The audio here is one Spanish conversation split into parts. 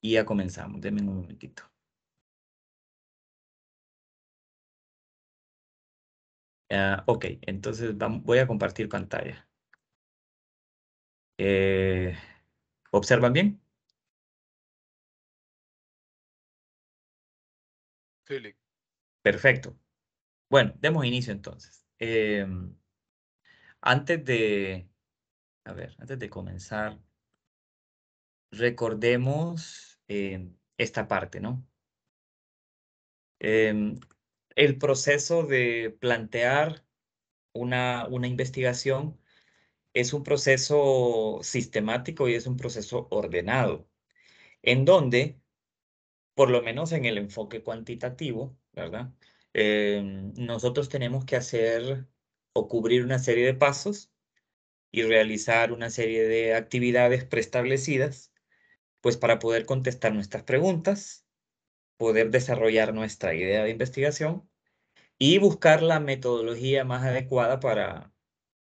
y ya comenzamos. Denme un momentito. Ah, ok, entonces voy a compartir pantalla. Eh, ¿Observan bien? Perfecto. Bueno, demos inicio entonces. Em, antes de, a ver, antes de comenzar, recordemos esta parte, ¿no? Em, el proceso de plantear una, una investigación es un proceso sistemático y es un proceso ordenado, en donde, por lo menos en el enfoque cuantitativo, ¿verdad? Em, nosotros tenemos que hacer o cubrir una serie de pasos y realizar una serie de actividades preestablecidas pues para poder contestar nuestras preguntas, poder desarrollar nuestra idea de investigación y buscar la metodología más adecuada para,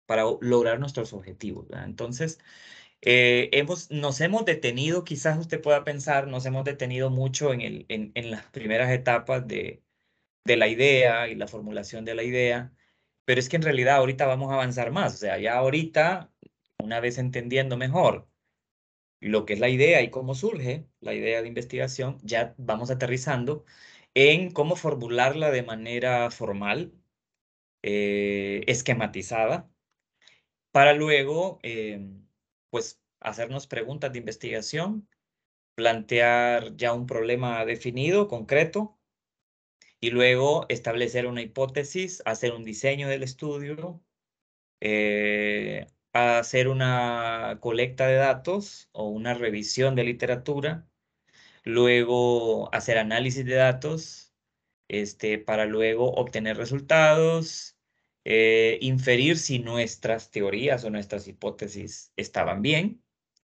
para lograr nuestros objetivos. Entonces, eh, hemos, nos hemos detenido, quizás usted pueda pensar, nos hemos detenido mucho en, el, las primeras etapas de, de la idea y la formulación de la idea, pero es que en realidad ahorita vamos a avanzar más, o sea, ya ahorita, una vez entendiendo mejor lo que es la idea y cómo surge la idea de investigación, ya vamos aterrizando en cómo formularla de manera formal, eh, esquematizada, para luego, em, pues, hacernos preguntas de investigación, plantear ya un problema definido, concreto, y luego establecer una hipótesis, hacer un diseño del estudio, eh, hacer una colecta de datos o una revisión de literatura, luego hacer análisis de datos, este, para luego obtener resultados, eh, inferir si nuestras teorías o nuestras hipótesis estaban bien,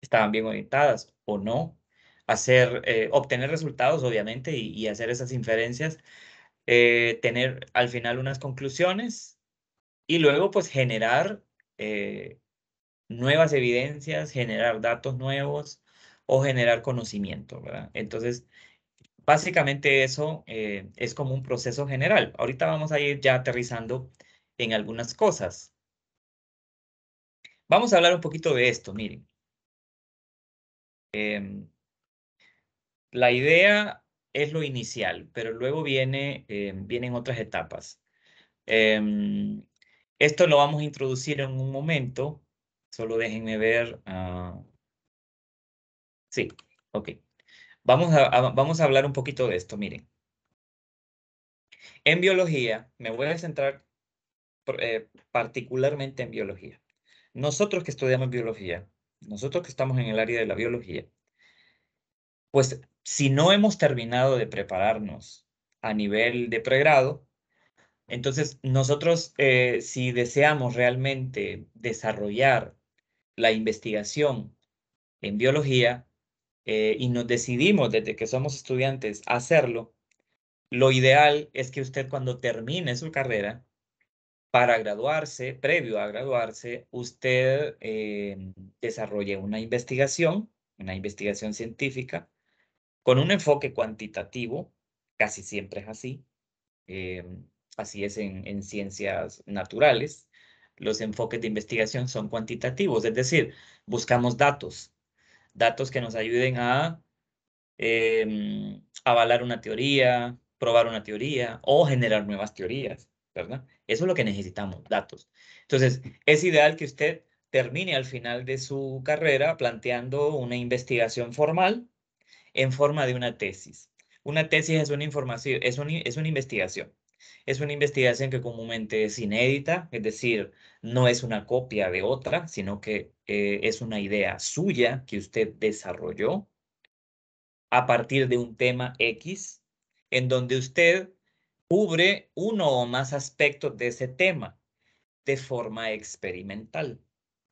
estaban bien orientadas o no, hacer, eh, obtener resultados obviamente y, hacer esas inferencias, eh, tener al final unas conclusiones y luego pues generar nuevas evidencias, generar datos nuevos o generar conocimiento, ¿verdad? Entonces, básicamente eso eh, es como un proceso general. Ahorita vamos a ir ya aterrizando en algunas cosas. Vamos a hablar un poquito de esto, miren. Em, la idea es lo inicial, pero luego viene, em, vienen otras etapas. Em, esto lo vamos a introducir en un momento, Solo déjenme ver. Ah, sí, ok. Vamos a, vamos a hablar un poquito de esto, miren. En biología, me voy a centrar eh, particularmente en biología. Nosotros que estudiamos biología, nosotros que estamos en el área de la biología, pues si no hemos terminado de prepararnos a nivel de pregrado, entonces nosotros eh, si deseamos realmente desarrollar la investigación en biología eh, y nos decidimos desde que somos estudiantes hacerlo, lo ideal es que usted cuando termine su carrera, para graduarse, previo a graduarse, usted em, desarrolle una investigación, una investigación científica, con un enfoque cuantitativo, casi siempre es así, em, así es en ciencias naturales, los enfoques de investigación son cuantitativos, es decir, buscamos datos, datos que nos ayuden a em, avalar una teoría, probar una teoría o generar nuevas teorías, ¿verdad? Eso es lo que necesitamos, datos. Entonces, es ideal que usted termine al final de su carrera planteando una investigación formal en forma de una tesis. Una tesis es una información, es, es una investigación. Es una investigación que comúnmente es inédita, es decir, no es una copia de otra, sino que eh, es una idea suya que usted desarrolló a partir de un tema X, en donde usted cubre uno o más aspectos de ese tema de forma experimental,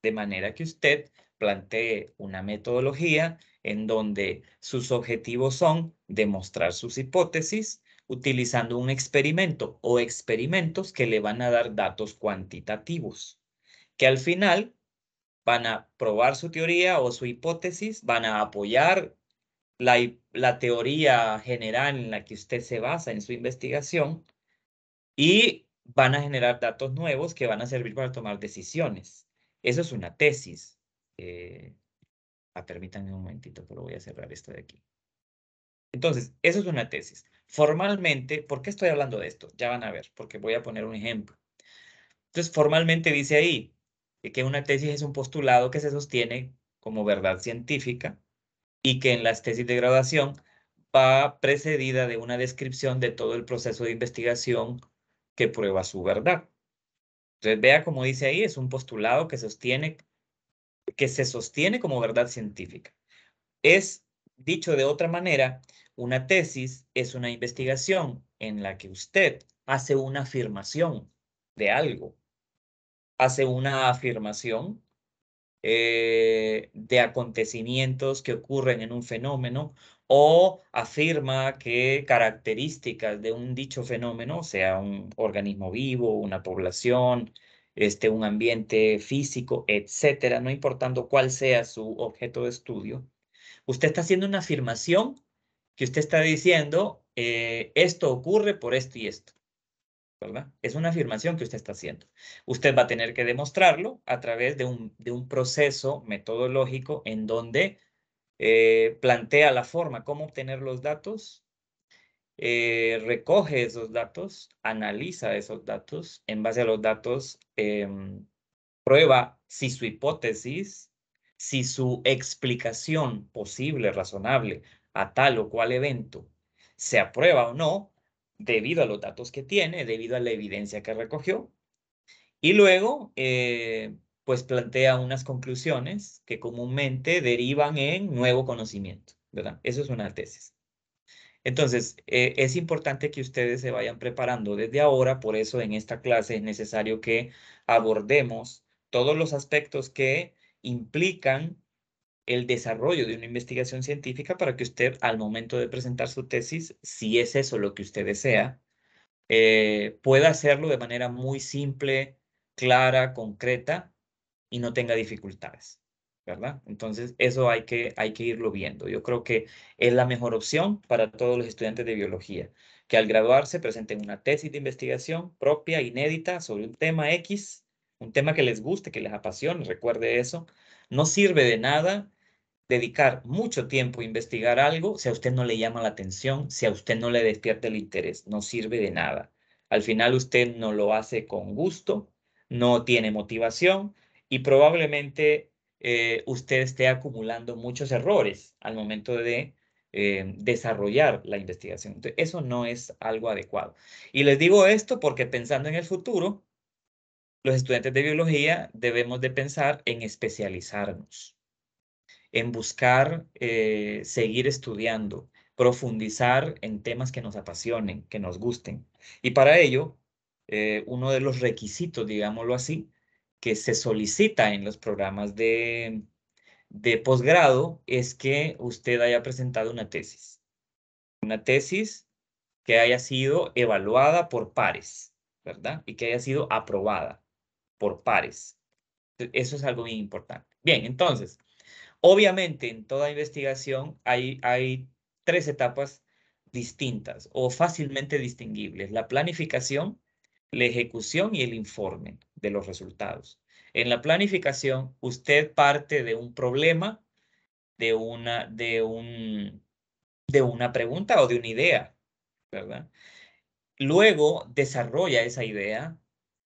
de manera que usted plantee una metodología en donde sus objetivos son demostrar sus hipótesis utilizando un experimento o experimentos que le van a dar datos cuantitativos, que al final van a probar su teoría o su hipótesis, van a apoyar la, teoría general en la que usted se basa en su investigación y van a generar datos nuevos que van a servir para tomar decisiones. Eso es una tesis. Eh, ah, permítanme un momentito, pero voy a cerrar esto de aquí. Entonces, eso es una tesis. Formalmente, ¿por qué estoy hablando de esto? Ya van a ver, porque voy a poner un ejemplo. Entonces, formalmente dice ahí que una tesis es un postulado que se sostiene como verdad científica y que en las tesis de graduación va precedida de una descripción de todo el proceso de investigación que prueba su verdad. Entonces, vea cómo dice ahí, es un postulado que sostiene que se sostiene como verdad científica. Es dicho de otra manera, una tesis es una investigación en la que usted hace una afirmación de algo. Hace una afirmación eh, de acontecimientos que ocurren en un fenómeno o afirma que características de un dicho fenómeno, sea un organismo vivo, una población, este, un ambiente físico, etcétera, no importando cuál sea su objeto de estudio, usted está haciendo una afirmación que usted está diciendo, eh, esto ocurre por esto y esto. ¿verdad? Es una afirmación que usted está haciendo. Usted va a tener que demostrarlo a través de un, proceso metodológico en donde eh, plantea la forma, cómo obtener los datos, eh, recoge esos datos, analiza esos datos, en base a los datos em, prueba si su hipótesis, si su explicación posible, razonable, a tal o cual evento, se aprueba o no debido a los datos que tiene, debido a la evidencia que recogió. Y luego, eh, pues plantea unas conclusiones que comúnmente derivan en nuevo conocimiento, ¿verdad? Eso es una tesis. Entonces, eh, es importante que ustedes se vayan preparando desde ahora, por eso en esta clase es necesario que abordemos todos los aspectos que implican el desarrollo de una investigación científica para que usted al momento de presentar su tesis, si es eso lo que usted desea, eh, pueda hacerlo de manera muy simple, clara, concreta y no tenga dificultades, ¿verdad? Entonces eso hay que, hay que irlo viendo. Yo creo que es la mejor opción para todos los estudiantes de biología, que al graduarse presenten una tesis de investigación propia, inédita, sobre un tema X, un tema que les guste, que les apasione, recuerde eso. No sirve de nada dedicar mucho tiempo a investigar algo si a usted no le llama la atención, si a usted no le despierta el interés, no sirve de nada. Al final usted no lo hace con gusto, no tiene motivación y probablemente eh, usted esté acumulando muchos errores al momento de eh, desarrollar la investigación. eso no es algo adecuado. Y les digo esto porque pensando en el futuro, los estudiantes de biología debemos de pensar en especializarnos en buscar eh, seguir estudiando, profundizar en temas que nos apasionen, que nos gusten. Y para ello, eh, uno de los requisitos, digámoslo así, que se solicita en los programas de, de posgrado es que usted haya presentado una tesis. Una tesis que haya sido evaluada por pares, ¿verdad? Y que haya sido aprobada por pares. Eso es algo muy importante. Bien, entonces, Obviamente, en toda investigación hay, hay tres etapas distintas o fácilmente distinguibles, la planificación, la ejecución y el informe de los resultados. En la planificación, usted parte de un problema, de una, de un, de una pregunta o de una idea, ¿verdad? Luego desarrolla esa idea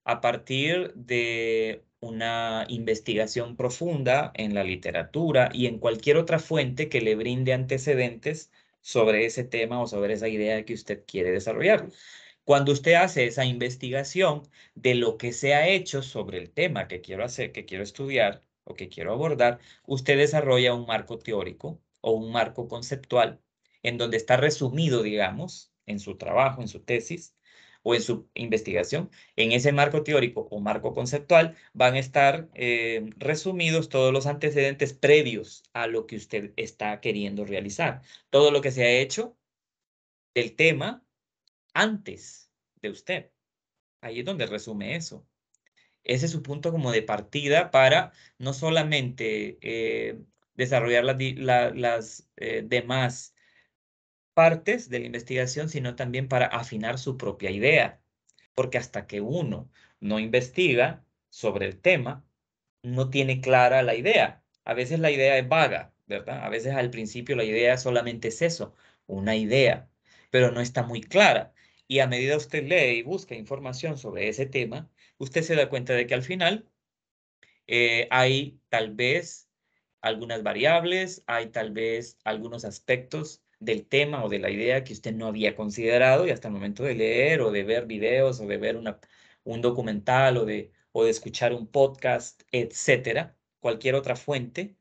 a partir de una investigación profunda en la literatura y en cualquier otra fuente que le brinde antecedentes sobre ese tema o sobre esa idea que usted quiere desarrollar. Cuando usted hace esa investigación de lo que se ha hecho sobre el tema que quiero hacer, que quiero estudiar o que quiero abordar, usted desarrolla un marco teórico o un marco conceptual en donde está resumido, digamos, en su trabajo, en su tesis, o en su investigación. En ese marco teórico o marco conceptual van a estar eh, resumidos todos los antecedentes previos a lo que usted está queriendo realizar. Todo lo que se ha hecho del tema antes de usted. Ahí es donde resume eso. Ese es su punto como de partida para no solamente eh, desarrollar las, las eh, demás partes de la investigación, sino también para afinar su propia idea. Porque hasta que uno no investiga sobre el tema, no tiene clara la idea. A veces la idea es vaga, ¿verdad? A veces al principio la idea solamente es eso, una idea, pero no está muy clara. Y a medida usted lee y busca información sobre ese tema, usted se da cuenta de que al final eh, hay tal vez algunas variables, hay tal vez algunos aspectos del tema o de la idea que usted no había considerado y hasta el momento de leer o de ver videos o de ver un documental o de, o de escuchar un podcast, etcétera, cualquier otra fuente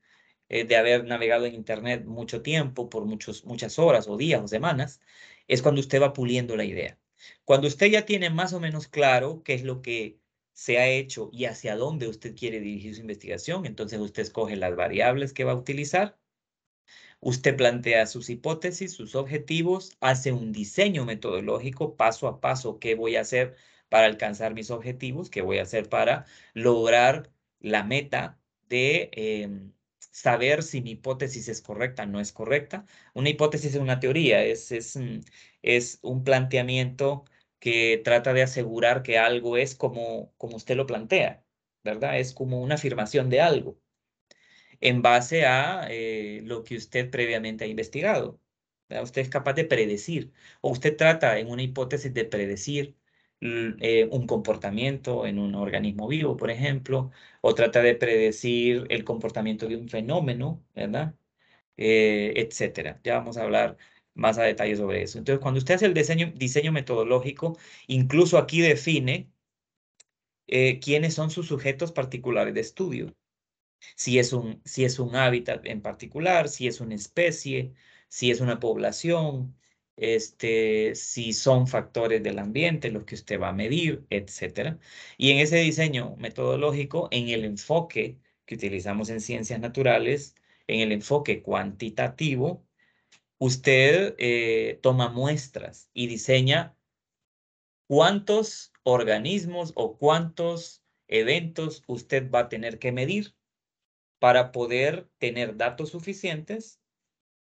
eh, de haber navegado en Internet mucho tiempo, por muchos, muchas horas o días o semanas, es cuando usted va puliendo la idea. Cuando usted ya tiene más o menos claro qué es lo que se ha hecho y hacia dónde usted quiere dirigir su investigación, entonces usted escoge las variables que va a utilizar Usted plantea sus hipótesis, sus objetivos, hace un diseño metodológico paso a paso, qué voy a hacer para alcanzar mis objetivos, qué voy a hacer para lograr la meta de em, saber si mi hipótesis es correcta o no es correcta. Una hipótesis es una teoría, es, es, mm, es un planteamiento que trata de asegurar que algo es como, como usted lo plantea, ¿verdad? Es como una afirmación de algo en base a eh, lo que usted previamente ha investigado. Usted es capaz de predecir o usted trata en una hipótesis de predecir eh, un comportamiento en un organismo vivo, por ejemplo, o trata de predecir el comportamiento de un fenómeno, ¿verdad? Eh, etcétera. Ya vamos a hablar más a detalle sobre eso. Entonces, cuando usted hace el diseño, metodológico, incluso aquí define quiénes son sus sujetos particulares de estudio si es un, si es un hábitat en particular, si es una especie, si es una población, este, si son factores del ambiente los que usted va a medir, etc. Y en ese diseño metodológico, en el enfoque que utilizamos en ciencias naturales, en el enfoque cuantitativo, usted eh, toma muestras y diseña cuántos organismos o cuántos eventos usted va a tener que medir para poder tener datos suficientes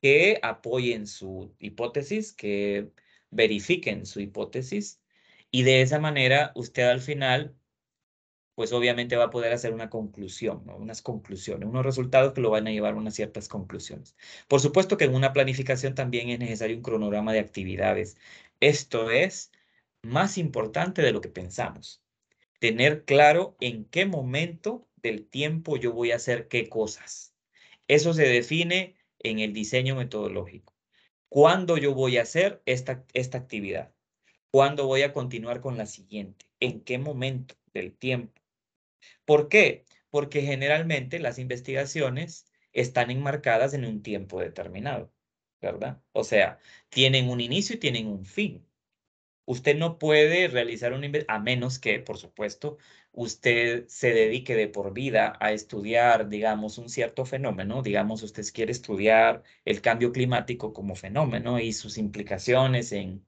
que apoyen su hipótesis, que verifiquen su hipótesis y de esa manera usted al final pues obviamente va a poder hacer una conclusión, unas conclusiones, unos resultados que lo van a llevar a unas ciertas conclusiones. Por supuesto que en una planificación también es necesario un cronograma de actividades. Esto es más importante de lo que pensamos. Tener claro en qué momento del tiempo yo voy a hacer qué cosas. Eso se define en el diseño metodológico. ¿Cuándo yo voy a hacer esta, esta actividad? ¿Cuándo voy a continuar con la siguiente? ¿En qué momento del tiempo? ¿Por qué? Porque generalmente las investigaciones están enmarcadas en un tiempo determinado, ¿verdad? O sea, tienen un inicio y tienen un fin. Usted no puede realizar una a menos que, por supuesto, usted se dedique de por vida a estudiar, digamos, un cierto fenómeno, digamos, usted quiere estudiar el cambio climático como fenómeno y sus implicaciones en,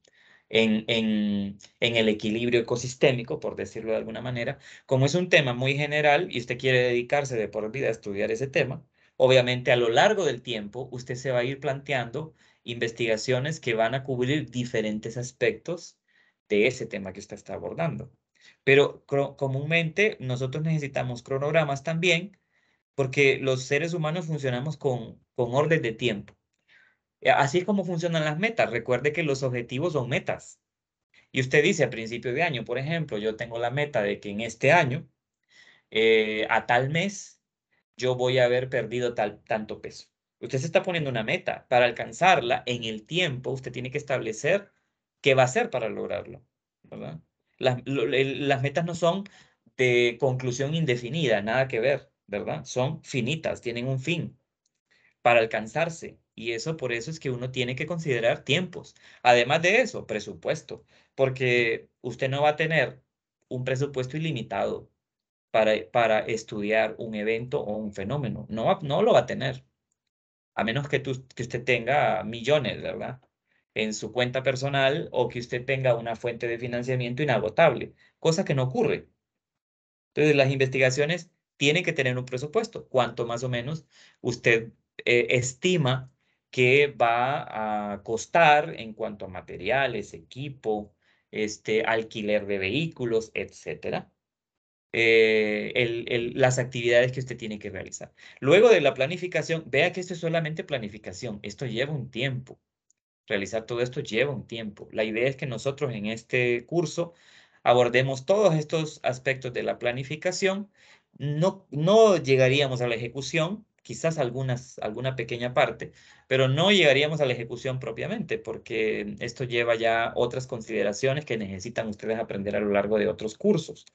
en, en, en, el equilibrio ecosistémico, por decirlo de alguna manera, como es un tema muy general y usted quiere dedicarse de por vida a estudiar ese tema, obviamente a lo largo del tiempo usted se va a ir planteando investigaciones que van a cubrir diferentes aspectos de ese tema que usted está abordando. Pero comúnmente nosotros necesitamos cronogramas también porque los seres humanos funcionamos con, con orden de tiempo. Eh, así es como funcionan las metas. Recuerde que los objetivos son metas. Y usted dice a principio de año, por ejemplo, yo tengo la meta de que en este año, eh, a tal mes, yo voy a haber perdido tal, tanto peso. Usted se está poniendo una meta. Para alcanzarla en el tiempo, usted tiene que establecer qué va a hacer para lograrlo, ¿verdad? Las, metas no son de conclusión indefinida, nada que ver, ¿verdad? Son finitas, tienen un fin para alcanzarse. Y eso por eso es que uno tiene que considerar tiempos. Además de eso, presupuesto, porque usted no va a tener un presupuesto ilimitado para, para estudiar un evento o un fenómeno. No, no lo va a tener, a menos que, que usted tenga millones, ¿verdad? en su cuenta personal o que usted tenga una fuente de financiamiento inagotable, cosa que no ocurre. Entonces, las investigaciones tienen que tener un presupuesto. ¿Cuánto más o menos usted eh, estima que va a costar en cuanto a materiales, equipo, este, alquiler de vehículos, etcétera? Eh, las actividades que usted tiene que realizar. Luego de la planificación, vea que esto es solamente planificación, esto lleva un tiempo. Realizar todo esto lleva un tiempo. La idea es que nosotros en este curso abordemos todos estos aspectos de la planificación. No, no llegaríamos a la ejecución, quizás algunas, alguna pequeña parte, pero no llegaríamos a la ejecución propiamente, porque esto lleva ya otras consideraciones que necesitan ustedes aprender a lo largo de otros cursos.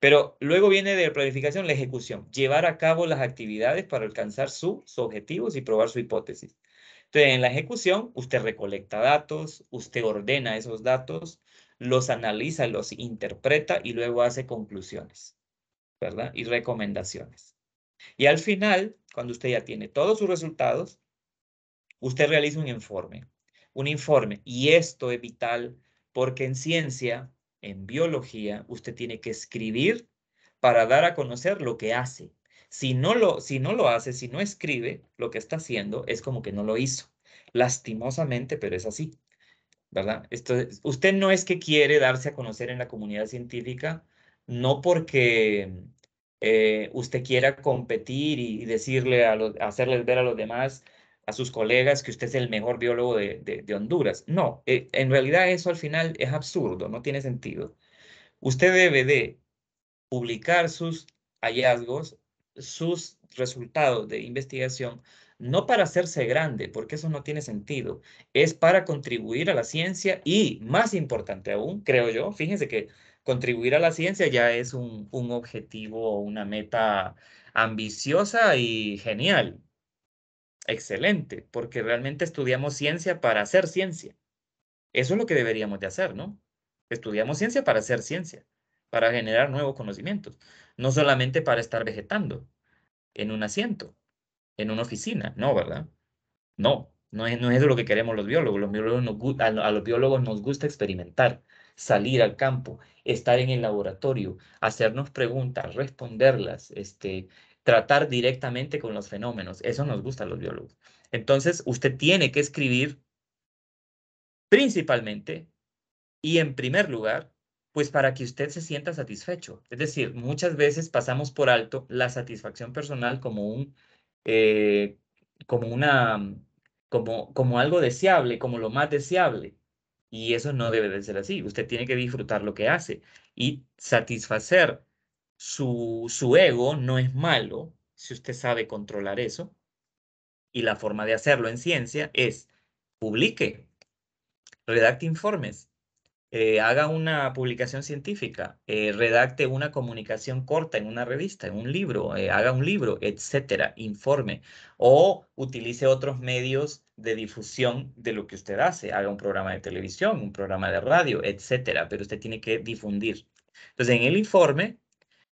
Pero luego viene de planificación la ejecución, llevar a cabo las actividades para alcanzar sus objetivos y probar su hipótesis. Entonces, en la ejecución, usted recolecta datos, usted ordena esos datos, los analiza, los interpreta y luego hace conclusiones, ¿verdad? Y recomendaciones. Y al final, cuando usted ya tiene todos sus resultados, usted realiza un informe, un informe. Y esto es vital porque en ciencia, en biología, usted tiene que escribir para dar a conocer lo que hace. Si no lo, si no lo hace, si no escribe, lo que está haciendo es como que no lo hizo. Lastimosamente, pero es así. ¿Verdad? Esto, usted no es que quiere darse a conocer en la comunidad científica, no porque eh, usted quiera competir y, decirle a hacerles ver a los demás, a sus colegas, que usted es el mejor biólogo de, Honduras. No, eh, en realidad eso al final es absurdo, no tiene sentido. Usted debe de publicar sus hallazgos sus resultados de investigación no para hacerse grande, porque eso no tiene sentido, es para contribuir a la ciencia y, más importante aún, creo yo, fíjense que contribuir a la ciencia ya es un, un objetivo, una meta ambiciosa y genial, excelente, porque realmente estudiamos ciencia para hacer ciencia. Eso es lo que deberíamos de hacer, ¿no? Estudiamos ciencia para hacer ciencia para generar nuevos conocimientos, no solamente para estar vegetando en un asiento, en una oficina, no, ¿verdad? No, no es, no es lo que queremos los biólogos. a los biólogos nos gusta experimentar, salir al campo, estar en el laboratorio, hacernos preguntas, responderlas, este, tratar directamente con los fenómenos. Eso nos gusta a los biólogos. Entonces, usted tiene que escribir principalmente y en primer lugar pues para que usted se sienta satisfecho. Es decir, muchas veces pasamos por alto la satisfacción personal como un, eh, como una, mm, como, como algo deseable, como lo más deseable. Y eso no debe de ser así. Usted tiene que disfrutar lo que hace y satisfacer su, su ego no es malo si usted sabe controlar eso. Y la forma de hacerlo en ciencia es publique, redacte informes, eh, haga una publicación científica, eh, redacte una comunicación corta en una revista, en un libro, eh, haga un libro, etcétera, informe o utilice otros medios de difusión de lo que usted hace, haga un programa de televisión, un programa de radio, etcétera, pero usted tiene que difundir. Entonces, en el informe,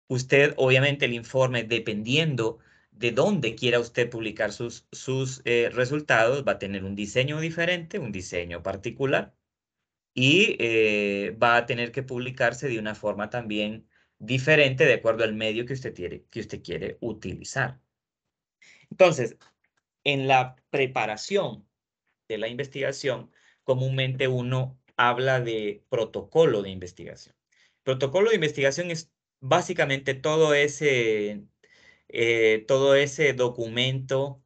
usted, obviamente, el informe, dependiendo de dónde quiera usted publicar sus, sus resultados, va a tener un diseño diferente, un diseño particular, y eh, va a tener que publicarse de una forma también diferente de acuerdo al medio que usted, que usted quiere utilizar. Entonces, en la preparación de la investigación, comúnmente uno habla de protocolo de investigación. Protocolo de investigación es básicamente todo ese, eh, todo ese documento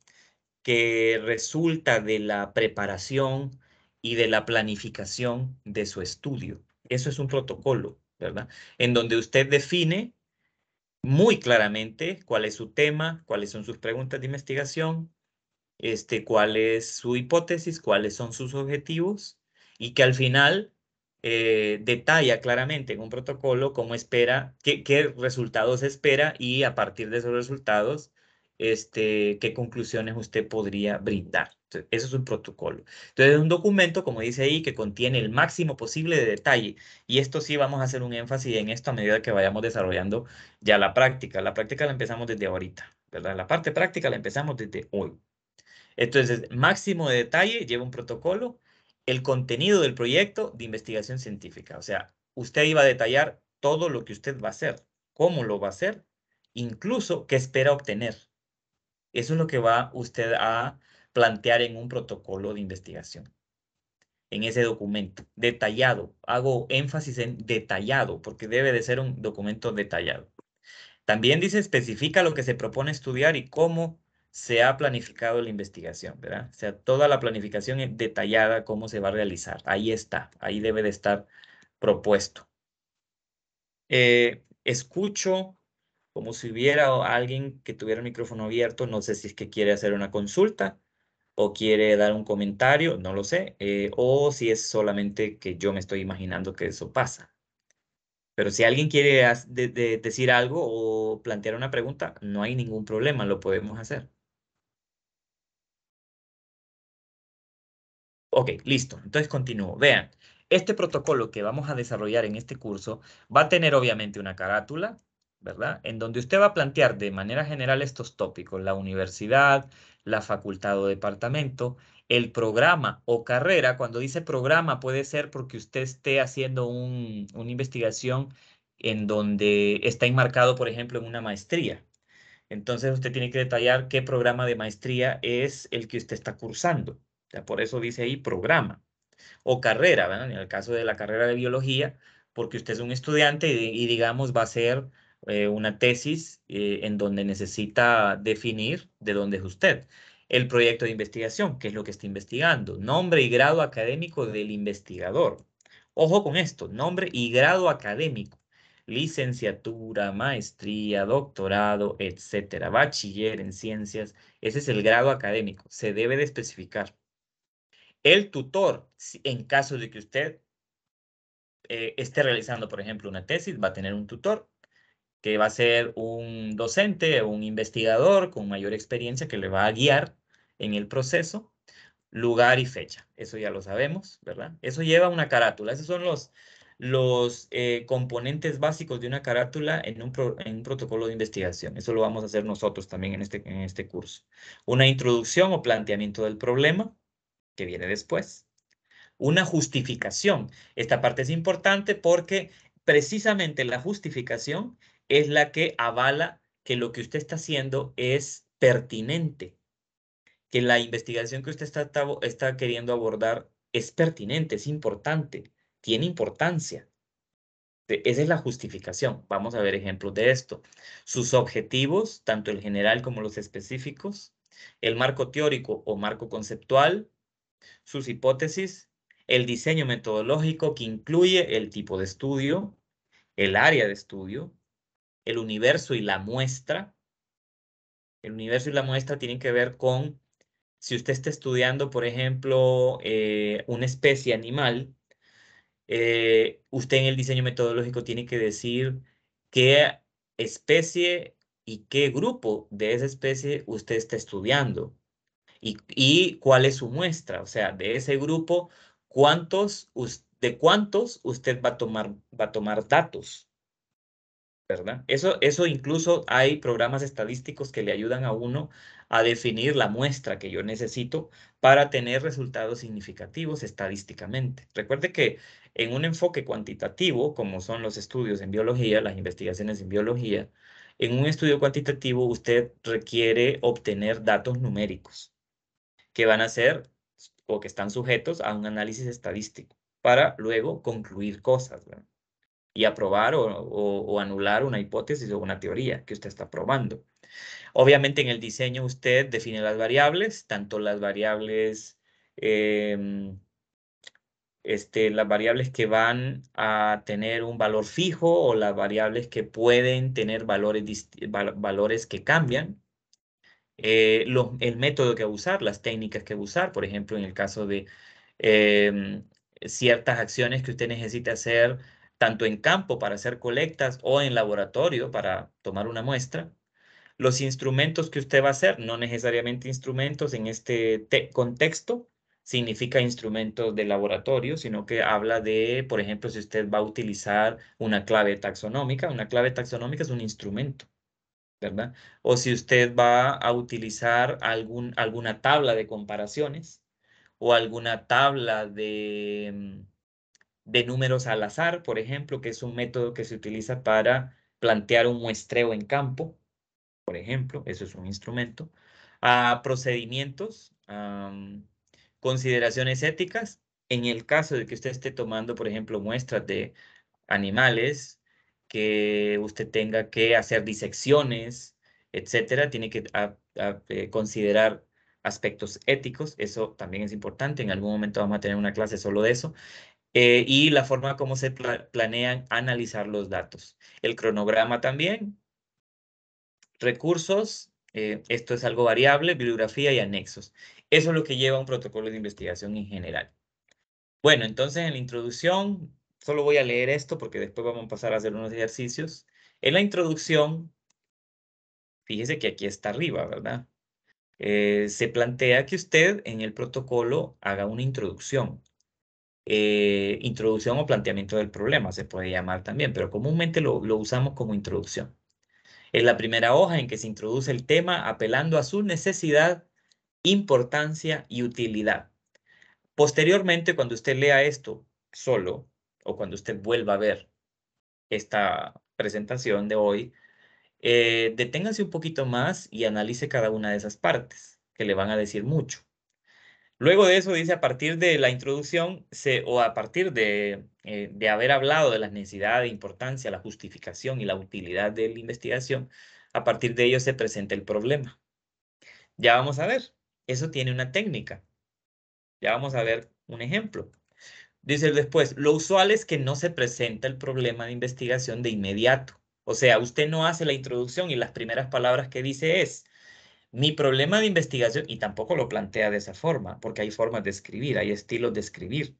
que resulta de la preparación y de la planificación de su estudio. Eso es un protocolo, ¿verdad? En donde usted define muy claramente cuál es su tema, cuáles son sus preguntas de investigación, este, cuál es su hipótesis, cuáles son sus objetivos y que al final eh, detalla claramente en un protocolo cómo espera, qué, qué resultados espera y a partir de esos resultados este, qué conclusiones usted podría brindar. eso es un protocolo. Entonces, un documento, como dice ahí, que contiene el máximo posible de detalle. Y esto sí vamos a hacer un énfasis en esto a medida que vayamos desarrollando ya la práctica. La práctica la empezamos desde ahorita, ¿verdad? La parte práctica la empezamos desde hoy. Entonces, máximo de detalle lleva un protocolo, el contenido del proyecto de investigación científica. O sea, usted iba a detallar todo lo que usted va a hacer, cómo lo va a hacer, incluso qué espera obtener. Eso es lo que va usted a plantear en un protocolo de investigación, en ese documento detallado. Hago énfasis en detallado, porque debe de ser un documento detallado. También dice, especifica lo que se propone estudiar y cómo se ha planificado la investigación, ¿verdad? O sea, toda la planificación es detallada, cómo se va a realizar. Ahí está, ahí debe de estar propuesto. Eh, escucho como si hubiera alguien que tuviera el micrófono abierto, no sé si es que quiere hacer una consulta o quiere dar un comentario, no lo sé, eh, o si es solamente que yo me estoy imaginando que eso pasa. Pero si alguien quiere decir algo o plantear una pregunta, no hay ningún problema, lo podemos hacer. Ok, listo. Entonces continúo. Vean, este protocolo que vamos a desarrollar en este curso va a tener obviamente una carátula, ¿verdad? En donde usted va a plantear de manera general estos tópicos, la universidad, la facultad o departamento, el programa o carrera. Cuando dice programa puede ser porque usted esté haciendo una investigación en donde está enmarcado, por ejemplo, en una maestría. Entonces usted tiene que detallar qué programa de maestría es el que usted está cursando. por eso dice ahí programa o carrera, ¿verdad? En el caso de la carrera de biología, porque usted es un estudiante y digamos va a ser eh, una tesis eh, en donde necesita definir de dónde es usted. El proyecto de investigación, qué es lo que está investigando. Nombre y grado académico del investigador. Ojo con esto, nombre y grado académico. Licenciatura, maestría, doctorado, etcétera. Bachiller en ciencias. Ese es el grado académico. Se debe de especificar. El tutor, en caso de que usted eh, esté realizando, por ejemplo, una tesis, va a tener un tutor que va a ser un docente, o un investigador con mayor experiencia que le va a guiar en el proceso, lugar y fecha. Eso ya lo sabemos, ¿verdad? Eso lleva una carátula. Esos son los, los eh, componentes básicos de una carátula en un, en un, protocolo de investigación. Eso lo vamos a hacer nosotros también en este, en este curso. Una introducción o planteamiento del problema, que viene después. Una justificación. Esta parte es importante porque precisamente la justificación es la que avala que lo que usted está haciendo es pertinente, que la investigación que usted está, está queriendo abordar es pertinente, es importante, tiene importancia. E, esa es la justificación. Vamos a ver ejemplos de esto. Sus objetivos, tanto el general como los específicos, el marco teórico o marco conceptual, sus hipótesis, el diseño metodológico que incluye el tipo de estudio, el área de estudio, el universo y la muestra. El universo y la muestra tienen que ver con, si usted está estudiando, por ejemplo, eh, una especie animal, eh, usted en el diseño metodológico tiene que decir qué especie y qué grupo de esa especie usted está estudiando y, cuál es su muestra. O sea, de ese grupo, ¿cuántos, de cuántos usted va a tomar, va a tomar datos. ¿verdad? Eso, eso incluso hay programas estadísticos que le ayudan a uno a definir la muestra que yo necesito para tener resultados significativos estadísticamente. Recuerde que en un enfoque cuantitativo, como son los estudios en biología, las investigaciones en biología, en un estudio cuantitativo usted requiere obtener datos numéricos que van a ser o que están sujetos a un análisis estadístico para luego concluir cosas. ¿verdad? y aprobar o, anular una hipótesis o una teoría que usted está probando. Obviamente en el diseño usted define las variables, tanto las variables, em, este, las variables que van a tener un valor fijo o las variables que pueden tener valores, valores que cambian. Eh, el método que usar, las técnicas que usar, por ejemplo, en el caso de em, ciertas acciones que usted necesita hacer tanto en campo para hacer colectas o en laboratorio para tomar una muestra. Los instrumentos que usted va a hacer, no necesariamente instrumentos en este contexto, significa instrumentos de laboratorio, sino que habla de, por ejemplo, si usted va a utilizar una clave taxonómica, una clave taxonómica es un instrumento, ¿verdad? O si usted va a utilizar algún, alguna tabla de comparaciones o alguna tabla de mm, de números al azar, por ejemplo, que es un método que se utiliza para plantear un muestreo en campo, por ejemplo, eso es un instrumento, a procedimientos, mm, consideraciones éticas, en el caso de que usted esté tomando, por ejemplo, muestras de animales, que usted tenga que hacer disecciones, etcétera, tiene que eh, considerar aspectos éticos, eso también es importante, en algún momento vamos a tener una clase solo de eso, eh, y la forma como se planean analizar los datos. El cronograma también, recursos, eh, esto es algo variable, bibliografía y anexos. Eso es lo que lleva un protocolo de investigación en general. Bueno, entonces en la introducción, solo voy a leer esto porque después vamos a pasar a hacer unos ejercicios. En la introducción, fíjese que aquí está arriba, ¿verdad? Eh, se plantea que usted en el protocolo haga una introducción. Eh, introducción o planteamiento del problema, se puede llamar también, pero comúnmente lo, usamos como introducción. Es la primera hoja en que se introduce el tema apelando a su necesidad, importancia y utilidad. Posteriormente, cuando usted lea esto solo o cuando usted vuelva a ver esta presentación de hoy, deténganse eh, deténgase un poquito más y analice cada una de esas partes, que le van a decir mucho. Luego de eso dice, a partir de la introducción se, o a partir de, eh, de haber hablado de las de importancia, la justificación y la utilidad de la investigación, a partir de ello se presenta el problema. Ya vamos a ver, eso tiene una técnica. Ya vamos a ver un ejemplo. Dice después, lo usual es que no se presenta el problema de investigación de inmediato. O sea, usted no hace la introducción y las primeras palabras que dice es, mi problema de investigación, y tampoco lo plantea de esa forma, porque hay formas de escribir, hay estilos de escribir.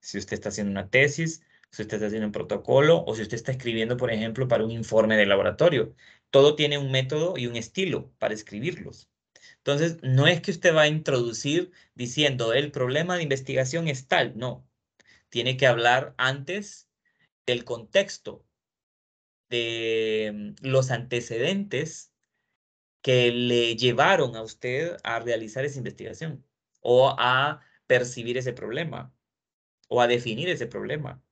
Si usted está haciendo una tesis, si usted está haciendo un protocolo, o si usted está escribiendo, por ejemplo, para un informe de laboratorio. Todo tiene un método y un estilo para escribirlos. Entonces, no es que usted va a introducir diciendo el problema de investigación es tal, no. Tiene que hablar antes del contexto, de mm, los antecedentes que le llevaron a usted a realizar esa investigación o a percibir ese problema o a definir ese problema.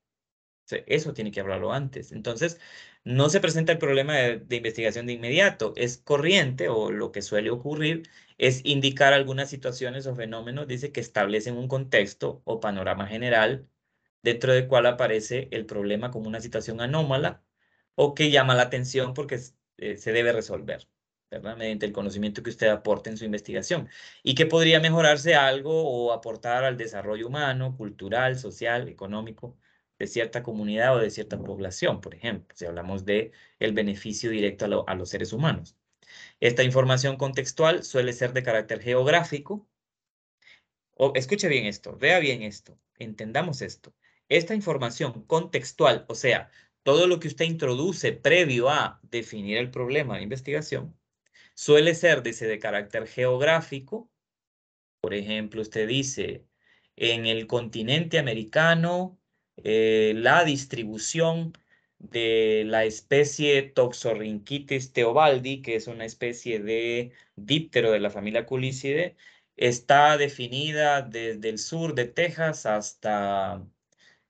Eso tiene que hablarlo antes. Entonces, no se presenta el problema de, investigación de inmediato. Es corriente o lo que suele ocurrir es indicar algunas situaciones o fenómenos, dice, que establecen un contexto o panorama general dentro del cual aparece el problema como una situación anómala o que llama la atención porque eh, se debe resolver. ¿verdad? Mediante el conocimiento que usted aporte en su investigación y que podría mejorarse algo o aportar al desarrollo humano, cultural, social, económico de cierta comunidad o de cierta población, por ejemplo, si hablamos de el beneficio directo a, a los seres humanos. Esta información contextual suele ser de carácter geográfico. O, escuche bien esto, vea bien esto, entendamos esto. Esta información contextual, o sea, todo lo que usted introduce previo a definir el problema de investigación, Suele ser, dice, de carácter geográfico. Por ejemplo, usted dice, en el continente americano, eh, la distribución de la especie Toxorhynchitis teobaldi, que es una especie de díptero de la familia Culicidae, está definida desde el sur de Texas hasta,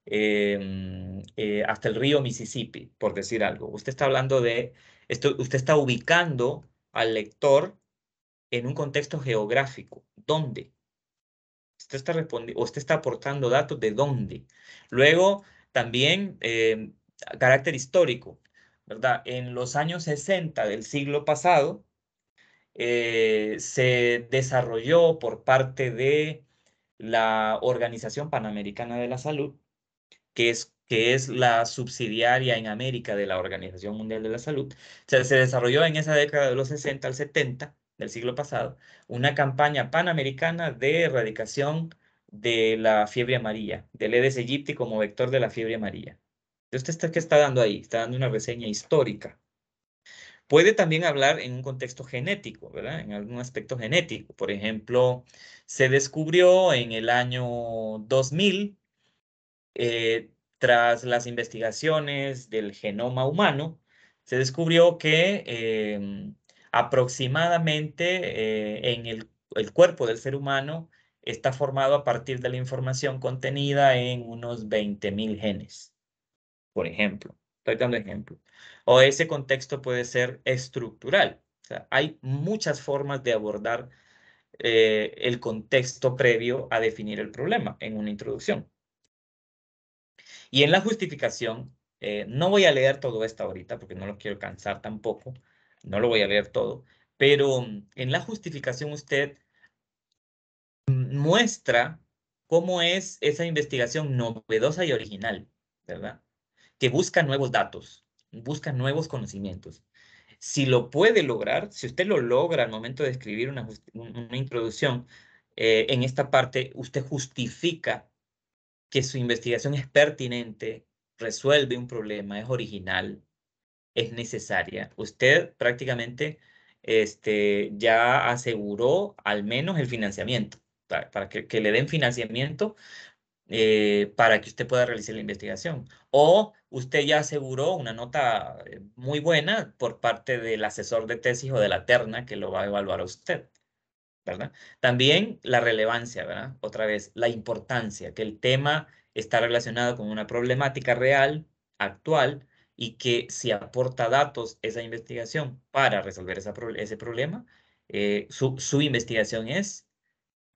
em, eh, hasta el río Mississippi, por decir algo. Usted está hablando de, esto, usted está ubicando al lector en un contexto geográfico. ¿Dónde? Usted está respondiendo, usted está aportando datos de dónde. Luego, también eh, carácter histórico, ¿verdad? En los años 60 del siglo pasado, eh, se desarrolló por parte de la Organización Panamericana de la Salud, que es que es la subsidiaria en América de la Organización Mundial de la Salud, se, desarrolló en esa década de los 60 al 70 del siglo pasado una campaña panamericana de erradicación de la fiebre amarilla, del Edes aegypti como vector de la fiebre amarilla. ¿Usted está, qué está dando ahí? Está dando una reseña histórica. Puede también hablar en un contexto genético, ¿verdad? En algún aspecto genético. Por ejemplo, se descubrió en el año 2000 tras las investigaciones del genoma humano, se descubrió que em, aproximadamente eh, en el, cuerpo del ser humano está formado a partir de la información contenida en unos 20.000 genes, por ejemplo. Estoy ejemplo. O ese contexto puede ser estructural. hay muchas formas de abordar eh, el contexto previo a definir el problema en una introducción. Y en la justificación, eh, no voy a leer todo esto ahorita porque no lo quiero cansar tampoco, no lo voy a leer todo, pero mm, en la justificación usted mm, muestra cómo es esa investigación novedosa y original, ¿verdad? Que busca nuevos datos, busca nuevos conocimientos. Si lo puede lograr, si usted lo logra al momento de escribir una, introducción, eh, en esta parte usted justifica que su investigación es pertinente, resuelve un problema, es original, es necesaria. Usted prácticamente este, ya aseguró al menos el financiamiento, para, que, le den financiamiento eh, para que usted pueda realizar la investigación. O usted ya aseguró una nota eh, muy buena por parte del asesor de tesis o de la terna que lo va a evaluar a usted. También la relevancia, Otra vez, la importancia, que el tema está relacionado con una problemática real, actual, y que si aporta datos esa investigación para resolver esa ese problema, eh, su, su investigación es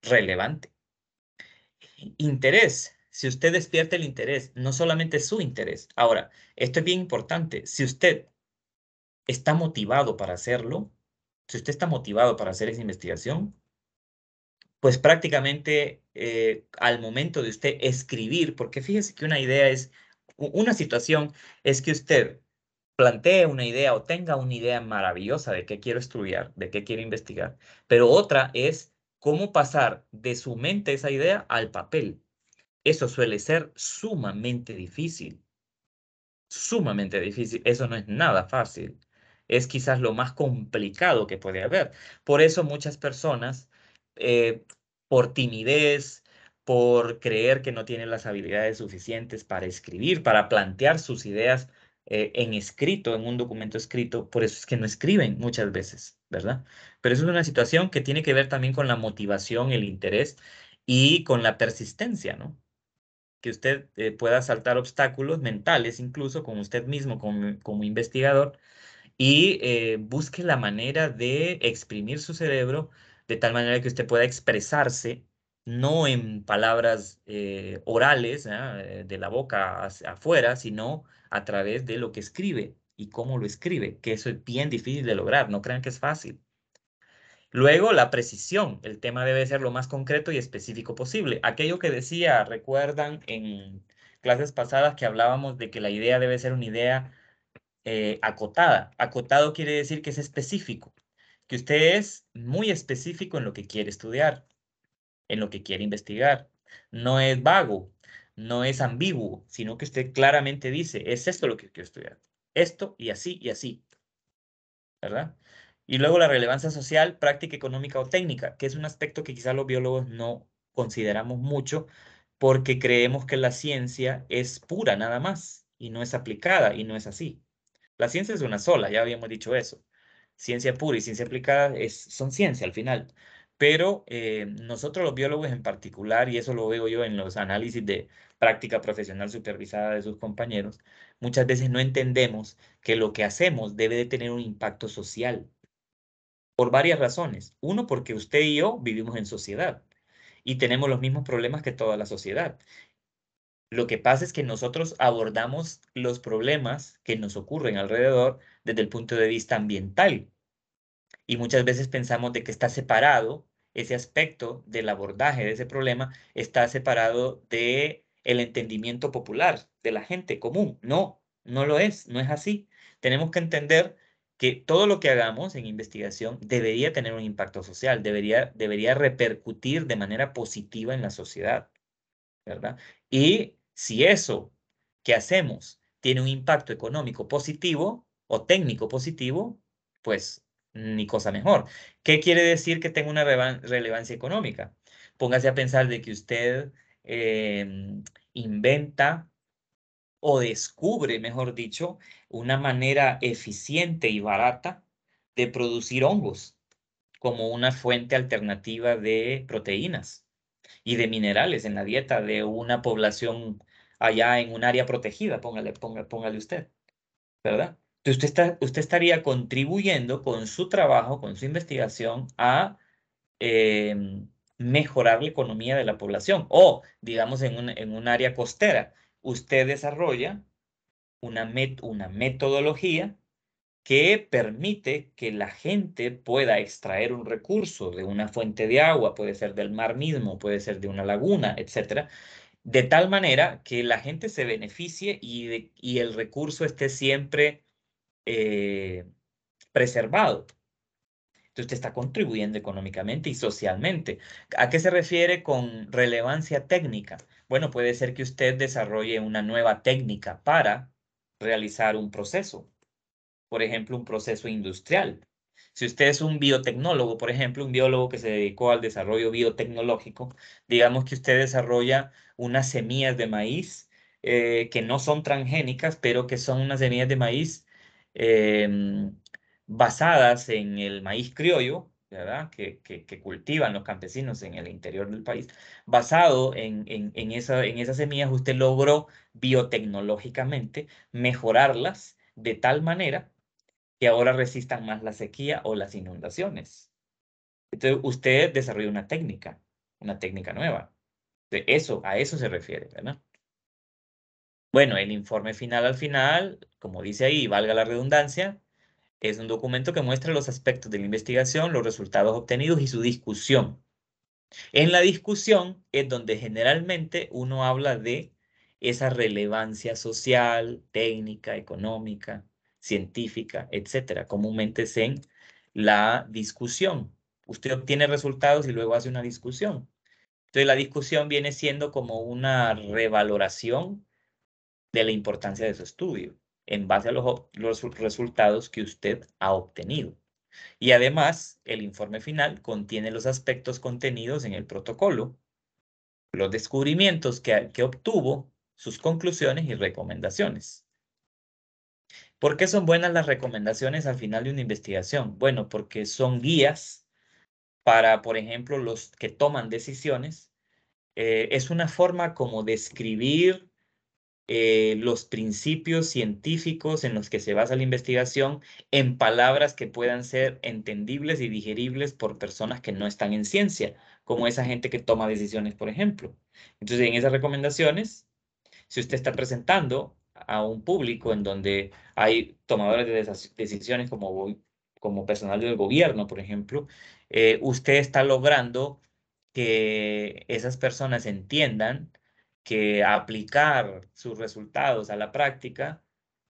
relevante. Interés. Si usted despierta el interés, no solamente su interés. Ahora, esto es bien importante. Si usted está motivado para hacerlo, si usted está motivado para hacer esa investigación, pues prácticamente eh, al momento de usted escribir, porque fíjese que una idea es, una situación es que usted plantee una idea o tenga una idea maravillosa de qué quiero estudiar, de qué quiero investigar, pero otra es cómo pasar de su mente esa idea al papel. Eso suele ser sumamente difícil, sumamente difícil, eso no es nada fácil, es quizás lo más complicado que puede haber. Por eso muchas personas eh, por timidez, por creer que no tiene las habilidades suficientes para escribir, para plantear sus ideas eh, en escrito, en un documento escrito. Por eso es que no escriben muchas veces, ¿verdad? Pero eso es una situación que tiene que ver también con la motivación, el interés y con la persistencia, ¿no? Que usted eh, pueda saltar obstáculos mentales, incluso con usted mismo como, como investigador, y eh, busque la manera de exprimir su cerebro de tal manera que usted pueda expresarse, no en palabras eh, orales, ¿ah? eh, de la boca hacia afuera, sino a través de lo que escribe y cómo lo escribe, que eso es bien difícil de lograr, no crean que es fácil. Luego, la precisión. El tema debe ser lo más concreto y específico posible. Aquello que decía, recuerdan en clases pasadas que hablábamos de que la idea debe ser una idea eh, acotada. Acotado quiere decir que es específico que usted es muy específico en lo que quiere estudiar, en lo que quiere investigar. No es vago, no es ambiguo, sino que usted claramente dice, es esto lo que quiero estudiar, esto y así y así. ¿Verdad? Y luego la relevancia social, práctica económica o técnica, que es un aspecto que quizás los biólogos no consideramos mucho porque creemos que la ciencia es pura nada más y no es aplicada y no es así. La ciencia es una sola, ya habíamos dicho eso ciencia pura y ciencia aplicada es, son ciencia al final. Pero eh, nosotros los biólogos en particular, y eso lo veo yo en los análisis de práctica profesional supervisada de sus compañeros, muchas veces no entendemos que lo que hacemos debe de tener un impacto social. Por varias razones. Uno, porque usted y yo vivimos en sociedad y tenemos los mismos problemas que toda la sociedad. Lo que pasa es que nosotros abordamos los problemas que nos ocurren alrededor desde el punto de vista ambiental. Y muchas veces pensamos de que está separado ese aspecto del abordaje de ese problema, está separado de el entendimiento popular, de la gente común. No, no lo es, no es así. Tenemos que entender que todo lo que hagamos en investigación debería tener un impacto social, debería, debería repercutir de manera positiva en la sociedad, ¿verdad? Y si eso que hacemos tiene un impacto económico positivo, o técnico positivo, pues ni cosa mejor. ¿Qué quiere decir que tenga una relevancia económica? Póngase a pensar de que usted em, inventa o descubre, mejor dicho, una manera eficiente y barata de producir hongos como una fuente alternativa de proteínas y de minerales en la dieta de una población allá en un área protegida, póngale, póngale, póngale usted, ¿verdad? usted, usted estaría contribuyendo con su trabajo, con su investigación a em, mejorar la economía de la población o, digamos, en un, área costera. Usted desarrolla una, una metodología que permite que la gente pueda extraer un recurso de una fuente de agua, puede ser del mar mismo, puede ser de una laguna, etcétera, de tal manera que la gente se beneficie y el recurso esté siempre eh, preservado. Entonces usted está contribuyendo económicamente y socialmente. ¿A qué se refiere con relevancia técnica? Bueno, puede ser que usted desarrolle una nueva técnica para realizar un proceso. Por ejemplo, un proceso industrial. Si usted es un biotecnólogo, por ejemplo, un biólogo que se dedicó al desarrollo biotecnológico, digamos que usted desarrolla unas semillas de maíz eh, que no son transgénicas, pero que son unas semillas de maíz Em, basadas en el maíz criollo, ¿verdad? Que, que, cultivan los campesinos en el interior del país, basado en, en, esa, en esas semillas, usted logró biotecnológicamente mejorarlas de tal manera que ahora resistan más la sequía o las inundaciones. Entonces, usted desarrolló una técnica, una técnica nueva. Eso, a eso se refiere, ¿verdad? Bueno, el informe final al final, como dice ahí, valga la redundancia, es un documento que muestra los aspectos de la investigación, los resultados obtenidos y su discusión. En la discusión es donde generalmente uno habla de esa relevancia social, técnica, económica, científica, etcétera. Comúnmente es en la discusión. Usted obtiene resultados y luego hace una discusión. Entonces la discusión viene siendo como una revaloración de la importancia de su estudio en base a los, resultados que usted ha obtenido. Y además, el informe final contiene los aspectos contenidos en el protocolo, los descubrimientos que, obtuvo, sus conclusiones y recomendaciones. ¿Por qué son buenas las recomendaciones al final de una investigación? Bueno, porque son guías para, por ejemplo, los que toman decisiones. Eh, es una forma como describir eh, los principios científicos en los que se basa la investigación en palabras que puedan ser entendibles y digeribles por personas que no están en ciencia, como esa gente que toma decisiones, por ejemplo. Entonces, en esas recomendaciones, si usted está presentando a un público en donde hay tomadores de decisiones como, como personal del gobierno, por ejemplo, eh, usted está logrando que esas personas entiendan que aplicar sus resultados a la práctica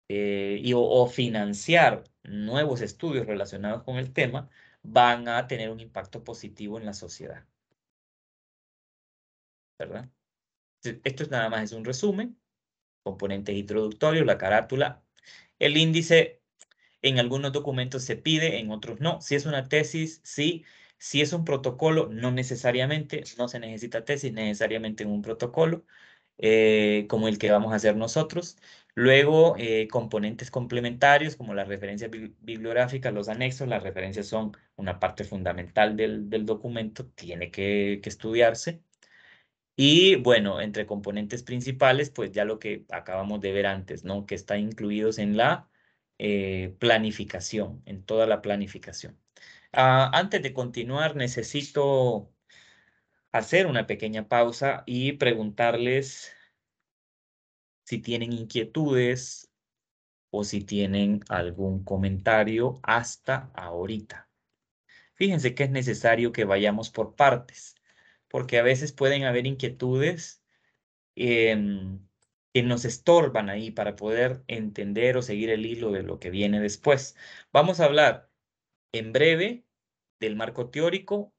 eh, y, o, financiar nuevos estudios relacionados con el tema van a tener un impacto positivo en la sociedad. ¿Verdad? Esto nada más es un resumen, componentes introductorios, la carátula, el índice en algunos documentos se pide, en otros no. Si es una tesis, sí. Si es un protocolo, no necesariamente, no se necesita tesis necesariamente en un protocolo eh, como el que vamos a hacer nosotros. Luego, eh, componentes complementarios como las referencias bibliográficas, los anexos, las referencias son una parte fundamental del, documento, tiene que, estudiarse. Y bueno, entre componentes principales, pues ya lo que acabamos de ver antes, ¿no? Que están incluidos en la eh, planificación, en toda la planificación. Ah, antes de continuar, necesito hacer una pequeña pausa y preguntarles si tienen inquietudes o si tienen algún comentario hasta ahorita. Fíjense que es necesario que vayamos por partes, porque a veces pueden haber inquietudes em, que nos estorban ahí para poder entender o seguir el hilo de lo que viene después. Vamos a hablar en breve del marco teórico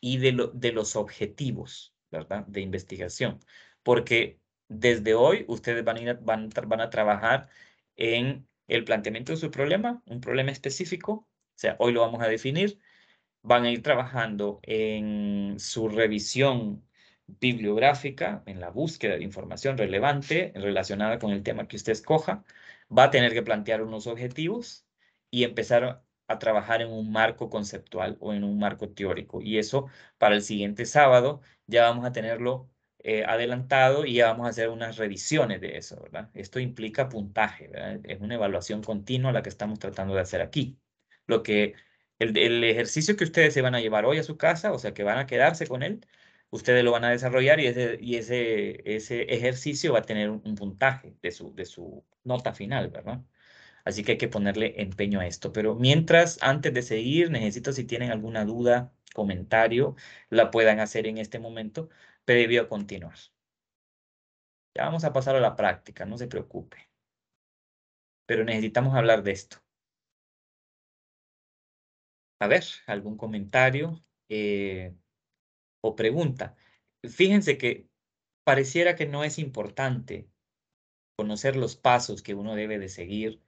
y de, los objetivos ¿verdad? de investigación, porque desde hoy ustedes van a, van a trabajar en el planteamiento de su problema, un problema específico, o sea, hoy lo vamos a definir, van a ir trabajando en su revisión bibliográfica, en la búsqueda de información relevante relacionada con el tema que usted escoja, va a tener que plantear unos objetivos y empezar a trabajar en un marco conceptual o en un marco teórico. Y eso para el siguiente sábado ya vamos a tenerlo eh, adelantado y ya vamos a hacer unas revisiones de eso, ¿verdad? Esto implica puntaje, ¿verdad? Es una evaluación continua la que estamos tratando de hacer aquí. Lo que el, ejercicio que ustedes se van a llevar hoy a su casa, o sea, que van a quedarse con él, ustedes lo van a desarrollar y ese, ese, ejercicio va a tener un, puntaje de su, de su nota final, ¿verdad? Así que hay que ponerle empeño a esto. Pero mientras, antes de seguir, necesito si tienen alguna duda, comentario, la puedan hacer en este momento previo a continuar. Ya vamos a pasar a la práctica, no se preocupe. Pero necesitamos hablar de esto. A ver, algún comentario eh, o pregunta. Fíjense que pareciera que no es importante conocer los pasos que uno debe de seguir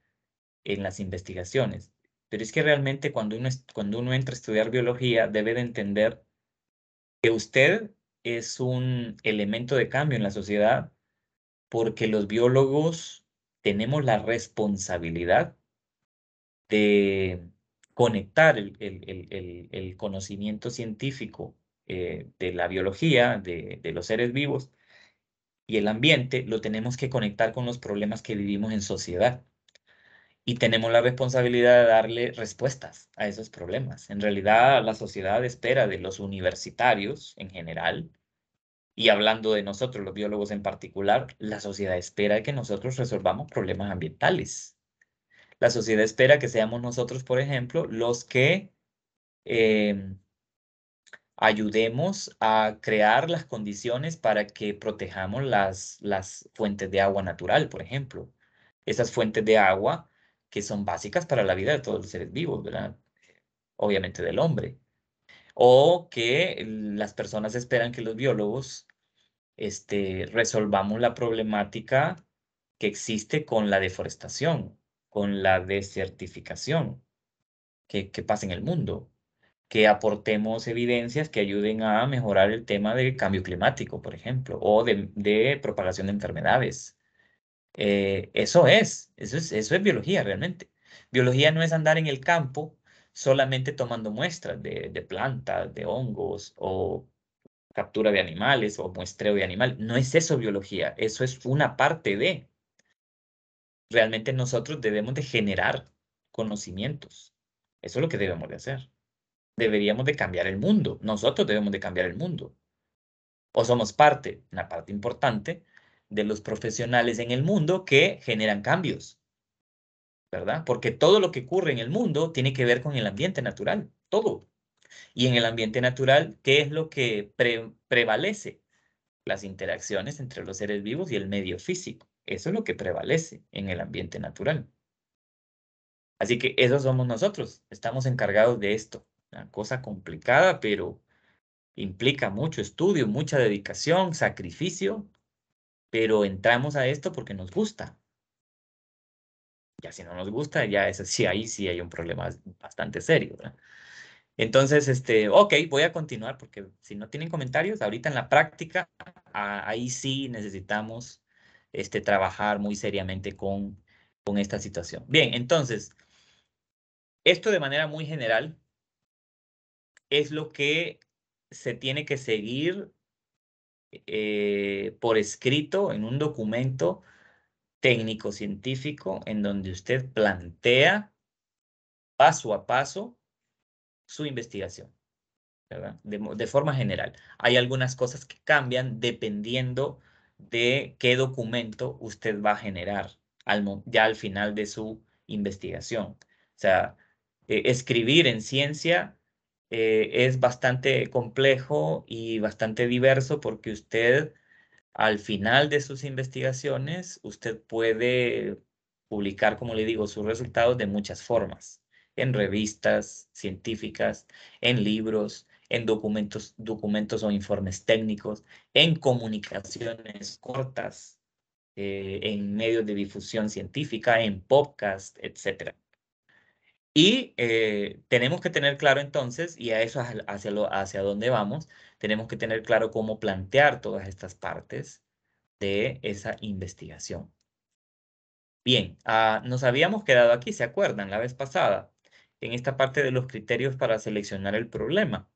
en las investigaciones. Pero es que realmente cuando uno, cuando uno entra a estudiar biología debe de entender que usted es un elemento de cambio en la sociedad porque los biólogos tenemos la responsabilidad de conectar el, conocimiento científico eh, de la biología, de, de los seres vivos y el ambiente, lo tenemos que conectar con los problemas que vivimos en sociedad y tenemos la responsabilidad de darle respuestas a esos problemas. En realidad, la sociedad espera de los universitarios en general, y hablando de nosotros, los biólogos en particular, la sociedad espera que nosotros resolvamos problemas ambientales. La sociedad espera que seamos nosotros, por ejemplo, los que em, ayudemos a crear las condiciones para que protejamos las, las fuentes de agua natural, por ejemplo. Esas fuentes de agua que son básicas para la vida de todos los seres vivos, ¿verdad? Obviamente del hombre. O que las personas esperan que los biólogos este, resolvamos la problemática que existe con la deforestación, con la desertificación que, que pasa en el mundo, que aportemos evidencias que ayuden a mejorar el tema del cambio climático, por ejemplo, o de, de propagación de enfermedades eh, eso, es, eso es, biología realmente. Biología no es andar en el campo solamente tomando muestras de, de plantas, de hongos o captura de animales o muestreo de animal No es eso biología, eso es una parte de. Realmente nosotros debemos de generar conocimientos. Eso es lo que debemos de hacer. Deberíamos de cambiar el mundo. Nosotros debemos de cambiar el mundo. O somos parte, una parte importante de los profesionales en el mundo que generan cambios, ¿verdad? Porque todo lo que ocurre en el mundo tiene que ver con el ambiente natural, todo. Y en el ambiente natural, ¿qué es lo que prevalece? Las interacciones entre los seres vivos y el medio físico. Eso es lo que prevalece en el ambiente natural. Así que esos somos nosotros, estamos encargados de esto. Una cosa complicada, pero implica mucho estudio, mucha dedicación, sacrificio, pero entramos a esto porque nos gusta. Ya si no nos gusta, ya es ahí sí hay un problema bastante serio. Entonces, este, ok, voy a continuar porque si no tienen comentarios, ahorita en la práctica, ahí sí necesitamos este, trabajar muy seriamente con, con esta situación. Bien, entonces, esto de manera muy general es lo que se tiene que seguir eh, por escrito en un documento técnico científico en donde usted plantea paso a paso su investigación, De, forma general. Hay algunas cosas que cambian dependiendo de qué documento usted va a generar al, ya al final de su investigación. O sea, eh, escribir en ciencia eh, es bastante complejo y bastante diverso porque usted al final de sus investigaciones, usted puede publicar, como le digo, sus resultados de muchas formas, en revistas científicas, en libros, en documentos, documentos o informes técnicos, en comunicaciones cortas, eh, en medios de difusión científica, en podcast, etc. Y eh, tenemos que tener claro entonces, y a eso hacia, dónde vamos, tenemos que tener claro cómo plantear todas estas partes de esa investigación. Bien, ah, nos habíamos quedado aquí, ¿se acuerdan? La vez pasada, en esta parte de los criterios para seleccionar el problema.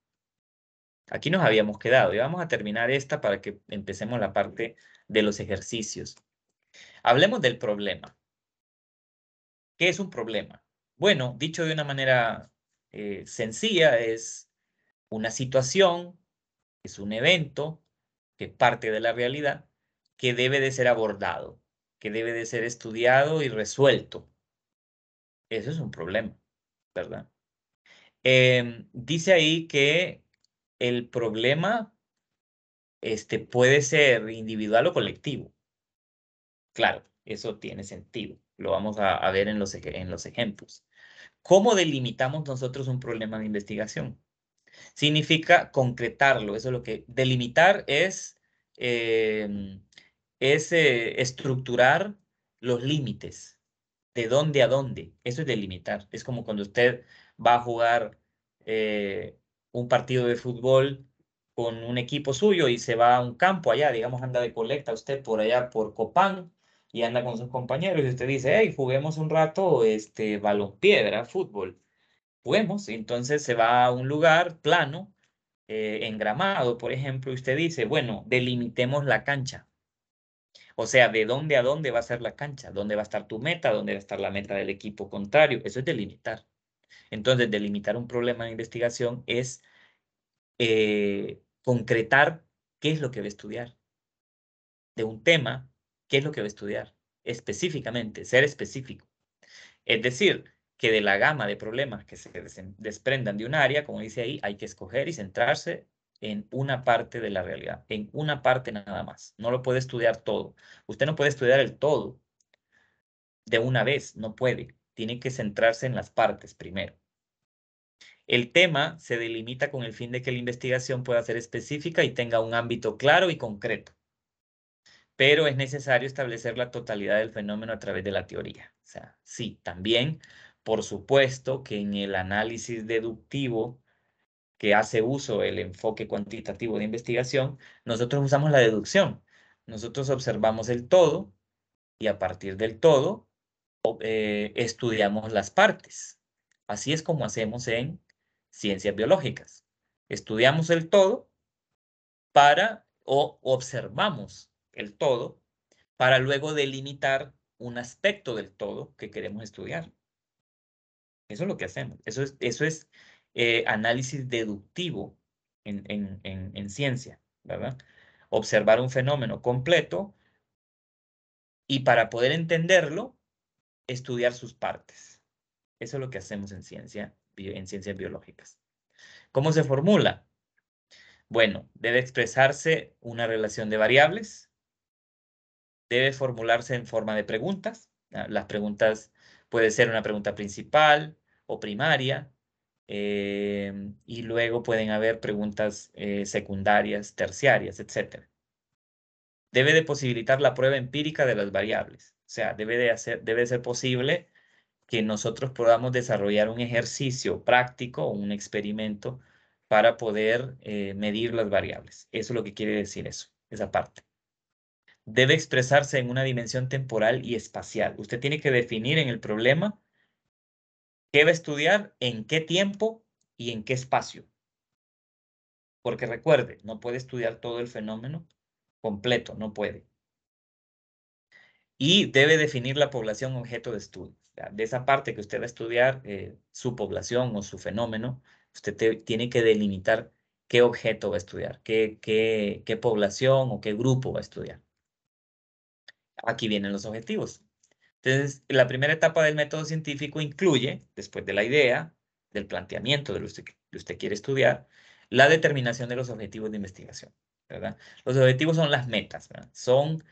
Aquí nos habíamos quedado y vamos a terminar esta para que empecemos la parte de los ejercicios. Hablemos del problema. ¿Qué es un problema? Bueno, dicho de una manera eh, sencilla, es una situación, es un evento que es parte de la realidad, que debe de ser abordado, que debe de ser estudiado y resuelto. Eso es un problema, ¿verdad? Em, dice ahí que el problema este, puede ser individual o colectivo. Claro, eso tiene sentido. Lo vamos a, a ver en los, en los ejemplos. ¿Cómo delimitamos nosotros un problema de investigación? Significa concretarlo, eso es lo que delimitar es, em, es eh, estructurar los límites, de dónde a dónde, eso es delimitar, es como cuando usted va a jugar eh, un partido de fútbol con un equipo suyo y se va a un campo allá, digamos anda de colecta usted por allá por Copán y anda con sus compañeros y usted dice, hey, juguemos un rato este, piedra fútbol. Juguemos, entonces se va a un lugar plano, eh, engramado, por ejemplo, y usted dice, bueno, delimitemos la cancha. O sea, de dónde a dónde va a ser la cancha, dónde va a estar tu meta, dónde va a estar la meta del equipo contrario. Eso es delimitar. Entonces, delimitar un problema de investigación es eh, concretar qué es lo que va a estudiar. De un tema, qué es lo que va a estudiar específicamente, ser específico. Es decir, que de la gama de problemas que se desprendan de un área, como dice ahí, hay que escoger y centrarse en una parte de la realidad, en una parte nada más. No lo puede estudiar todo. Usted no puede estudiar el todo de una vez, no puede. Tiene que centrarse en las partes primero. El tema se delimita con el fin de que la investigación pueda ser específica y tenga un ámbito claro y concreto pero es necesario establecer la totalidad del fenómeno a través de la teoría. O sea, sí, también, por supuesto que en el análisis deductivo que hace uso el enfoque cuantitativo de investigación, nosotros usamos la deducción. Nosotros observamos el todo y a partir del todo eh, estudiamos las partes. Así es como hacemos en ciencias biológicas. Estudiamos el todo para o observamos el todo, para luego delimitar un aspecto del todo que queremos estudiar. Eso es lo que hacemos. Eso es, eso es eh, análisis deductivo en, ciencia, ¿verdad? Observar un fenómeno completo y para poder entenderlo, estudiar sus partes. Eso es lo que hacemos en ciencia, en ciencias biológicas. ¿Cómo se formula? Bueno, debe expresarse una relación de variables, debe formularse en forma de preguntas. Las preguntas puede ser una pregunta principal o primaria, eh, y luego pueden haber preguntas eh, secundarias, terciarias, etc. Debe de posibilitar la prueba empírica de las variables, o sea, debe de, hacer, debe ser posible que nosotros podamos desarrollar un ejercicio práctico o un experimento para poder eh, medir las variables. Eso es lo que quiere decir eso, esa parte debe expresarse en una dimensión temporal y espacial. Usted tiene que definir en el problema qué va a estudiar, en qué tiempo y en qué espacio. Porque recuerde, no puede estudiar todo el fenómeno completo, no puede. Y debe definir la población objeto de estudio. De esa parte que usted va a estudiar, eh, su población o su fenómeno, usted tiene que delimitar qué objeto va a estudiar, qué, qué, qué población o qué grupo va a estudiar aquí vienen los objetivos. Entonces, la primera etapa del método científico incluye, después de la idea, del planteamiento de lo que usted quiere estudiar, la determinación de los objetivos de investigación. ¿verdad? Los objetivos son las metas, son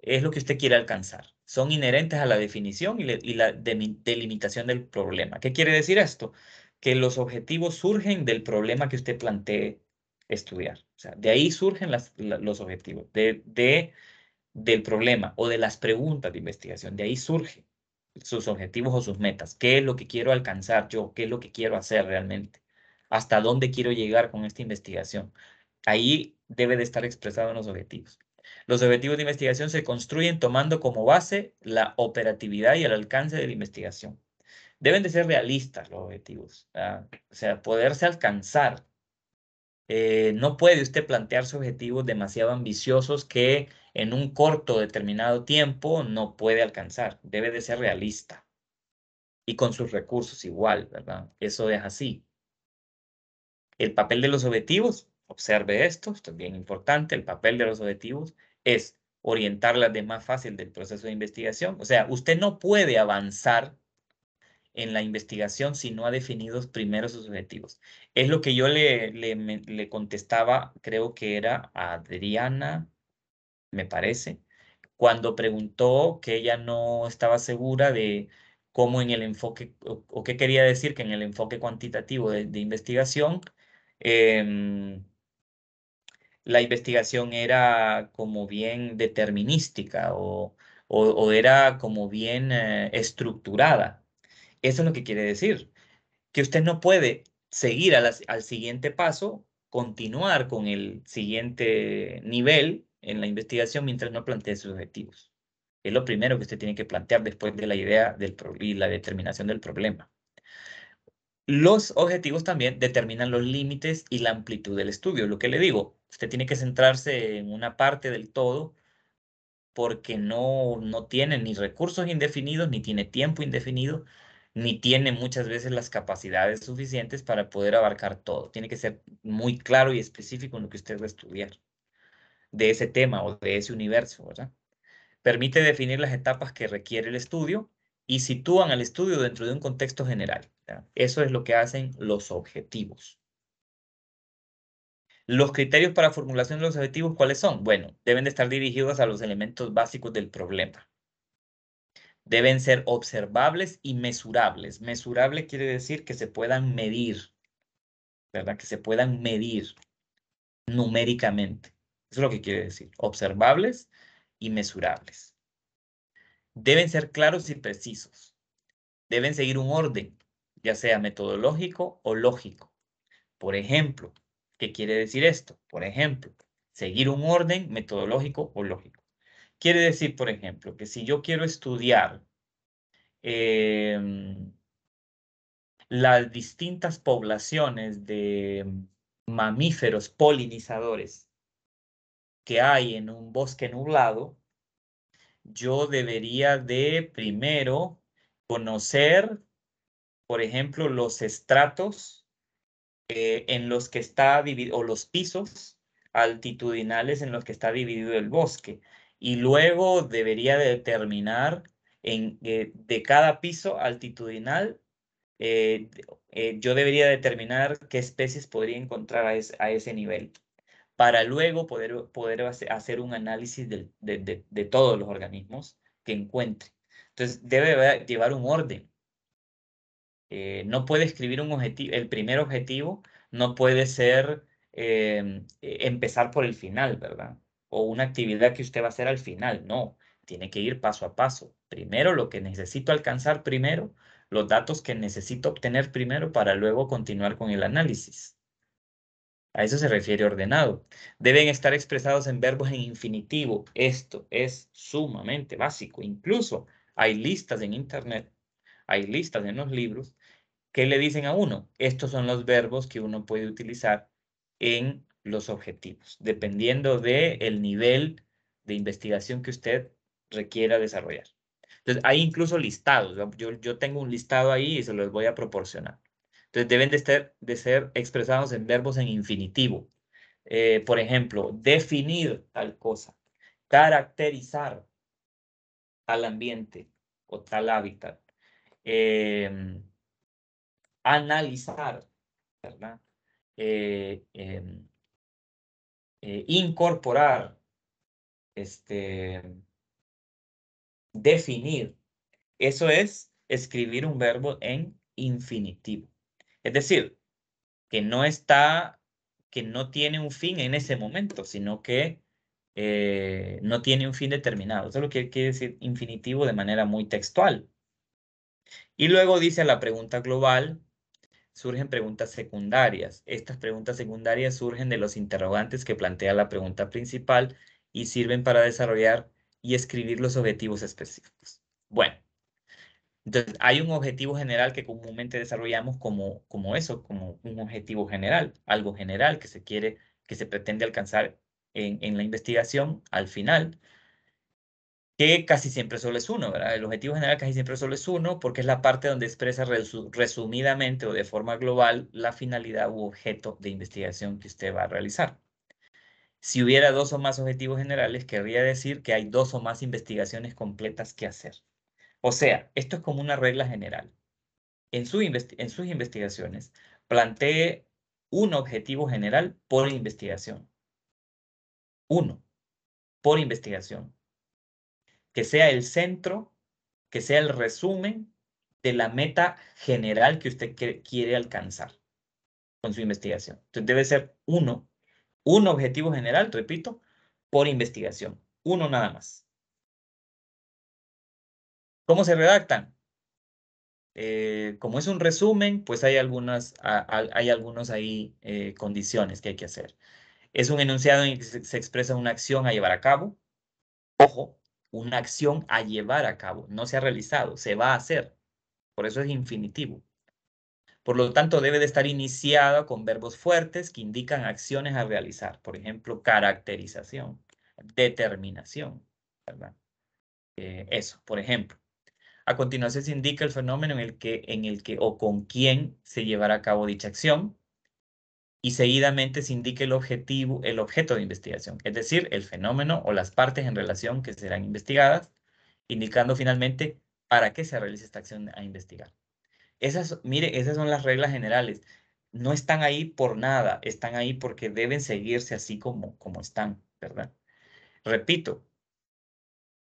es lo que usted quiere alcanzar. Son inherentes a la definición y, la delimitación del problema. ¿Qué quiere decir esto? Que los objetivos surgen del problema que usted plantee estudiar. O sea, de ahí surgen los objetivos, de del problema o de las preguntas de investigación. De ahí surgen sus objetivos o sus metas. ¿Qué es lo que quiero alcanzar yo? ¿Qué es lo que quiero hacer realmente? ¿Hasta dónde quiero llegar con esta investigación? Ahí debe de estar expresado en los objetivos. Los objetivos de investigación se construyen tomando como base la operatividad y el alcance de la investigación. Deben de ser realistas los objetivos, ah, o sea, poderse alcanzar, eh, no puede usted plantearse objetivos demasiado ambiciosos que en un corto determinado tiempo no puede alcanzar. Debe de ser realista. Y con sus recursos igual, ¿verdad? Eso es así. El papel de los objetivos, observe esto, esto es bien importante, el papel de los objetivos es orientarlas de más fácil del proceso de investigación. O sea, usted no puede avanzar en la investigación si no ha definido primero sus objetivos. Es lo que yo le, contestaba, creo que era Adriana, me parece, cuando preguntó que ella no estaba segura de cómo en el enfoque, o, qué quería decir que en el enfoque cuantitativo de, investigación, em, la investigación era como bien determinística o, era como bien eh, estructurada. Eso es lo que quiere decir, que usted no puede seguir al siguiente paso, continuar con el siguiente nivel en la investigación mientras no plantee sus objetivos. Es lo primero que usted tiene que plantear después de la idea del y la determinación del problema. Los objetivos también determinan los límites y la amplitud del estudio. Lo que le digo, usted tiene que centrarse en una parte del todo porque no, no tiene ni recursos indefinidos ni tiene tiempo indefinido ni tiene muchas veces las capacidades suficientes para poder abarcar todo. Tiene que ser muy claro y específico en lo que usted va a estudiar de ese tema o de ese universo, ¿verdad? Permite definir las etapas que requiere el estudio y sitúan al estudio dentro de un contexto general. Eso es lo que hacen los objetivos. Los criterios para formulación de los objetivos, ¿cuáles son? Bueno, deben de estar dirigidos a los elementos básicos del problema deben ser observables y mesurables. Mesurable quiere decir que se puedan medir, ¿verdad? Que se puedan medir numéricamente. Eso es lo que quiere decir, observables y mesurables. Deben ser claros y precisos. Deben seguir un orden, ya sea metodológico o lógico. Por ejemplo, ¿qué quiere decir esto? Por ejemplo, seguir un orden metodológico o lógico. Quiere decir, por ejemplo, que si yo quiero estudiar em, las distintas poblaciones de mamíferos polinizadores que hay en un bosque nublado, yo debería de primero conocer, por ejemplo, los estratos eh, en los que está dividido, o los pisos altitudinales en los que está dividido el bosque y luego debería determinar en, eh, de cada piso altitudinal, eh, eh, yo debería determinar qué especies podría encontrar a, ese nivel, para luego poder, poder hacer un análisis de, de, todos los organismos que encuentre. Entonces, debe llevar un orden. no puede escribir un objetivo, el primer objetivo no puede ser em, e-, empezar por el final, ¿verdad? o una actividad que usted va a hacer al final, no, tiene que ir paso a paso. Primero lo que necesito alcanzar primero, los datos que necesito obtener primero para luego continuar con el análisis. A eso se refiere ordenado. Deben estar expresados en verbos en infinitivo. Esto es sumamente básico. Incluso hay listas en internet, hay listas en los libros que le dicen a uno, estos son los verbos que uno puede utilizar en los objetivos, dependiendo del el nivel de investigación que usted requiera desarrollar. Entonces, hay incluso listados. Yo, tengo un listado ahí y se los voy a proporcionar. Entonces, deben de, ser, de ser expresados en verbos en infinitivo. Eh, por ejemplo, definir tal cosa, caracterizar tal ambiente o tal hábitat, em, analizar, ¿verdad? Eh, em, eh, incorporar, este, definir. Eso es escribir un verbo en infinitivo. Es decir, que no está, que no tiene un fin en ese momento, sino que eh, no tiene un fin determinado. Eso es lo que quiere decir infinitivo de manera muy textual. Y luego dice la pregunta global, surgen preguntas secundarias. Estas preguntas secundarias surgen de los interrogantes que plantea la pregunta principal y sirven para desarrollar y escribir los objetivos específicos. Bueno, entonces hay un objetivo general que comúnmente desarrollamos como, como eso, como un objetivo general, algo general que se quiere, que se pretende alcanzar en, en la investigación al final que casi siempre solo es uno, ¿verdad? El objetivo general casi siempre solo es uno porque es la parte donde expresa resumidamente o de forma global la finalidad u objeto de investigación que usted va a realizar. Si hubiera dos o más objetivos generales, querría decir que hay dos o más investigaciones completas que hacer. O sea, esto es como una regla general. En, su en sus investigaciones, plantee un objetivo general por investigación. Uno, por investigación que sea el centro, que sea el resumen de la meta general que usted quiere alcanzar con su investigación. Entonces debe ser uno, un objetivo general, repito, por investigación, uno nada más. ¿Cómo se redactan? Eh, como es un resumen, pues hay algunas, hay algunos ahí eh, condiciones que hay que hacer. Es un enunciado en el que se expresa una acción a llevar a cabo. Ojo, una acción a llevar a cabo. No se ha realizado, se va a hacer. Por eso es infinitivo. Por lo tanto, debe de estar iniciada con verbos fuertes que indican acciones a realizar. Por ejemplo, caracterización, determinación. Eh, eso, por ejemplo. A continuación se indica el fenómeno en el, que, en el que o con quién se llevará a cabo dicha acción y seguidamente se indique el objetivo, el objeto de investigación, es decir, el fenómeno o las partes en relación que serán investigadas, indicando finalmente para qué se realiza esta acción a investigar. Esas, mire, esas son las reglas generales. No están ahí por nada, están ahí porque deben seguirse así como, como están, ¿verdad? Repito,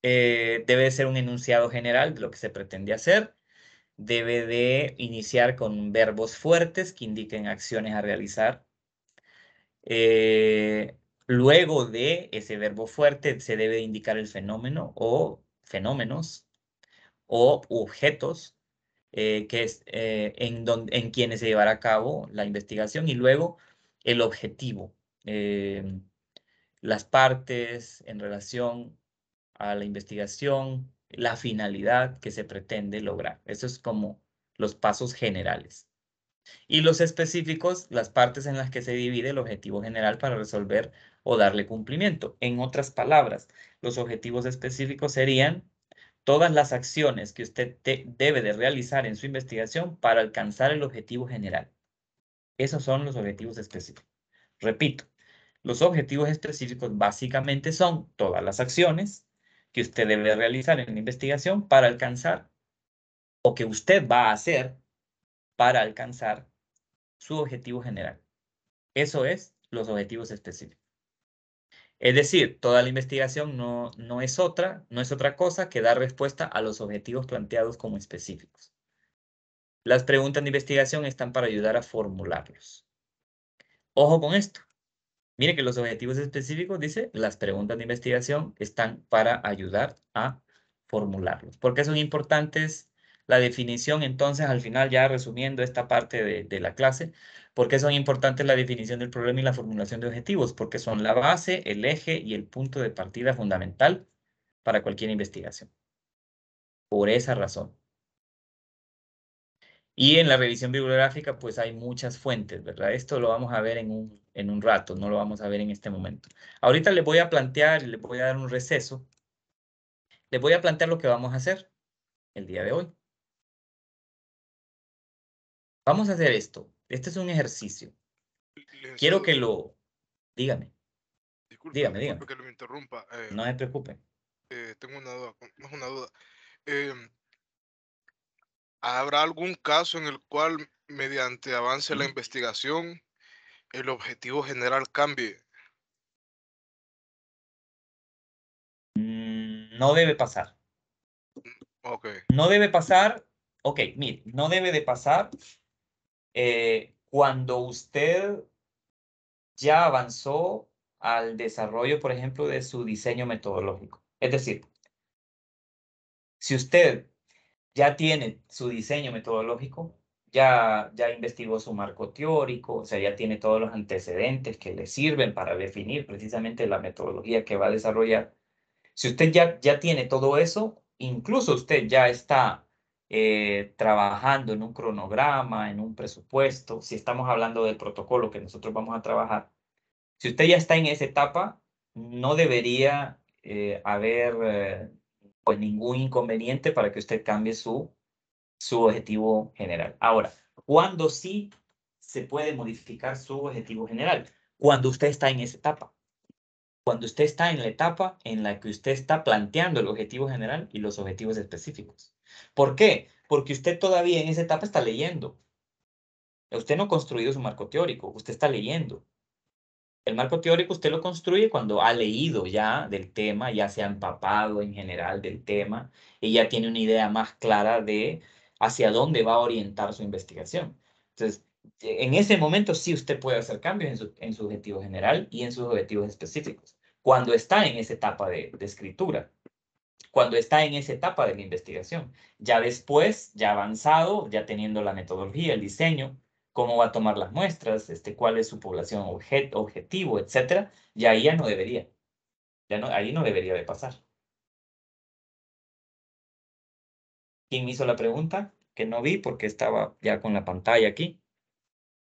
eh, debe ser un enunciado general de lo que se pretende hacer, debe de iniciar con verbos fuertes que indiquen acciones a realizar. Eh, luego de ese verbo fuerte se debe indicar el fenómeno o fenómenos o objetos eh, que eh, en, en quienes se llevará a cabo la investigación y luego el objetivo, las partes en relación a la investigación, la finalidad que se pretende lograr. Eso es como los pasos generales. Y los específicos, las partes en las que se divide el objetivo general para resolver o darle cumplimiento. En otras palabras, los objetivos específicos serían todas las acciones que usted debe de realizar en su investigación para alcanzar el objetivo general. Esos son los objetivos específicos. Repito, los objetivos específicos básicamente son todas las acciones que usted debe realizar en la investigación para alcanzar o que usted va a hacer para alcanzar su objetivo general. Eso es los objetivos específicos. Es decir, toda la investigación no, no, es otra, no es otra cosa que dar respuesta a los objetivos planteados como específicos. Las preguntas de investigación están para ayudar a formularlos. Ojo con esto. Mire que los objetivos específicos, dice, las preguntas de investigación están para ayudar a formularlos. ¿Por qué son importantes? La definición, entonces, al final, ya resumiendo esta parte de, la clase, ¿por qué son importantes la definición del problema y la formulación de objetivos? Porque son la base, el eje y el punto de partida fundamental para cualquier investigación. Por esa razón. Y en la revisión bibliográfica, pues hay muchas fuentes, ¿verdad? Esto lo vamos a ver en un, en un rato, no lo vamos a ver en este momento. Ahorita les voy a plantear, les voy a dar un receso. Les voy a plantear lo que vamos a hacer el día de hoy. Vamos a hacer esto. Este es un ejercicio. Quiero que lo... Dígame. dígame, dígame. Eh, no se preocupe. Eh, tengo una duda, no es una duda. Eh, ¿Habrá algún caso en el cual, mediante avance de la investigación, el objetivo general cambie? Mm, no debe pasar. Ok. No debe pasar, ok, mire, no debe de pasar eh, cuando usted ya avanzó al desarrollo, por ejemplo, de su diseño metodológico. Es decir, si usted ya tiene su diseño metodológico, ya, ya investigó su marco teórico, o sea, ya tiene todos los antecedentes que le sirven para definir precisamente la metodología que va a desarrollar. Si usted ya, ya tiene todo eso, incluso usted ya está eh, trabajando en un cronograma, en un presupuesto, si estamos hablando del protocolo que nosotros vamos a trabajar, si usted ya está en esa etapa, no debería eh, haber... Eh, pues ningún inconveniente para que usted cambie su, su objetivo general. Ahora, ¿cuándo sí se puede modificar su objetivo general? Cuando usted está en esa etapa. Cuando usted está en la etapa en la que usted está planteando el objetivo general y los objetivos específicos. ¿Por qué? Porque usted todavía en esa etapa está leyendo. Usted no ha construido su marco teórico, usted está leyendo. El marco teórico usted lo construye cuando ha leído ya del tema, ya se ha empapado en general del tema y ya tiene una idea más clara de hacia dónde va a orientar su investigación. Entonces, e, en ese momento sí usted puede hacer cambios en su, objetivo general y en sus objetivos específicos, cuando está en esa etapa de escritura, cuando está en esa etapa de la investigación. Ya después, ya avanzado, ya teniendo la metodología, el diseño, cómo va a tomar las muestras, este, cuál es su población objetivo, etcétera, ya ahí ya no debería. Ya no, ahí no debería de pasar. ¿Quién me hizo la pregunta? Que no vi porque estaba ya con la pantalla aquí.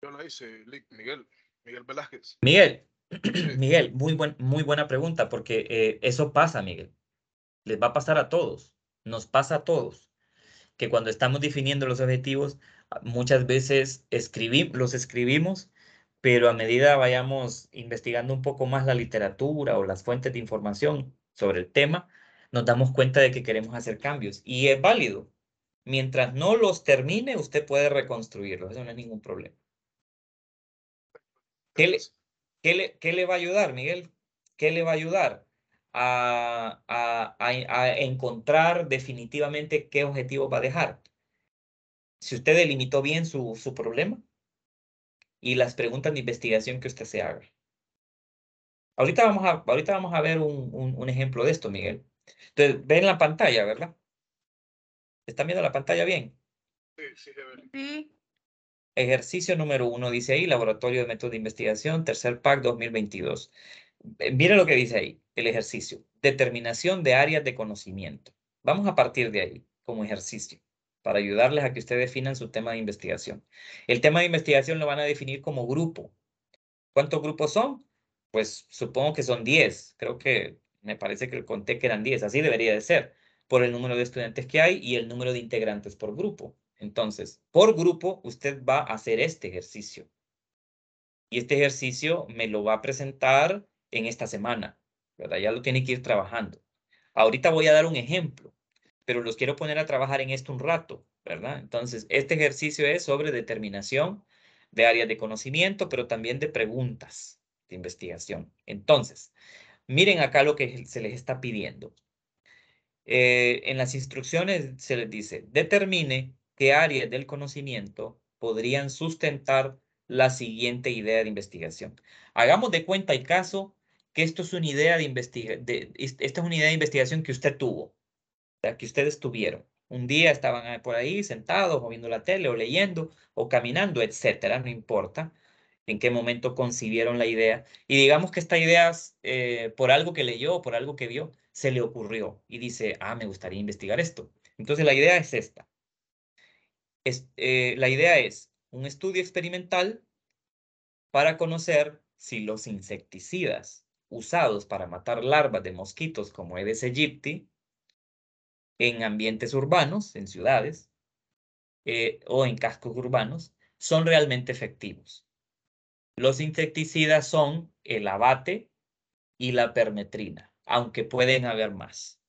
Yo la hice, Miguel, Miguel Velázquez. Miguel, Miguel, muy, muy buena pregunta porque eh, eso pasa, Miguel. Les va a pasar a todos, nos pasa a todos, que cuando estamos definiendo los objetivos, muchas veces escribí, los escribimos, pero a medida vayamos investigando un poco más la literatura o las fuentes de información sobre el tema, nos damos cuenta de que queremos hacer cambios y es válido. Mientras no los termine, usted puede reconstruirlos, eso no es ningún problema. ¿Qué le, qué le, qué le va a ayudar, Miguel? ¿Qué le va a ayudar? A, a, a, encontrar definitivamente qué objetivo va a dejar si usted delimitó bien su, su problema y las preguntas de investigación que usted se haga. Ahorita vamos a, ahorita vamos a ver un, un, ejemplo de esto, Miguel. Entonces, ven la pantalla, ¿verdad? ¿Están viendo la pantalla bien? Sí, sí, se ve. Ejercicio número uno dice ahí, Laboratorio de Métodos de Investigación, tercer PAC 2022. Eh, mire lo que dice ahí, el ejercicio. Determinación de áreas de conocimiento. Vamos a partir de ahí como ejercicio para ayudarles a que ustedes definan su tema de investigación. El tema de investigación lo van a definir como grupo. ¿Cuántos grupos son? Pues supongo que son 10. Creo que me parece que conté que eran 10. Así debería de ser, por el número de estudiantes que hay y el número de integrantes por grupo. Entonces, por grupo, usted va a hacer este ejercicio. Y este ejercicio me lo va a presentar en esta semana, ¿verdad? Ya lo tiene que ir trabajando. Ahorita voy a dar un ejemplo pero los quiero poner a trabajar en esto un rato, ¿verdad? Entonces, este ejercicio es sobre determinación de áreas de conocimiento, pero también de preguntas de investigación. Entonces, miren acá lo que se les está pidiendo. Eh, en las instrucciones se les dice, determine qué áreas del conocimiento podrían sustentar la siguiente idea de investigación. Hagamos de cuenta el caso que esto es una idea de, esta es una idea de investigación que usted tuvo, que ustedes tuvieron. Un día estaban ah, por ahí sentados o viendo la tele o leyendo o caminando, etcétera, no importa en qué momento concibieron la idea. Y digamos que esta idea, eh, por algo que leyó, por algo que vio, se le ocurrió y dice, ah, me gustaría investigar esto. Entonces la idea es esta. Es, eh, la idea es un estudio experimental para conocer si los insecticidas usados para matar larvas de mosquitos como Aedes aegypti en ambientes urbanos, en ciudades eh, o en cascos urbanos, son realmente efectivos. Los insecticidas son el abate y la permetrina, aunque pueden haber más.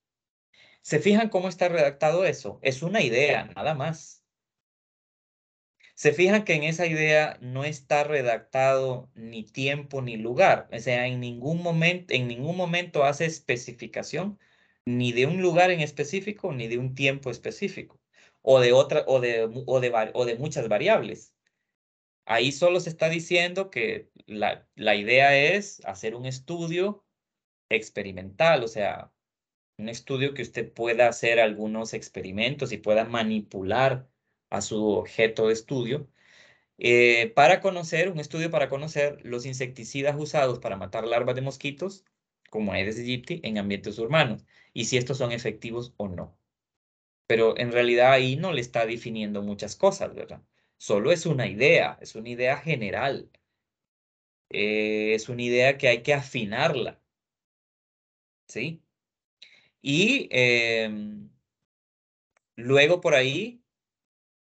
¿Se fijan cómo está redactado eso? Es una idea, nada más. Se fijan que en esa idea no está redactado ni tiempo ni lugar, o sea, en ningún momento hace especificación ni de un lugar en específico, ni de un tiempo específico, o de, otra, o de, o de, muchas variables. Ahí solo se está diciendo que la, idea es hacer un estudio experimental, o sea, un estudio que usted pueda hacer algunos experimentos y pueda manipular a su objeto de estudio eh, para conocer, un estudio para conocer los insecticidas usados para matar larvas de mosquitos como Aedes aegypti, en ambientes urbanos y si estos son efectivos o no. Pero en realidad ahí no le está definiendo muchas cosas, ¿verdad? Solo es una idea, es una idea general. Eh, es una idea que hay que afinarla. ¿Sí? Y em, luego por ahí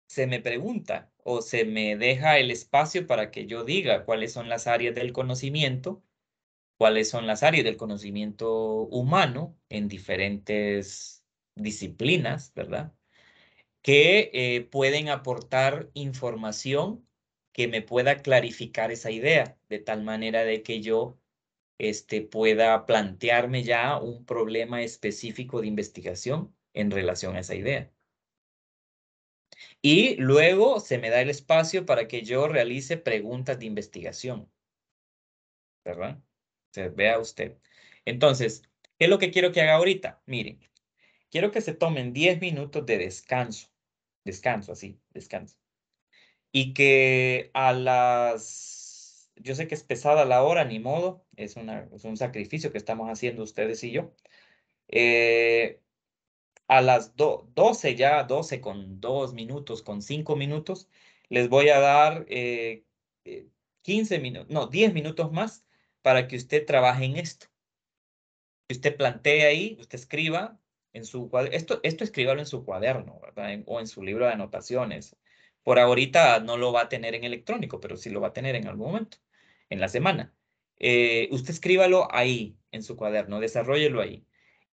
se me pregunta o se me deja el espacio para que yo diga cuáles son las áreas del conocimiento cuáles son las áreas del conocimiento humano en diferentes disciplinas, ¿verdad? Que eh, pueden aportar información que me pueda clarificar esa idea, de tal manera de que yo este, pueda plantearme ya un problema específico de investigación en relación a esa idea. Y luego se me da el espacio para que yo realice preguntas de investigación. ¿Verdad? Se vea usted. Entonces, ¿qué es lo que quiero que haga ahorita? Miren, quiero que se tomen 10 minutos de descanso. Descanso, así, descanso. Y que a las... Yo sé que es pesada la hora, ni modo. Es, un sacrificio que estamos haciendo ustedes y yo. Eh, a las 12 ya, 12 con 2 minutos, con 5 minutos, les voy a dar 15 eh, eh, minutos, no, 10 minutos más para que usted trabaje en esto. Que usted plantee ahí, usted escriba en su esto, esto escríbalo en su cuaderno o en su libro de anotaciones. Por ahorita no lo va a tener en electrónico, pero sí lo va a tener en algún momento, en la semana. Eh, usted escríbalo ahí, en su cuaderno, desarrollelo ahí.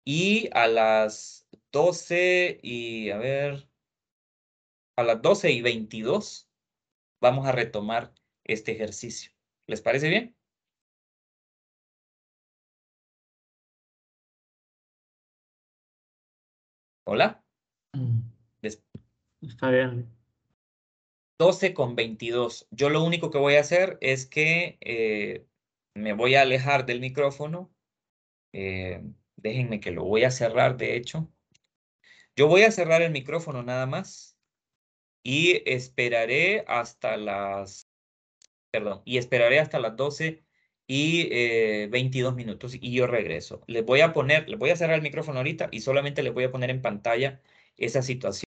Y a las 12 y, a ver, a las 12 y 22 vamos a retomar este ejercicio. ¿Les parece bien? Hola. Mm. Está bien. 12 con 22. Yo lo único que voy a hacer es que eh, me voy a alejar del micrófono. Eh, déjenme que lo voy a cerrar, de hecho. Yo voy a cerrar el micrófono nada más y esperaré hasta las, perdón, y esperaré hasta las 12 y 22 eh, minutos y yo regreso. Les voy a poner, les voy a cerrar el micrófono ahorita y solamente les voy a poner en pantalla esa situación.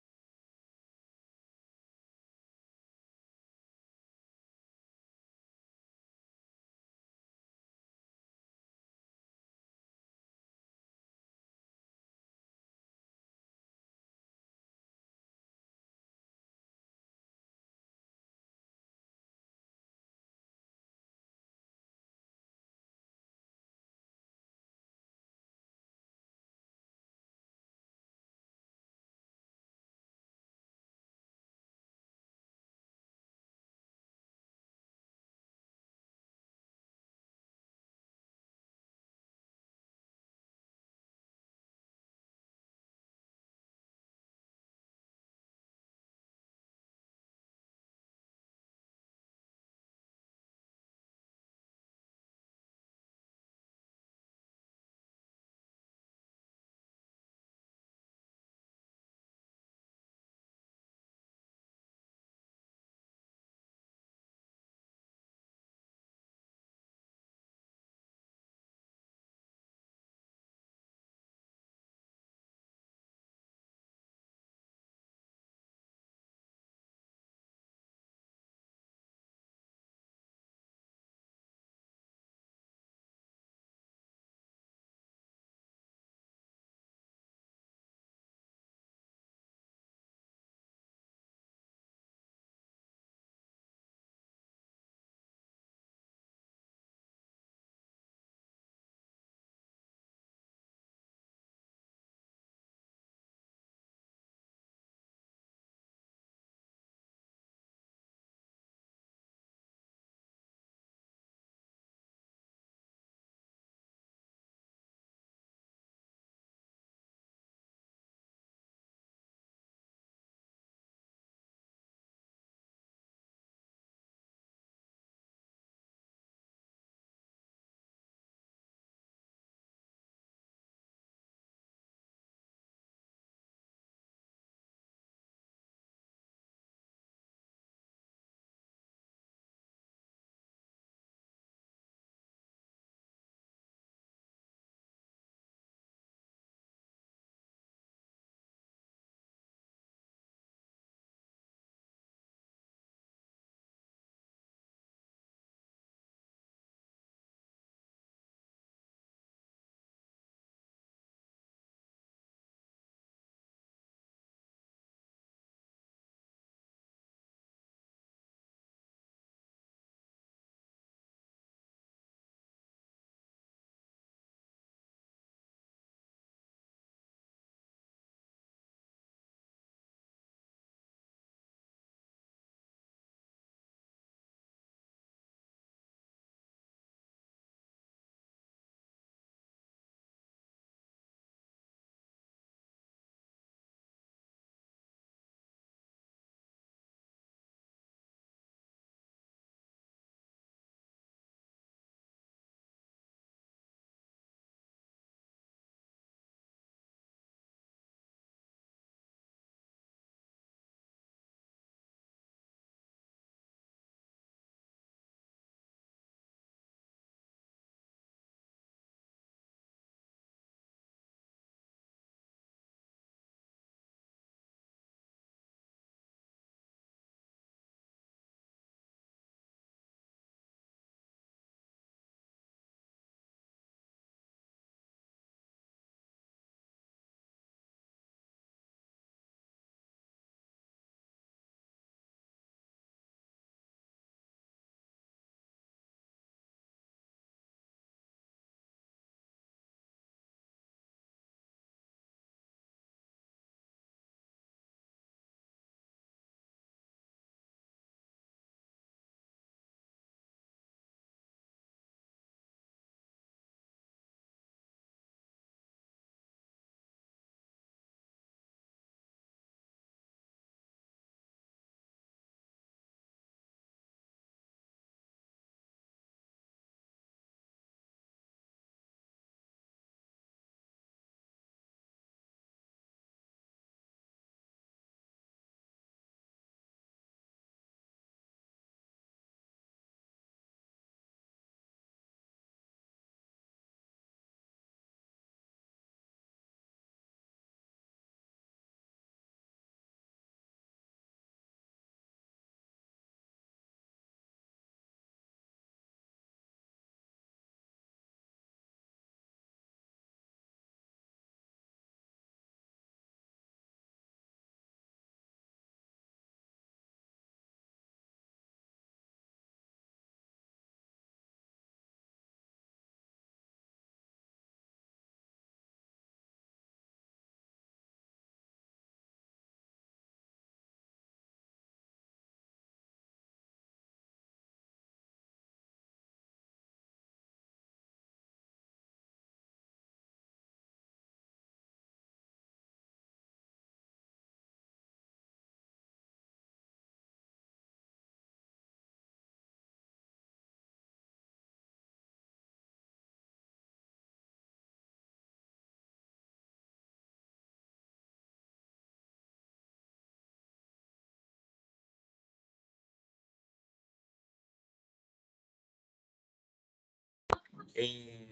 Em,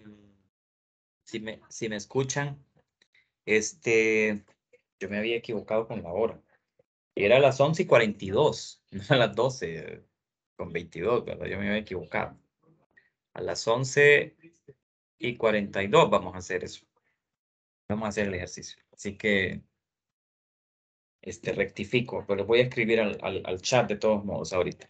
si, me, si me escuchan, este, yo me había equivocado con la hora. Era a las 11 y 42, no a las 12 con 22, ¿verdad? Yo me había equivocado. A las 11 y 42 vamos a hacer eso. Vamos a hacer el ejercicio. Así que este, rectifico, pero voy a escribir al, al chat de todos modos ahorita.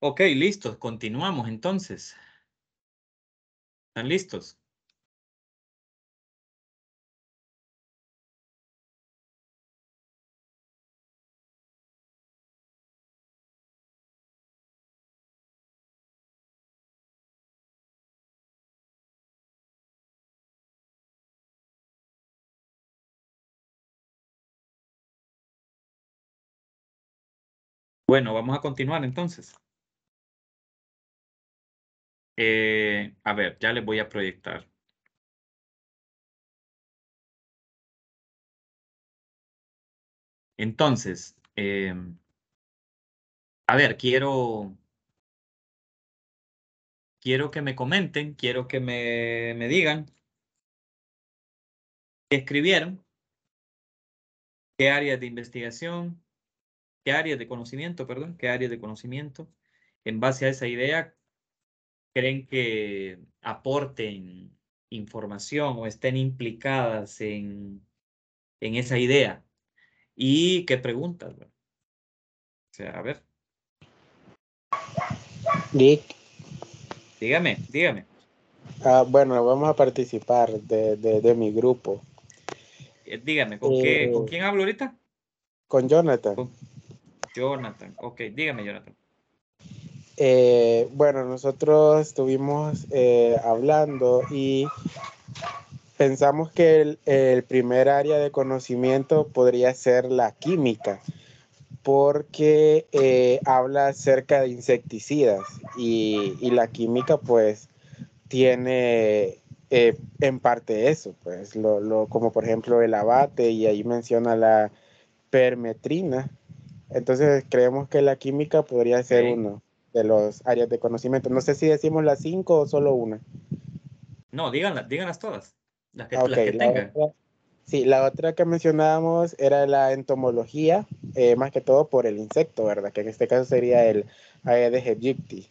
Ok, listos. Continuamos entonces. ¿Están listos? Bueno, vamos a continuar entonces. Eh, a ver, ya les voy a proyectar. Entonces, em, a ver, quiero, quiero que me comenten, quiero que me, me digan qué escribieron, qué áreas de investigación, qué áreas de conocimiento, perdón, qué áreas de conocimiento, en base a esa idea, creen que aporten información o estén implicadas en, esa idea? ¿Y qué preguntas? O sea, a ver. Dígame, dígame. Ah, bueno, vamos a participar de, mi grupo. Eh, dígame, ¿con, eh, quién hablo ahorita? Con Jonathan. Jonathan, ok, dígame, Jonathan. Eh, bueno, nosotros estuvimos eh, hablando y pensamos que el, primer área de conocimiento podría ser la química, porque eh, habla acerca de insecticidas y, la química pues tiene en parte eso, pues como por ejemplo el abate y ahí menciona la permetrina. Entonces creemos que la química podría ser uno de los áreas de conocimiento. No sé si decimos las cinco o solo una. No, díganlas, díganlas todas. Las que, ah, las sí, la otra que mencionábamos era la entomología, eh, más que todo por el insecto, ¿verdad? Que en este caso sería el Aedes aegypti.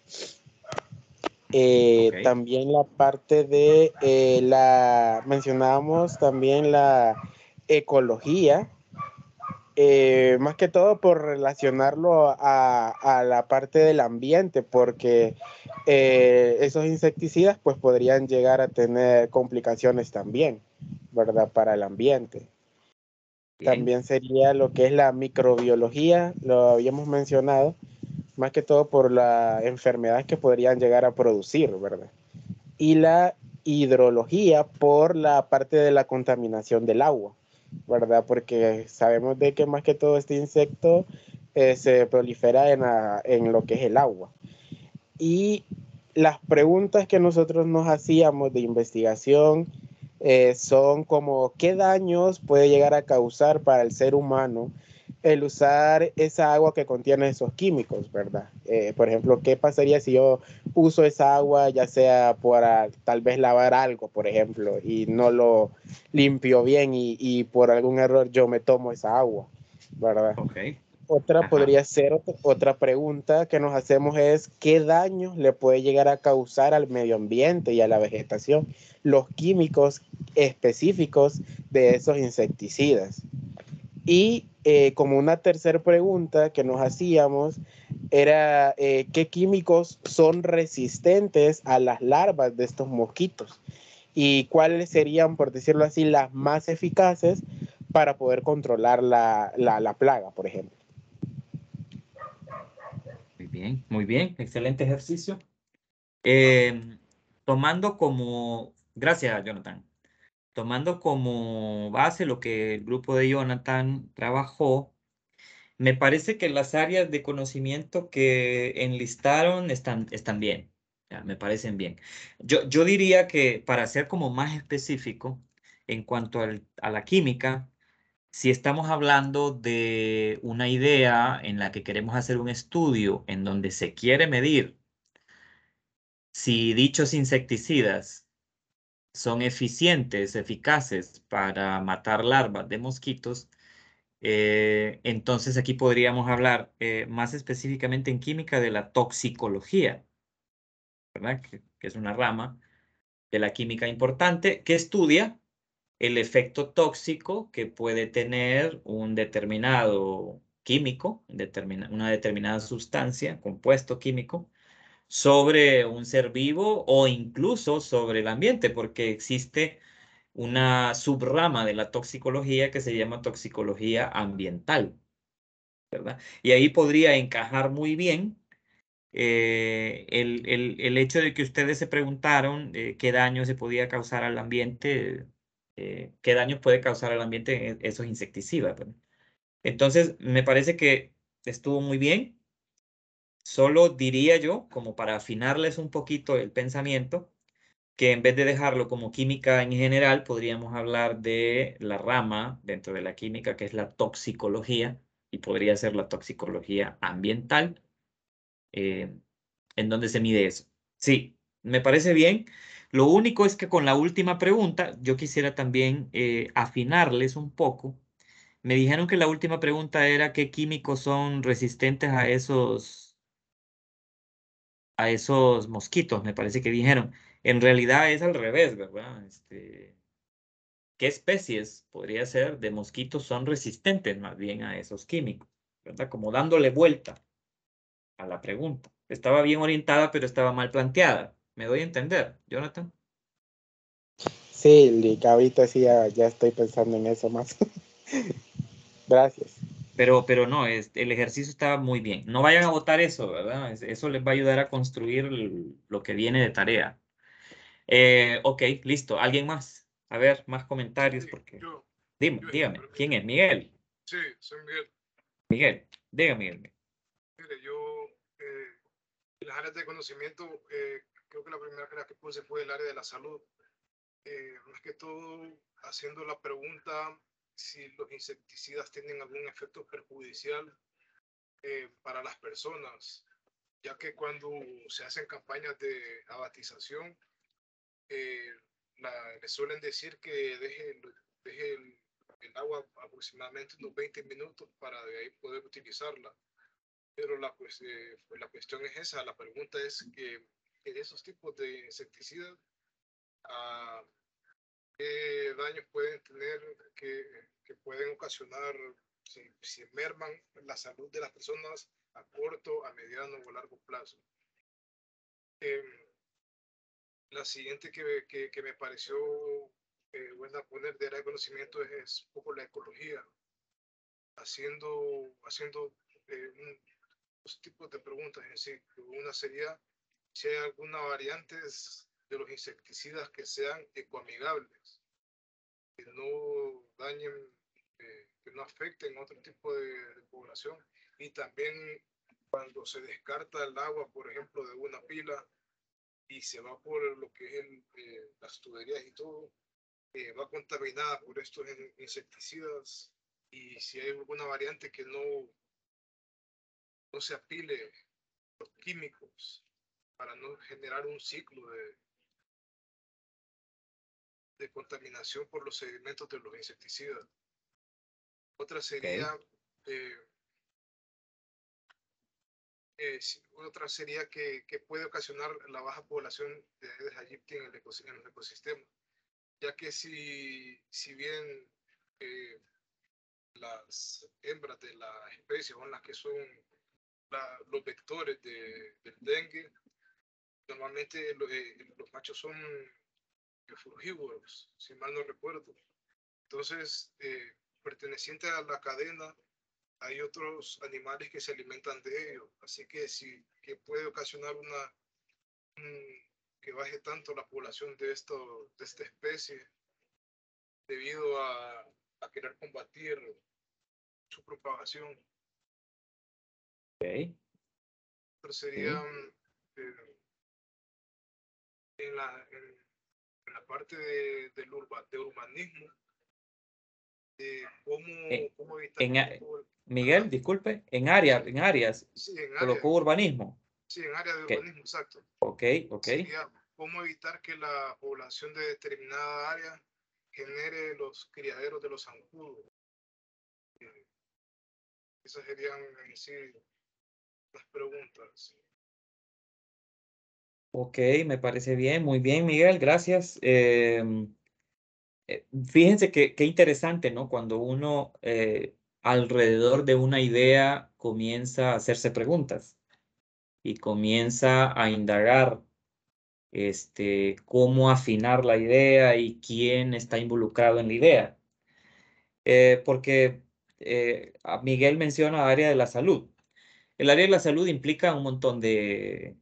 Eh, también la parte de eh, la, mencionábamos también la ecología, eh, más que todo por relacionarlo a, a, la parte del ambiente, porque eh, esos insecticidas pues podrían llegar a tener complicaciones también, ¿verdad? Para el ambiente. También sería lo que es la microbiología, lo habíamos mencionado, más que todo por las enfermedades que podrían llegar a producir, ¿verdad? Y la hidrología por la parte de la contaminación del agua. ¿verdad? Porque sabemos de que más que todo este insecto eh, se prolifera en, la, lo que es el agua. Y las preguntas que nosotros nos hacíamos de investigación eh, son como qué daños puede llegar a causar para el ser humano el usar esa agua que contiene esos químicos, ¿verdad? Eh, por ejemplo, ¿qué pasaría si yo uso esa agua ya sea para tal vez lavar algo, por ejemplo, y no lo limpio bien y, por algún error yo me tomo esa agua, ¿verdad? Otra podría ser otra pregunta que nos hacemos es qué daño le puede llegar a causar al medio ambiente y a la vegetación los químicos específicos de esos insecticidas. Y eh, como una tercera pregunta que nos hacíamos era, eh, ¿qué químicos son resistentes a las larvas de estos mosquitos? ¿Y cuáles serían, por decirlo así, las más eficaces para poder controlar la, plaga, por ejemplo? Muy bien, muy bien, excelente ejercicio. Eh, tomando como, gracias Jonathan, tomando como base lo que el grupo de Jonathan trabajó, me parece que las áreas de conocimiento que enlistaron están, están bien, me parecen bien. Yo, yo diría que para ser como más específico en cuanto a la química, si estamos hablando de una idea en la que queremos hacer un estudio en donde se quiere medir si dichos insecticidas son eficientes, eficaces para matar larvas de mosquitos, eh, entonces aquí podríamos hablar eh, más específicamente en química de la toxicología, Que, es una rama de la química importante que estudia el efecto tóxico que puede tener un determinado químico, una determinada sustancia, compuesto químico, sobre un ser vivo o incluso sobre el ambiente, porque existe una subrama de la toxicología que se llama toxicología ambiental, ¿verdad? Y ahí podría encajar muy bien eh, el, hecho de que ustedes se preguntaron eh, qué daño se podía causar al ambiente, eh, qué daño puede causar al ambiente e, esos insecticidas. Entonces, me parece que estuvo muy bien. Solo diría yo, como para afinarles un poquito el pensamiento, que en vez de dejarlo como química en general, podríamos hablar de la rama dentro de la química que es la toxicología y podría ser la toxicología ambiental, eh, en donde se mide eso. Sí, me parece bien. Lo único es que con la última pregunta, yo quisiera también eh, afinarles un poco. Me dijeron que la última pregunta era qué químicos son resistentes a esos a esos mosquitos, me parece que dijeron. En realidad es al revés, ¿verdad? Este, ¿Qué especies podría ser de mosquitos son resistentes más bien a esos químicos? ¿Verdad? Como dándole vuelta a la pregunta. Estaba bien orientada, pero estaba mal planteada. ¿Me doy a entender, Jonathan? Sí, ahorita sí ya estoy pensando en eso más. Gracias. Pero, pero no, es, el ejercicio está muy bien. No vayan a votar eso, ¿verdad? Eso les va a ayudar a construir lo que viene de tarea. Eh, ok, listo. ¿Alguien más? A ver, más comentarios. porque... Dime, dígame, ¿quién es? ¿Miguel? Sí, soy Miguel. Miguel, dígame, Mire, yo, eh, las áreas de conocimiento, eh, creo que la primera que, puse fue el área de la salud. Eh, más que todo, haciendo la pregunta si los insecticidas tienen algún efecto perjudicial eh, para las personas, ya que cuando se hacen campañas de abatización, eh, le suelen decir que deje, deje el, agua aproximadamente unos 20 minutos para de ahí poder utilizarla. Pero la, pues, eh, pues la cuestión es esa, la pregunta es que en esos tipos de insecticidas, ah, qué daños pueden tener, que, que pueden ocasionar si, merman la salud de las personas a corto, a mediano o a largo plazo. Em, la siguiente que, que, que me pareció eh, buena poner de reconocimiento es, un poco la ecología, haciendo, haciendo eh, un, dos tipos de preguntas, es decir, una sería si hay alguna variante de los insecticidas que sean ecoamigables, que no dañen, que no afecten a otro tipo de, población. Y también cuando se descarta el agua, por ejemplo, de una pila y se va por lo que es eh, las tuberías y todo, eh, va contaminada por estos insecticidas y si hay alguna variante que no, no se apile los químicos para no generar un ciclo de, de contaminación por los sedimentos de los insecticidas. Otra sería, eh, eh, otra sería que, puede ocasionar la baja población de aedes aegypti en, el ecosistema, ya que si, si bien eh, las hembras de las especies son las que son los vectores de, del dengue, normalmente los machos son que frugívoros, si mal no recuerdo. Entonces, eh, perteneciente a la cadena, hay otros animales que se alimentan de ello Así que si que puede ocasionar una que baje tanto la población de, esto, de esta especie debido a, querer combatir su propagación. Okay. Pero sería... Eh, en, la, la parte de, del urbanismo, cómo, eh, cómo evitar Miguel, disculpe, en áreas, en áreas, sí, urbanismo. Sí, en áreas de urbanismo, exacto. Ok, ok. cómo evitar que la población de determinada área genere los criaderos de los zancudos. Eh, esas serían las preguntas. Ok, me parece bien, muy bien, Miguel, gracias. Em, eh, fíjense qué interesante, ¿no? Cuando uno eh, alrededor de una idea comienza a hacerse preguntas y comienza a indagar este, cómo afinar la idea y quién está involucrado en la idea. Eh, porque Miguel menciona área de la salud. El área de la salud implica un montón de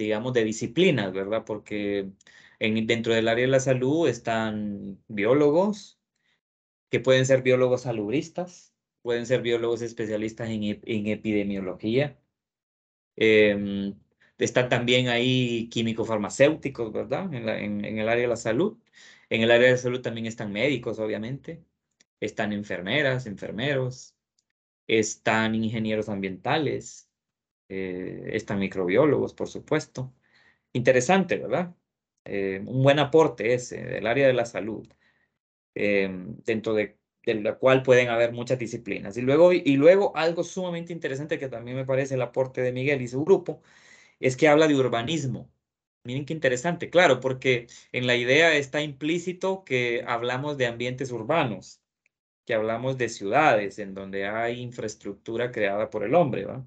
digamos, de disciplinas, ¿verdad? Porque en, dentro del área de la salud están biólogos, que pueden ser biólogos salubristas, pueden ser biólogos especialistas en, epidemiología. Eh, están también ahí químico farmacéuticos, ¿verdad? En, en, el área de la salud. En el área de la salud también están médicos, obviamente. Están enfermeras, enfermeros. Están ingenieros ambientales. Eh, están microbiólogos, por supuesto. Interesante, ¿verdad? Eh, un buen aporte ese del área de la salud, em, dentro de, de, la cual pueden haber muchas disciplinas. Y luego, y luego algo sumamente interesante que también me parece el aporte de Miguel y su grupo, es que habla de urbanismo. Miren qué interesante, claro, porque en la idea está implícito que hablamos de ambientes urbanos, que hablamos de ciudades en donde hay infraestructura creada por el hombre, ¿va?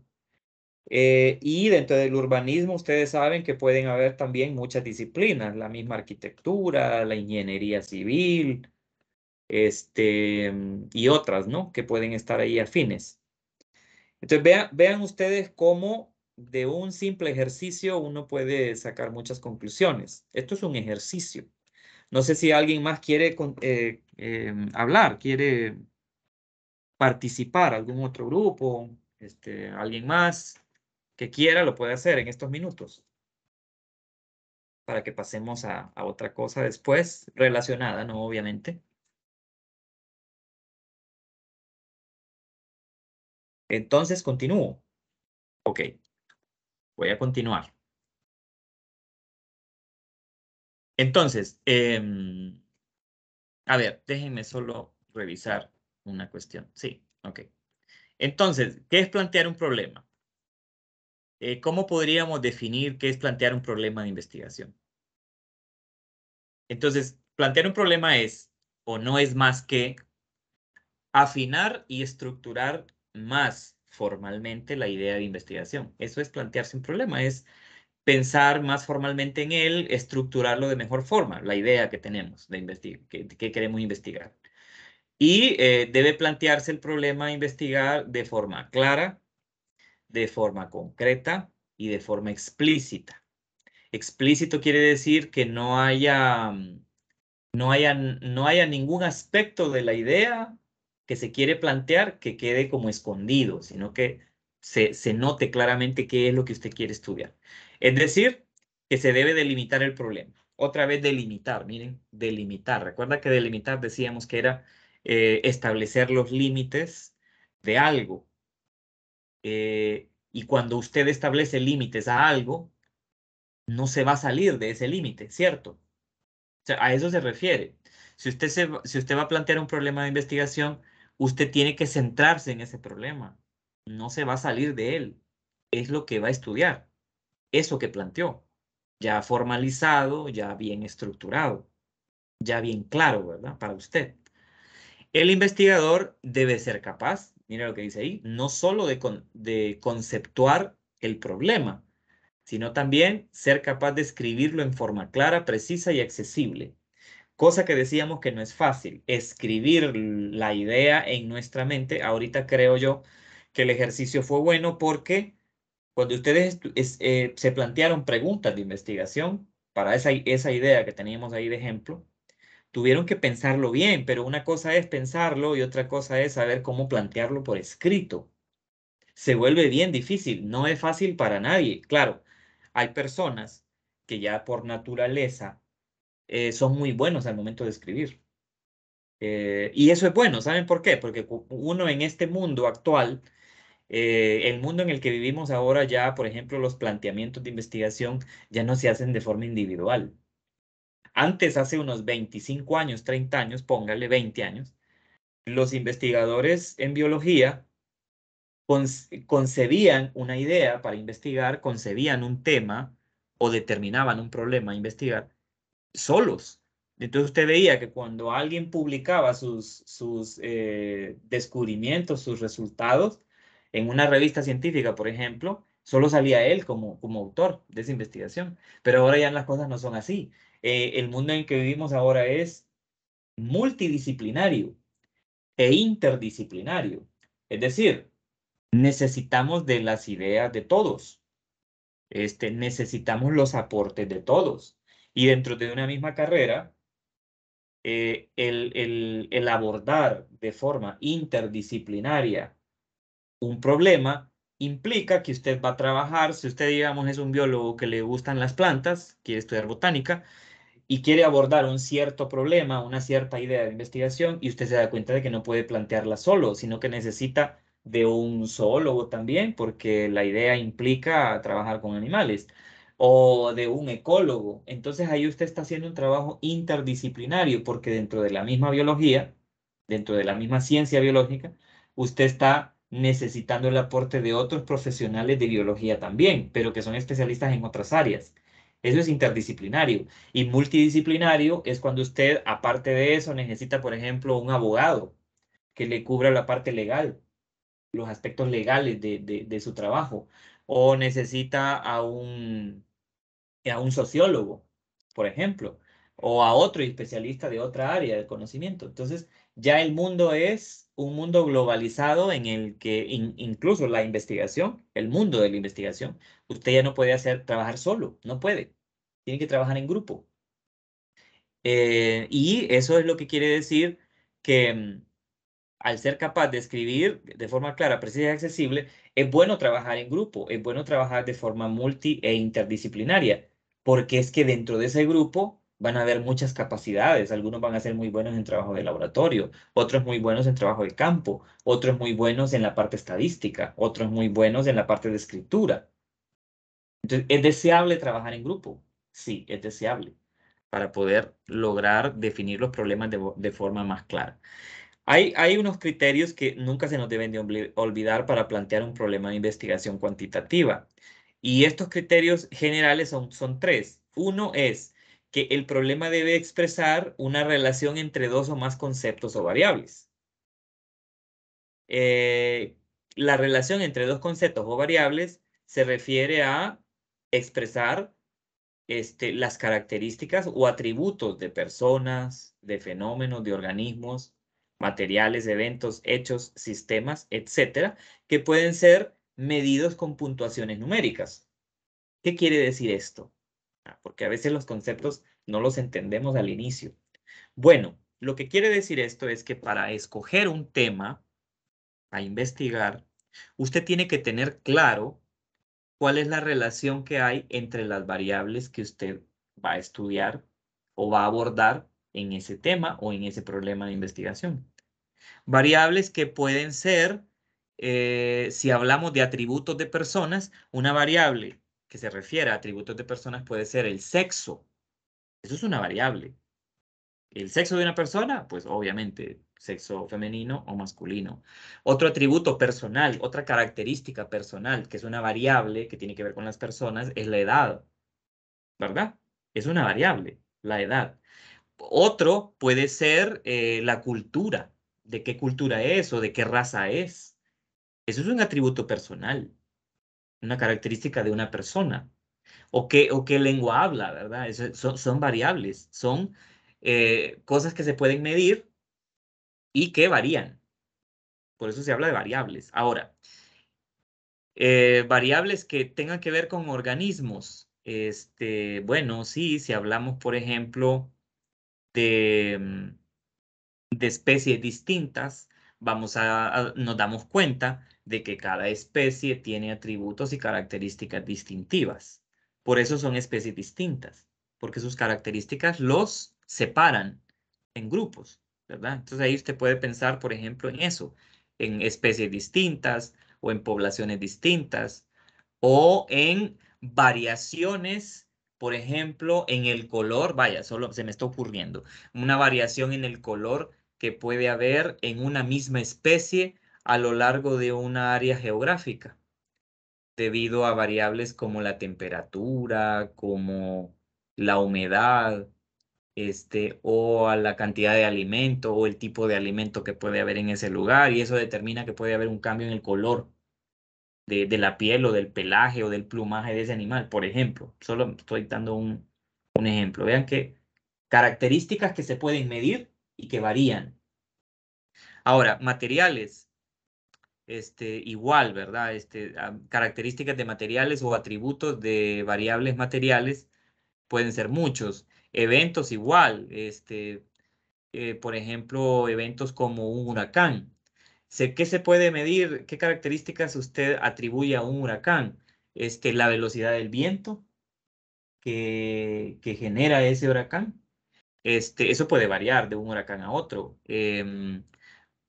Eh, y dentro del urbanismo ustedes saben que pueden haber también muchas disciplinas, la misma arquitectura, la ingeniería civil, este, mm, y otras, ¿no? Que pueden estar ahí afines. Entonces vean, ustedes cómo de un simple ejercicio uno puede sacar muchas conclusiones. Esto es un ejercicio. No sé si alguien más quiere eh, em, hablar, quiere participar, algún otro grupo, este, alguien más que quiera lo puede hacer en estos minutos. Para que pasemos a, otra cosa después, relacionada, ¿no? Obviamente. Entonces continúo. Ok. Voy a continuar. Entonces, em, a ver, déjenme solo revisar una cuestión. Sí, ok. Entonces, ¿qué es plantear un problema? Eh, ¿cómo podríamos definir qué es plantear un problema de investigación? Entonces, plantear un problema es, o no es más que, afinar y estructurar más formalmente la idea de investigación. Eso es plantearse un problema, es pensar más formalmente en él, estructurarlo de mejor forma, la idea que tenemos de investigar, que, queremos investigar. Y eh, debe plantearse el problema a investigar de forma clara, de forma concreta y de forma explícita. Explícito quiere decir que no haya, no haya, no haya ningún aspecto de la idea que se quiere plantear que quede como escondido, sino que se, note claramente qué es lo que usted quiere estudiar. Es decir, que se debe delimitar el problema. Otra vez delimitar, miren, delimitar. Recuerda que delimitar decíamos que era eh, establecer los límites de algo, eh, y cuando usted establece límites a algo, no se va a salir de ese límite, ¿cierto? O sea, a eso se refiere. si usted va a plantear un problema de investigación, usted tiene que centrarse en ese problema. No se va a salir de él. Es lo que va a estudiar. Eso que planteó. Ya formalizado, ya bien estructurado, ya bien claro, ¿verdad? Para usted. El investigador debe ser capaz mira lo que dice ahí, no solo de, conceptuar el problema, sino también ser capaz de escribirlo en forma clara, precisa y accesible. Cosa que decíamos que no es fácil, escribir la idea en nuestra mente. Ahorita creo yo que el ejercicio fue bueno porque cuando ustedes eh, se plantearon preguntas de investigación para esa, esa idea que teníamos ahí de ejemplo, tuvieron que pensarlo bien, pero una cosa es pensarlo y otra cosa es saber cómo plantearlo por escrito. Se vuelve bien difícil, no es fácil para nadie. Claro, hay personas que ya por naturaleza eh, son muy buenos al momento de escribir. Eh, y eso es bueno, ¿saben por qué? Porque uno en este mundo actual, eh, el mundo en el que vivimos ahora ya, por ejemplo, los planteamientos de investigación ya no se hacen de forma individual. Antes, hace unos 25 años, 30 años, póngale 20 años, los investigadores en biología concebían una idea para investigar, concebían un tema o determinaban un problema a investigar solos. Entonces usted veía que cuando alguien publicaba sus, eh, descubrimientos, sus resultados, en una revista científica, por ejemplo, solo salía él como, como autor de esa investigación. Pero ahora ya las cosas no son así. Eh, el mundo en el que vivimos ahora es multidisciplinario e interdisciplinario. Es decir, necesitamos de las ideas de todos. Este, necesitamos los aportes de todos. Y dentro de una misma carrera, eh, el, el abordar de forma interdisciplinaria un problema implica que usted va a trabajar, si usted digamos es un biólogo que le gustan las plantas, quiere estudiar botánica, y quiere abordar un cierto problema, una cierta idea de investigación, y usted se da cuenta de que no puede plantearla solo, sino que necesita de un zoólogo también, porque la idea implica trabajar con animales, o de un ecólogo. Entonces ahí usted está haciendo un trabajo interdisciplinario, porque dentro de la misma biología, dentro de la misma ciencia biológica, usted está necesitando el aporte de otros profesionales de biología también, pero que son especialistas en otras áreas. Eso es interdisciplinario. Y multidisciplinario es cuando usted, aparte de eso, necesita, por ejemplo, un abogado que le cubra la parte legal, los aspectos legales de, su trabajo. O necesita a un, a un sociólogo, por ejemplo, o a otro especialista de otra área de conocimiento. Entonces, ya el mundo es un mundo globalizado en el que incluso la investigación, el mundo de la investigación, usted ya no puede hacer trabajar solo, no puede. Tiene que trabajar en grupo. Eh, y eso es lo que quiere decir que mm, al ser capaz de escribir de forma clara, precisa y accesible, es bueno trabajar en grupo, es bueno trabajar de forma multi e interdisciplinaria, porque es que dentro de ese grupo van a haber muchas capacidades. Algunos van a ser muy buenos en trabajo de laboratorio, otros muy buenos en trabajo de campo, otros muy buenos en la parte estadística, otros muy buenos en la parte de escritura. Entonces, ¿es deseable trabajar en grupo? Sí, es deseable para poder lograr definir los problemas de, forma más clara. Hay, hay, unos criterios que nunca se nos deben de olvidar para plantear un problema de investigación cuantitativa. Y estos criterios generales son, son tres. Uno es que el problema debe expresar una relación entre dos o más conceptos o variables. Eh, la relación entre dos conceptos o variables se refiere a expresar este, las características o atributos de personas, de fenómenos, de organismos, materiales, eventos, hechos, sistemas, etcétera, que pueden ser medidos con puntuaciones numéricas. ¿Qué quiere decir esto? Ah, porque a veces los conceptos no los entendemos al inicio. Bueno, lo que quiere decir esto es que para escoger un tema a investigar, usted tiene que tener claro cuál es la relación que hay entre las variables que usted va a estudiar o va a abordar en ese tema o en ese problema de investigación. Variables que pueden ser, eh, si hablamos de atributos de personas, una variable que se refiere a atributos de personas puede ser el sexo. Eso es una variable. El sexo de una persona, pues obviamente sexo femenino o masculino. Otro atributo personal, otra característica personal, que es una variable que tiene que ver con las personas, es la edad. ¿Verdad? Es una variable, la edad. Otro puede ser eh, la cultura, de qué cultura es o de qué raza es. Eso es un atributo personal una característica de una persona. O qué, o qué lengua habla, ¿verdad? Eh, son, variables, son eh, cosas que se pueden medir y que varían. Por eso se habla de variables. Ahora, eh, variables que tengan que ver con organismos. Este, bueno, sí, si hablamos, por ejemplo, de, mm, de especies distintas, vamos nos damos cuenta de que cada especie tiene atributos y características distintivas. Por eso son especies distintas, porque sus características los separan en grupos, ¿verdad? Entonces ahí usted puede pensar, por ejemplo, en eso, en especies distintas o en poblaciones distintas o en variaciones, por ejemplo, en el color, vaya, solo se me está ocurriendo, una variación en el color que puede haber en una misma especie a lo largo de una área geográfica, debido a variables como la temperatura, como la humedad, este, o a la cantidad de alimento o el tipo de alimento que puede haber en ese lugar, y eso determina que puede haber un cambio en el color de, la piel o del pelaje o del plumaje de ese animal, por ejemplo. Solo estoy dando un, un ejemplo. Vean que características que se pueden medir y que varían. Ahora, materiales este, igual, ¿verdad? Este, características de materiales o atributos de variables materiales pueden ser muchos. Eventos igual, este, eh, por ejemplo, eventos como un huracán. ¿Qué se puede medir, qué características usted atribuye a un huracán. ¿Es que la velocidad del viento que, genera ese huracán. Este, eso puede variar de un huracán a otro. Em,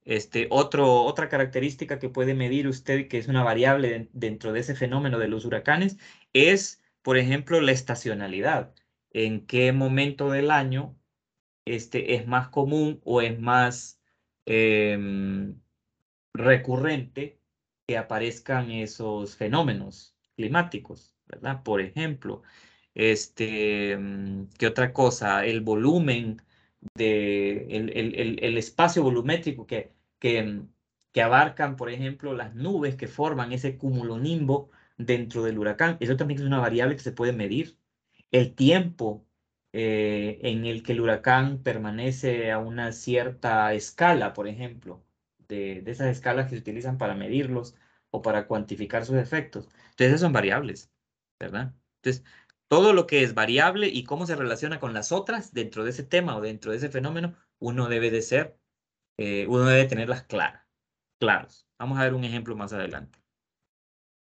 este, otra característica que puede medir usted, que es una variable dentro de ese fenómeno de los huracanes, es, por ejemplo, la estacionalidad. En qué momento del año este, es más común o es más em, recurrente que aparezcan esos fenómenos climáticos, ¿verdad? Por ejemplo, este, em, ¿qué otra cosa? El volumen de el, espacio volumétrico que Mm, que, abarcan, por ejemplo, las nubes que forman ese cumulonimbo dentro del huracán. Eso también es una variable que se puede medir. El tiempo eh, en el que el huracán permanece a una cierta escala, por ejemplo, de, de esas escalas que se utilizan para medirlos o para cuantificar sus efectos. Entonces, esas son variables, ¿verdad? Entonces, todo lo que es variable y cómo se relaciona con las otras dentro de ese tema o dentro de ese fenómeno, uno debe de ser eh, uno debe tenerlas claras, claros. Vamos a ver un ejemplo más adelante.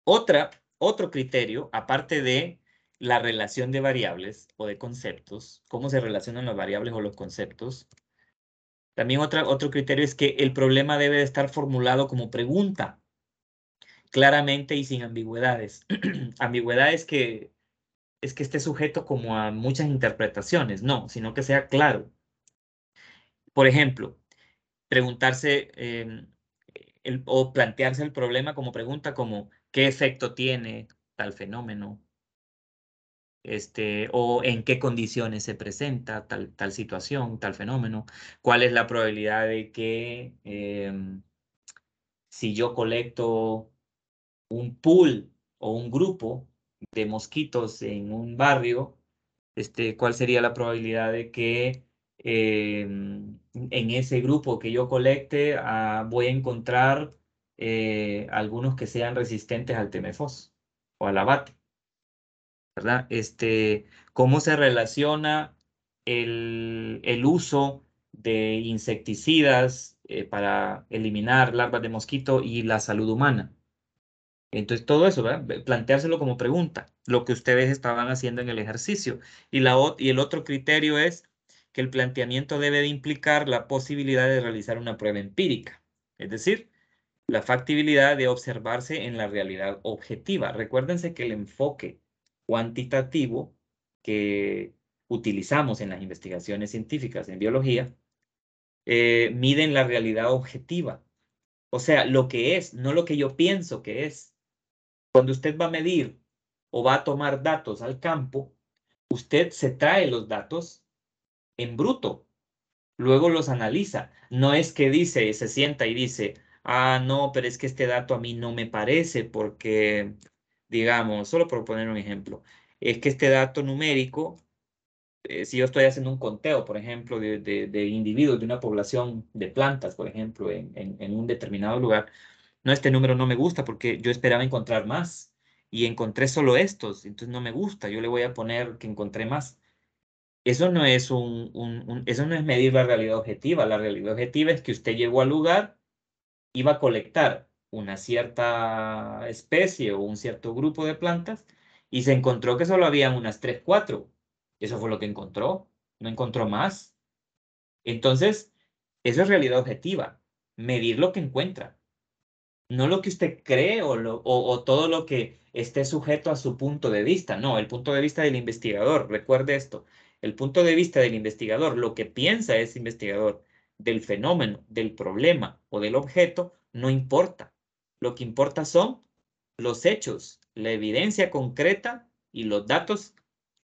Otra, otro criterio, aparte de la relación de variables o de conceptos, cómo se relacionan las variables o los conceptos. También otro criterio es que el problema debe de estar formulado como pregunta, claramente y sin ambigüedades. ambigüedades que es que esté sujeto como a muchas interpretaciones, no, sino que sea claro. Por ejemplo, preguntarse em, o plantearse el problema como pregunta, como qué efecto tiene tal fenómeno, este, o en qué condiciones se presenta tal, tal situación, tal fenómeno, cuál es la probabilidad de que em, si yo colecto un pool o un grupo de mosquitos en un barrio, este, cuál sería la probabilidad de que Em, en ese grupo que yo colecte ah, voy a encontrar eh, algunos que sean resistentes al temefos o al abate. ¿Verdad? Este, ¿Cómo se relaciona el, el uso de insecticidas eh, para eliminar larvas de mosquito y la salud humana? Entonces, todo eso, ¿verdad? planteárselo como pregunta, lo que ustedes estaban haciendo en el ejercicio. Y, la, y el otro criterio es que el planteamiento debe de implicar la posibilidad de realizar una prueba empírica, es decir, la factibilidad de observarse en la realidad objetiva. Recuérdense que el enfoque cuantitativo que utilizamos en las investigaciones científicas en biología eh, miden la realidad objetiva, o sea, lo que es, no lo que yo pienso que es. Cuando usted va a medir o va a tomar datos al campo, usted se trae los datos bruto. Luego los analiza. No es que dice, se sienta y dice, ah, no, pero es que este dato a mí no me parece porque, digamos, solo por poner un ejemplo, es que este dato numérico, eh, si yo estoy haciendo un conteo, por ejemplo, de, individuos, de una población de plantas, por ejemplo, en un determinado lugar, no, este número no me gusta porque yo esperaba encontrar más y encontré solo estos, entonces no me gusta, yo le voy a poner que encontré más eso no es un, eso no es medir la realidad objetiva. La realidad objetiva es que usted llegó al lugar, iba a colectar una cierta especie o un cierto grupo de plantas y se encontró que solo habían unas tres, cuatro. Eso fue lo que encontró, no encontró más. Entonces, eso es realidad objetiva, medir lo que encuentra, no lo que usted cree o todo lo que esté sujeto a su punto de vista, no, el punto de vista del investigador, recuerde esto, el punto de vista del investigador, lo que piensa ese investigador del fenómeno, del problema o del objeto, no importa. Lo que importa son los hechos, la evidencia concreta y los datos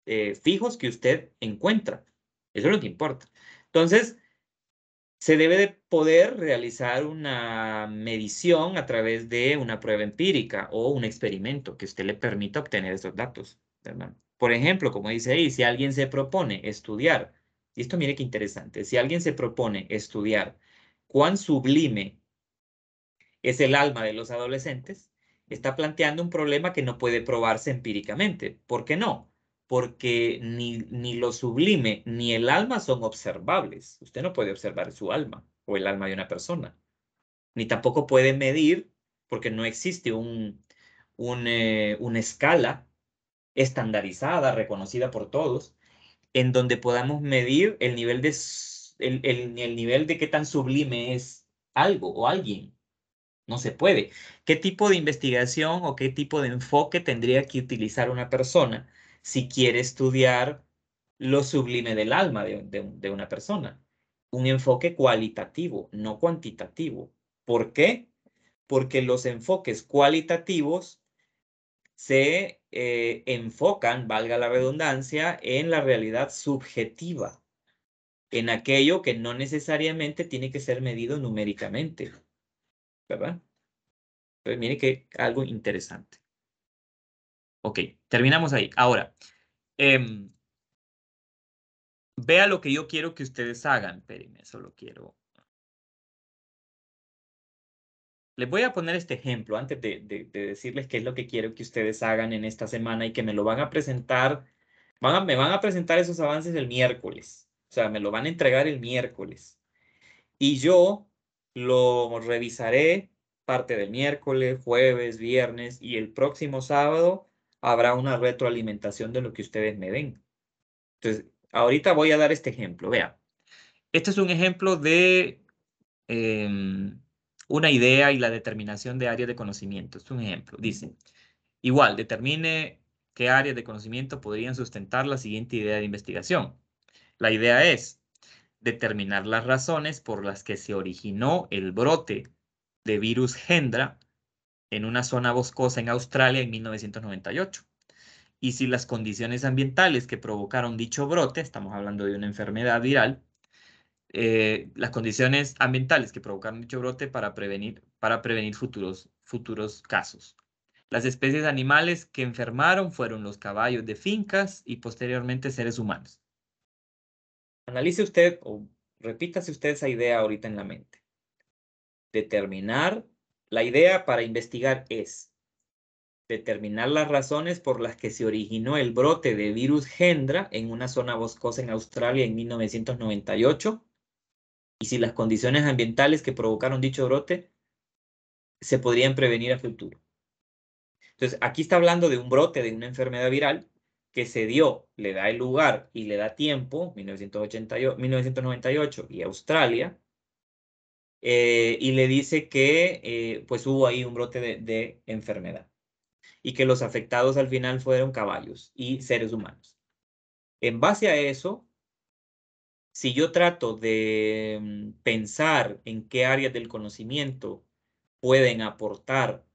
eh, fijos que usted encuentra. Eso es lo que importa. Entonces, se debe de poder realizar una medición a través de una prueba empírica o un experimento que usted le permita obtener esos datos. ¿verdad? Por ejemplo, como dice ahí, si alguien se propone estudiar, y esto mire qué interesante, si alguien se propone estudiar cuán sublime es el alma de los adolescentes, está planteando un problema que no puede probarse empíricamente. ¿Por qué no? Porque ni, ni lo sublime ni el alma son observables. Usted no puede observar su alma o el alma de una persona. Ni tampoco puede medir, porque no existe un, eh, una escala estandarizada, reconocida por todos, en donde podamos medir el nivel de, el, nivel de qué tan sublime es algo o alguien. No se puede. ¿Qué tipo de investigación o qué tipo de enfoque tendría que utilizar una persona si quiere estudiar lo sublime del alma de, de una persona? Un enfoque cualitativo, no cuantitativo. ¿Por qué? Porque los enfoques cualitativos se eh, enfocan, valga la redundancia, en la realidad subjetiva, en aquello que no necesariamente tiene que ser medido numéricamente. ¿Verdad? Pero mire que algo interesante. Ok, terminamos ahí. Ahora, em, vea lo que yo quiero que ustedes hagan. Espérenme, lo quiero Les voy a poner este ejemplo antes de, decirles qué es lo que quiero que ustedes hagan en esta semana y que me lo van a presentar, van me van a presentar esos avances el miércoles, o sea, me lo van a entregar el miércoles. Y yo lo revisaré parte del miércoles, jueves, viernes y el próximo sábado habrá una retroalimentación de lo que ustedes me den. Entonces, ahorita voy a dar este ejemplo, vea. Este es un ejemplo de... Em, una idea y la determinación de áreas de conocimiento. es un ejemplo. dicen igual, determine qué áreas de conocimiento podrían sustentar la siguiente idea de investigación. La idea es determinar las razones por las que se originó el brote de virus Hendra en una zona boscosa en Australia en 1998. Y si las condiciones ambientales que provocaron dicho brote, estamos hablando de una enfermedad viral, eh, las condiciones ambientales que provocaron dicho brote para prevenir, para prevenir futuros, futuros casos. Las especies animales que enfermaron fueron los caballos de fincas y posteriormente seres humanos. Analice usted o repítase usted esa idea ahorita en la mente. Determinar, la idea para investigar es determinar las razones por las que se originó el brote de virus Gendra en una zona boscosa en Australia en 1998 y si las condiciones ambientales que provocaron dicho brote se podrían prevenir a futuro. Entonces, aquí está hablando de un brote de una enfermedad viral que se dio, le da el lugar y le da tiempo, 1998 y Australia, eh, y le dice que eh, pues hubo ahí un brote de enfermedad y que los afectados al final fueron caballos y seres humanos. En base a eso, si yo trato de mm, pensar en qué áreas del conocimiento pueden aportar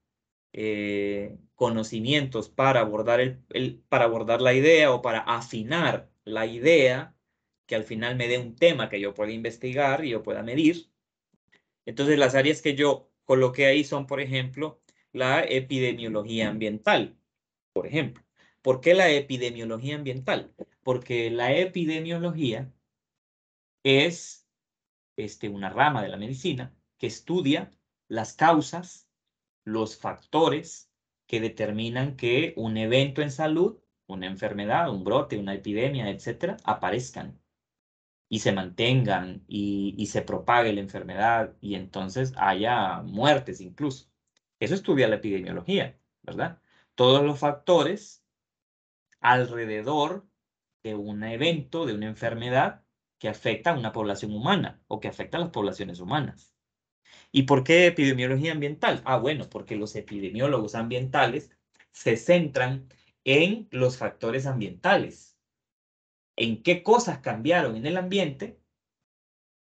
eh, conocimientos para abordar, para abordar la idea o para afinar la idea, que al final me dé un tema que yo pueda investigar y yo pueda medir. Entonces las áreas que yo coloqué ahí son, por ejemplo, la epidemiología ambiental, por ejemplo. ¿Por qué la epidemiología ambiental? Porque la epidemiología es este, una rama de la medicina que estudia las causas, los factores que determinan que un evento en salud, una enfermedad, un brote, una epidemia, etcétera, aparezcan y se mantengan y, y se propague la enfermedad y entonces haya muertes incluso. Eso estudia la epidemiología, ¿verdad? Todos los factores alrededor de un evento, de una enfermedad, que afecta a una población humana o que afecta a las poblaciones humanas. ¿Y por qué epidemiología ambiental? Ah, bueno, porque los epidemiólogos ambientales se centran en los factores ambientales, en qué cosas cambiaron en el ambiente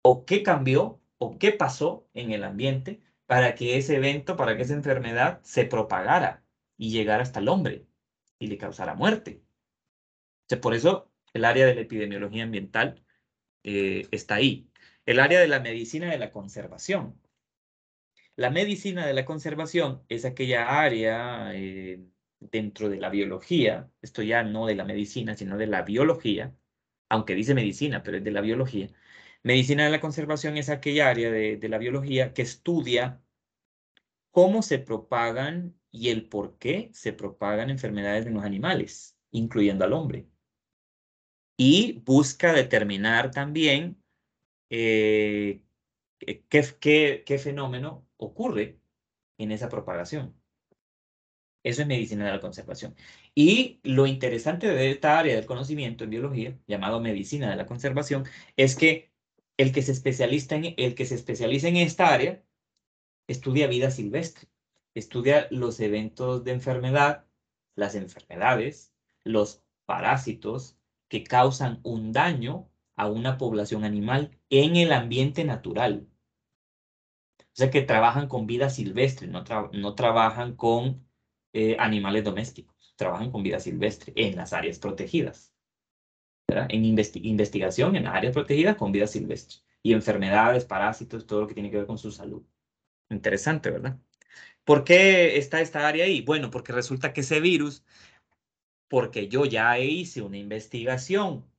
o qué cambió o qué pasó en el ambiente para que ese evento, para que esa enfermedad se propagara y llegara hasta el hombre y le causara muerte. Entonces, por eso el área de la epidemiología ambiental eh, está ahí. El área de la medicina de la conservación. La medicina de la conservación es aquella área eh, dentro de la biología, esto ya no de la medicina, sino de la biología, aunque dice medicina, pero es de la biología. Medicina de la conservación es aquella área de, de la biología que estudia cómo se propagan y el por qué se propagan enfermedades en los animales, incluyendo al hombre y busca determinar también eh, qué, fenómeno ocurre en esa propagación. Eso es medicina de la conservación. Y lo interesante de esta área del conocimiento en biología, llamado medicina de la conservación, es que el que se en, el que se especializa en esta área estudia vida silvestre, estudia los eventos de enfermedad, las enfermedades, los parásitos, que causan un daño a una población animal en el ambiente natural. O sea que trabajan con vida silvestre, no, trabajan con eh, animales domésticos, trabajan con vida silvestre en las áreas protegidas. En investigación en áreas protegidas con vida silvestre y enfermedades, parásitos, todo lo que tiene que ver con su salud. Interesante, ¿verdad? ¿Por qué está esta área ahí? Bueno, porque resulta que ese virus porque yo ya hice una investigación.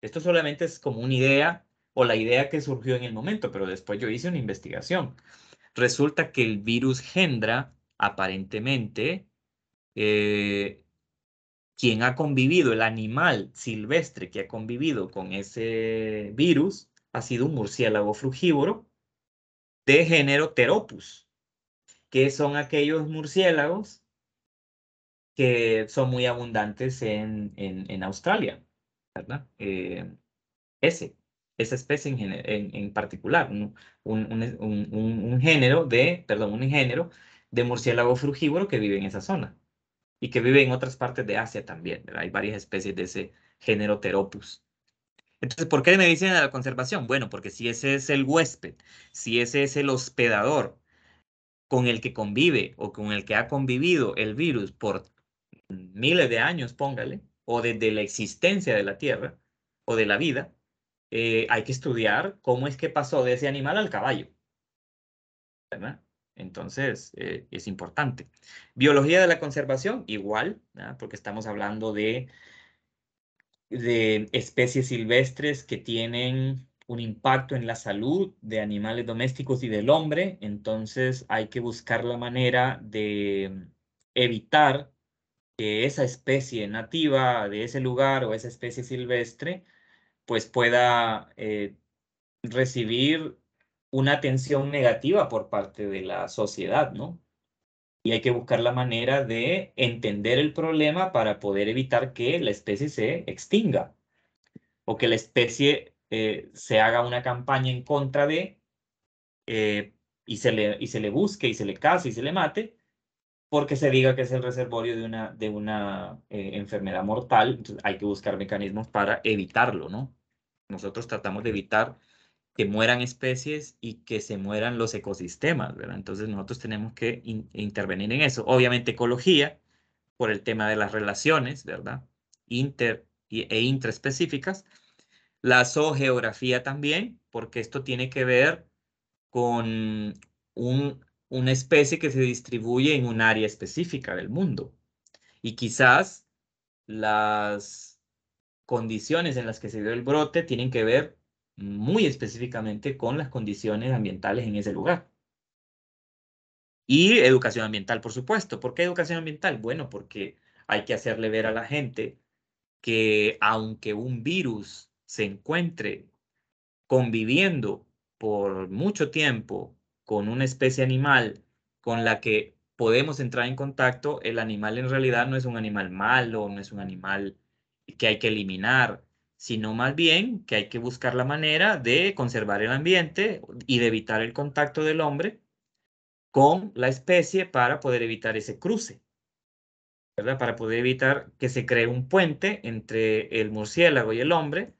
Esto solamente es como una idea o la idea que surgió en el momento, pero después yo hice una investigación. Resulta que el virus gendra aparentemente, eh, quien ha convivido, el animal silvestre que ha convivido con ese virus, ha sido un murciélago frugívoro de género Teropus, que son aquellos murciélagos que son muy abundantes en, Australia, ¿verdad? Eh, ese, esa especie en, particular, un, género de, perdón, un género de murciélago frugívoro que vive en esa zona y que vive en otras partes de Asia también, ¿verdad? Hay varias especies de ese género Teropus. Entonces, ¿por qué me dicen a la conservación? Bueno, porque si ese es el huésped, si ese es el hospedador con el que convive o con el que ha convivido el virus por miles de años, póngale, o desde la existencia de la Tierra o de la vida, eh, hay que estudiar cómo es que pasó de ese animal al caballo. Entonces, eh, es importante. Biología de la conservación, igual, porque estamos hablando de, de especies silvestres que tienen un impacto en la salud de animales domésticos y del hombre, entonces hay que buscar la manera de evitar que esa especie nativa de ese lugar o esa especie silvestre pues pueda eh, recibir una atención negativa por parte de la sociedad, ¿no? Y hay que buscar la manera de entender el problema para poder evitar que la especie se extinga o que la especie eh, se haga una campaña en contra de eh, y, se le, y se le busque y se le case y se le mate porque se diga que es el reservorio de una, de una eh, enfermedad mortal, hay que buscar mecanismos para evitarlo, ¿no? Nosotros tratamos de evitar que mueran especies y que se mueran los ecosistemas, ¿verdad? Entonces nosotros tenemos que intervenir en eso. Obviamente ecología, por el tema de las relaciones, ¿verdad? Inter e intraespecíficas. La zoogeografía también, porque esto tiene que ver con un una especie que se distribuye en un área específica del mundo. Y quizás las condiciones en las que se dio el brote tienen que ver muy específicamente con las condiciones ambientales en ese lugar. Y educación ambiental, por supuesto. ¿Por qué educación ambiental? Bueno, porque hay que hacerle ver a la gente que aunque un virus se encuentre conviviendo por mucho tiempo con una especie animal con la que podemos entrar en contacto, el animal en realidad no es un animal malo, no es un animal que hay que eliminar, sino más bien que hay que buscar la manera de conservar el ambiente y de evitar el contacto del hombre con la especie para poder evitar ese cruce, ¿verdad? Para poder evitar que se cree un puente entre el murciélago y el hombre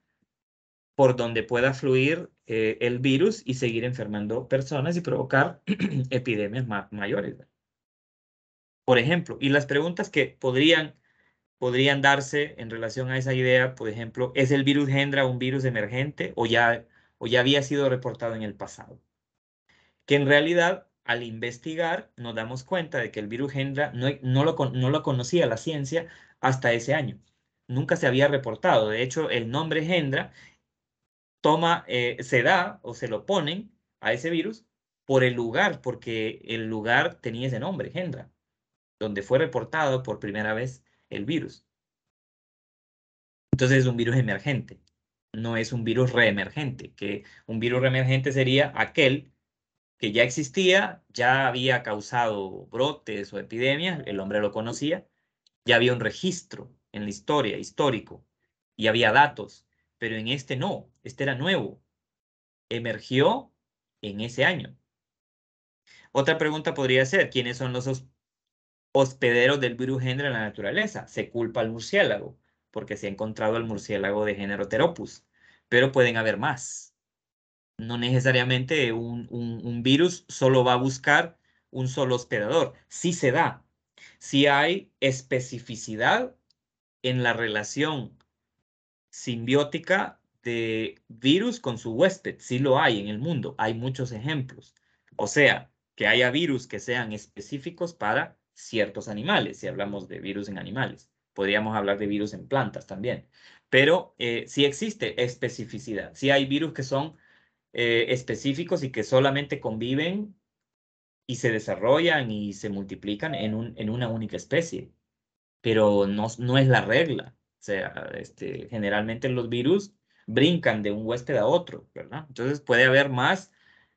por donde pueda fluir eh, el virus y seguir enfermando personas y provocar epidemias mayores. Por ejemplo, y las preguntas que podrían, podrían darse en relación a esa idea, por ejemplo, ¿es el virus Gendra un virus emergente o ya, o ya había sido reportado en el pasado? Que en realidad, al investigar, nos damos cuenta de que el virus Gendra no, no, lo, no lo conocía la ciencia hasta ese año. Nunca se había reportado. De hecho, el nombre Gendra eh, se da o se lo ponen a ese virus por el lugar, porque el lugar tenía ese nombre, Hendra, donde fue reportado por primera vez el virus. Entonces es un virus emergente, no es un virus reemergente, que un virus reemergente sería aquel que ya existía, ya había causado brotes o epidemias, el hombre lo conocía, ya había un registro en la historia, histórico, y había datos, pero en este no, este era nuevo. Emergió en ese año. Otra pregunta podría ser, ¿quiénes son los hospederos del virus género en la naturaleza? Se culpa al murciélago, porque se ha encontrado al murciélago de género Teropus, pero pueden haber más. No necesariamente un, virus solo va a buscar un solo hospedador. Sí se da, si sí hay especificidad en la relación simbiótica de virus con su huésped. Sí lo hay en el mundo, hay muchos ejemplos. O sea, que haya virus que sean específicos para ciertos animales, si hablamos de virus en animales. Podríamos hablar de virus en plantas también. Pero eh, sí existe especificidad. Sí hay virus que son eh, específicos y que solamente conviven y se desarrollan y se multiplican en, un, en una única especie. Pero no, no es la regla. O sea, este, generalmente los virus brincan de un huésped a otro, ¿verdad? Entonces puede haber más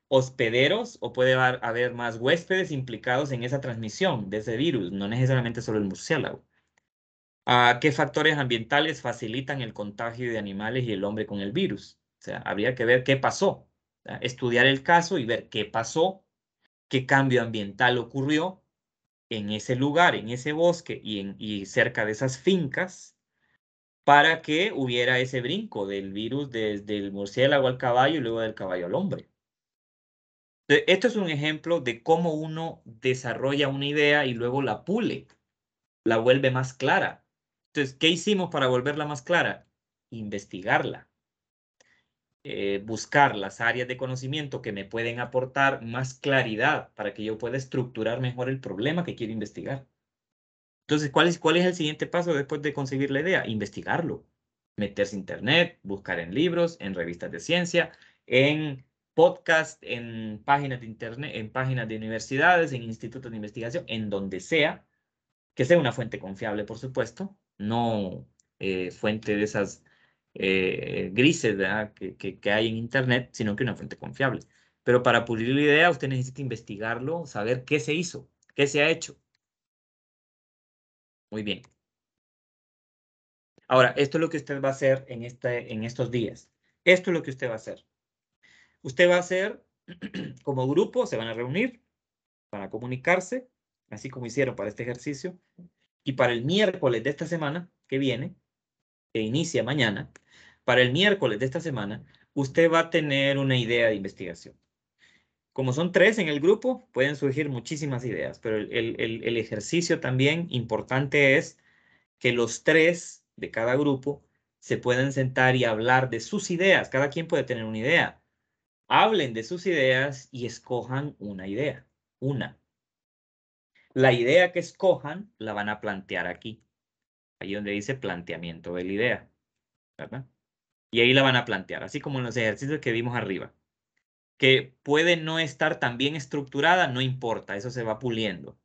hospederos o puede haber más huéspedes implicados en esa transmisión de ese virus, no necesariamente solo el murciélago. ¿A ah, ¿Qué factores ambientales facilitan el contagio de animales y el hombre con el virus? O sea, habría que ver qué pasó, estudiar el caso y ver qué pasó, qué cambio ambiental ocurrió en ese lugar, en ese bosque y, en, y cerca de esas fincas para que hubiera ese brinco del virus desde el murciélago al caballo y luego del caballo al hombre. E, esto es un ejemplo de cómo uno desarrolla una idea y luego la pule, la vuelve más clara. Entonces, ¿qué hicimos para volverla más clara? Investigarla, eh, buscar las áreas de conocimiento que me pueden aportar más claridad para que yo pueda estructurar mejor el problema que quiero investigar. Entonces, ¿cuál es, ¿cuál es el siguiente paso después de conseguir la idea? Investigarlo, meterse en internet, buscar en libros, en revistas de ciencia, en podcast, en páginas de internet, en páginas de universidades, en institutos de investigación, en donde sea, que sea una fuente confiable, por supuesto, no eh, fuente de esas eh, grises que, que, hay en Internet, sino que una fuente confiable. Pero para pulir la idea, usted necesita investigarlo, saber qué se hizo, qué se ha hecho, muy bien. Ahora, esto es lo que usted va a hacer en, este, en estos días. Esto es lo que usted va a hacer. Usted va a hacer, como grupo, se van a reunir para comunicarse, así como hicieron para este ejercicio. Y para el miércoles de esta semana que viene, que inicia mañana, para el miércoles de esta semana, usted va a tener una idea de investigación como son tres en el grupo, pueden surgir muchísimas ideas, pero el, ejercicio también importante es que los tres de cada grupo se puedan sentar y hablar de sus ideas. Cada quien puede tener una idea. Hablen de sus ideas y escojan una idea, una. La idea que escojan la van a plantear aquí, ahí donde dice planteamiento de la idea, ¿verdad? Y ahí la van a plantear, así como en los ejercicios que vimos arriba que puede no estar tan bien estructurada, no importa, eso se va puliendo.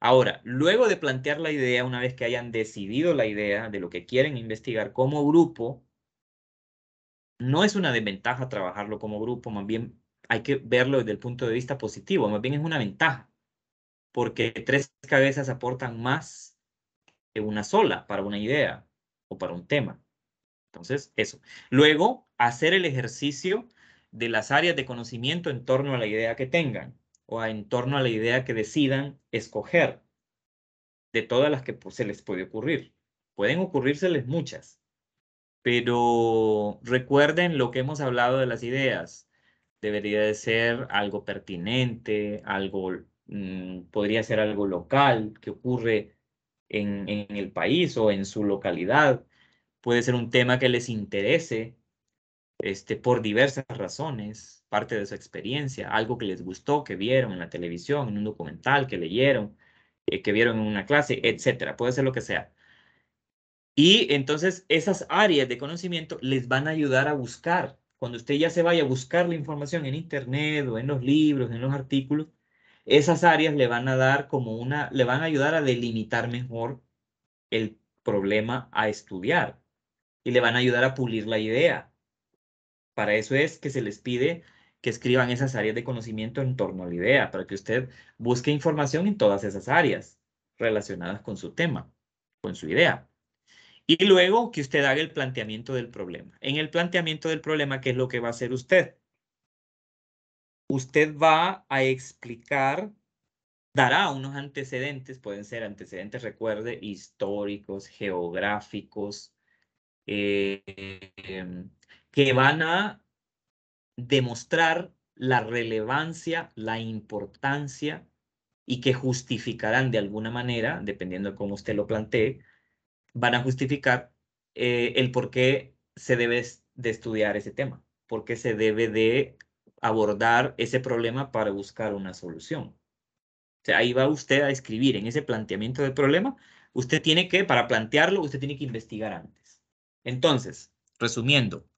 Ahora, luego de plantear la idea, una vez que hayan decidido la idea de lo que quieren investigar como grupo, no es una desventaja trabajarlo como grupo, más bien hay que verlo desde el punto de vista positivo, más bien es una ventaja, porque tres cabezas aportan más que una sola para una idea o para un tema. Entonces, eso. Luego, hacer el ejercicio de las áreas de conocimiento en torno a la idea que tengan o en torno a la idea que decidan escoger de todas las que se les puede ocurrir. Pueden ocurrírseles muchas, pero recuerden lo que hemos hablado de las ideas. Debería de ser algo pertinente, algo, mm, podría ser algo local que ocurre en, en el país o en su localidad. Puede ser un tema que les interese este, por diversas razones, parte de su experiencia, algo que les gustó, que vieron en la televisión, en un documental, que leyeron, eh, que vieron en una clase, etcétera. Puede ser lo que sea. Y entonces esas áreas de conocimiento les van a ayudar a buscar. Cuando usted ya se vaya a buscar la información en internet o en los libros, en los artículos, esas áreas le van a dar como una, le van a ayudar a delimitar mejor el problema a estudiar y le van a ayudar a pulir la idea. Para eso es que se les pide que escriban esas áreas de conocimiento en torno a la idea, para que usted busque información en todas esas áreas relacionadas con su tema, con su idea. Y luego que usted haga el planteamiento del problema. En el planteamiento del problema, ¿qué es lo que va a hacer usted? Usted va a explicar, dará unos antecedentes, pueden ser antecedentes, recuerde, históricos, geográficos, eh, que van a demostrar la relevancia, la importancia y que justificarán de alguna manera, dependiendo de cómo usted lo plantee, van a justificar eh, el por qué se debe de estudiar ese tema, por qué se debe de abordar ese problema para buscar una solución. ahí va usted a escribir en ese planteamiento del problema, usted tiene que, para plantearlo, usted tiene que investigar antes. Entonces, resumiendo,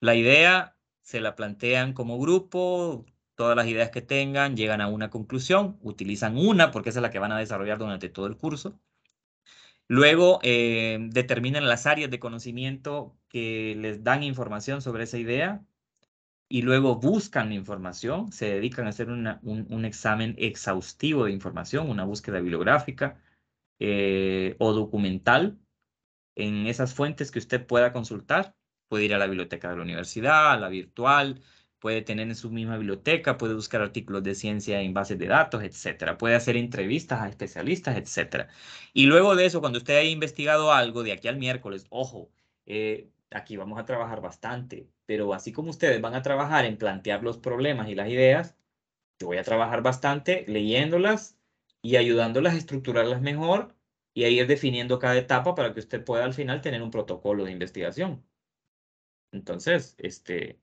la idea se la plantean como grupo, todas las ideas que tengan llegan a una conclusión, utilizan una porque esa es la que van a desarrollar durante todo el curso. Luego eh, determinan las áreas de conocimiento que les dan información sobre esa idea y luego buscan información, se dedican a hacer un, examen exhaustivo de información, una búsqueda bibliográfica eh, o documental en esas fuentes que usted pueda consultar Puede ir a la biblioteca de la universidad, a la virtual, puede tener en su misma biblioteca, puede buscar artículos de ciencia en bases de datos, etcétera. Puede hacer entrevistas a especialistas, etcétera. Y luego de eso, cuando usted haya investigado algo de aquí al miércoles, ojo, eh, aquí vamos a trabajar bastante, pero así como ustedes van a trabajar en plantear los problemas y las ideas, yo voy a trabajar bastante leyéndolas y ayudándolas a estructurarlas mejor y a ir definiendo cada etapa para que usted pueda al final tener un protocolo de investigación. Entonces, este,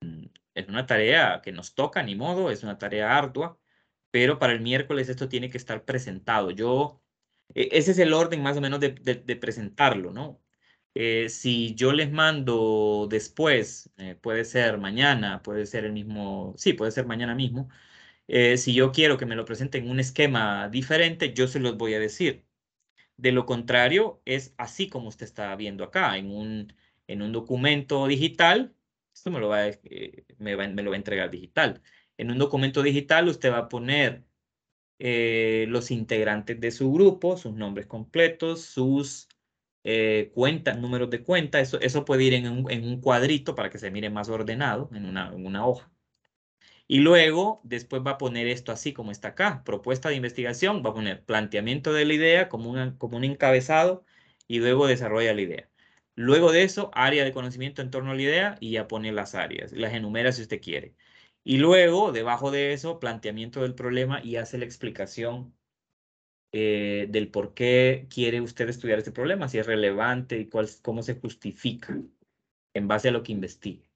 mm, es una tarea que nos toca, ni modo, es una tarea ardua, pero para el miércoles esto tiene que estar presentado. Yo, e, ese es el orden más o menos de, presentarlo, ¿no? Eh, si yo les mando después, eh, puede ser mañana, puede ser el mismo, sí, puede ser mañana mismo, eh, si yo quiero que me lo presenten en un esquema diferente, yo se los voy a decir. De lo contrario, es así como usted está viendo acá, en un en un documento digital, esto me lo eh, va, me, lo va a entregar digital. En un documento digital usted va a poner eh, los integrantes de su grupo, sus nombres completos, sus eh, cuentas, números de cuenta. Eso, eso puede ir en un, cuadrito para que se mire más ordenado en una, hoja. Y luego, después va a poner esto así como está acá, propuesta de investigación, va a poner planteamiento de la idea como, como un encabezado y luego desarrolla la idea. Luego de eso, área de conocimiento en torno a la idea y ya pone las áreas, las enumera si usted quiere. Y luego, debajo de eso, planteamiento del problema y hace la explicación eh, del por qué quiere usted estudiar este problema, si es relevante y cuál, cómo se justifica en base a lo que investigue.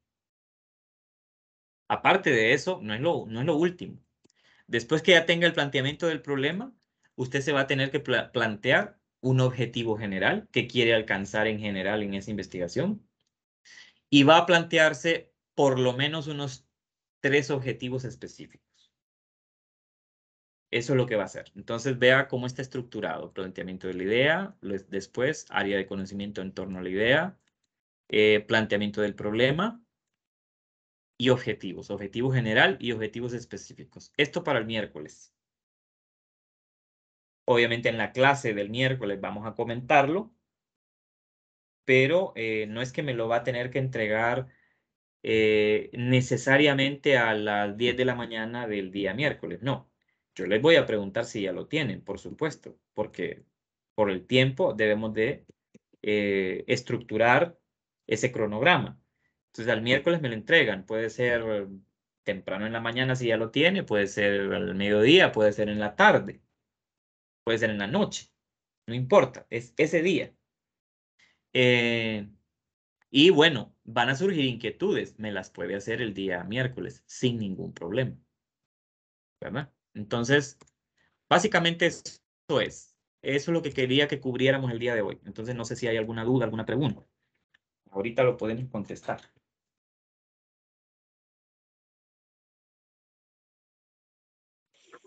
Aparte de eso, no es, lo, no es lo último. Después que ya tenga el planteamiento del problema, usted se va a tener que plantear un objetivo general que quiere alcanzar en general en esa investigación y va a plantearse por lo menos unos tres objetivos específicos. Eso es lo que va a hacer. Entonces vea cómo está estructurado. Planteamiento de la idea, después área de conocimiento en torno a la idea, eh, planteamiento del problema y objetivos. Objetivo general y objetivos específicos. Esto para el miércoles. Obviamente en la clase del miércoles vamos a comentarlo, pero eh, no es que me lo va a tener que entregar eh, necesariamente a las 10 de la mañana del día miércoles, no. Yo les voy a preguntar si ya lo tienen, por supuesto, porque por el tiempo debemos de eh, estructurar ese cronograma. Entonces al miércoles me lo entregan, puede ser temprano en la mañana si ya lo tiene, puede ser al mediodía, puede ser en la tarde puede ser en la noche, no importa, es ese día. Eh, y bueno, van a surgir inquietudes, me las puede hacer el día miércoles sin ningún problema. ¿Verdad? Entonces, básicamente eso es. Eso es lo que quería que cubriéramos el día de hoy. Entonces, no sé si hay alguna duda, alguna pregunta. Ahorita lo podemos contestar.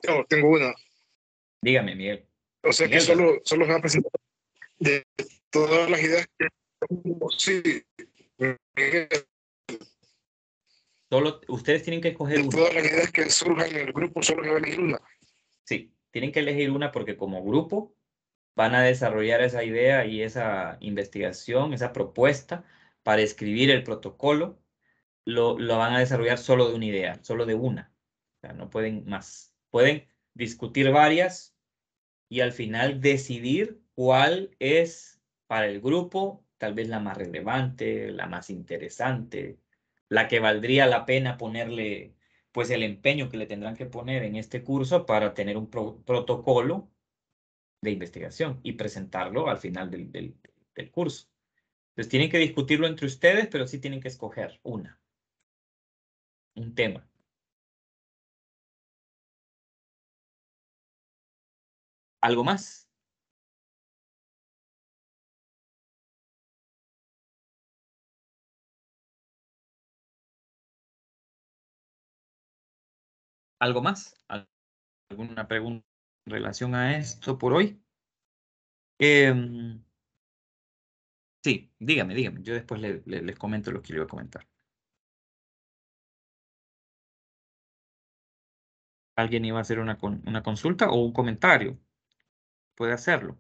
Yo tengo una. Dígame, Miguel. O sea que solo, solo va a presentar de todas las ideas que sí. Solo, ustedes tienen que escoger una. Todas las ideas que surjan en el grupo solo va a elegir una. Sí, tienen que elegir una porque como grupo van a desarrollar esa idea y esa investigación, esa propuesta para escribir el protocolo, lo, lo van a desarrollar solo de una idea, solo de una. O sea, no pueden más. Pueden discutir varias, y al final decidir cuál es para el grupo tal vez la más relevante, la más interesante, la que valdría la pena ponerle pues el empeño que le tendrán que poner en este curso para tener un protocolo de investigación y presentarlo al final del, del curso. Entonces tienen que discutirlo entre ustedes, pero sí tienen que escoger una, un tema. ¿Algo más? ¿Algo más? ¿Alguna pregunta en relación a esto por hoy? Em, sí, dígame, dígame. Yo después les comento lo que iba a comentar. ¿Alguien iba a hacer una, una consulta o un comentario? puede hacerlo.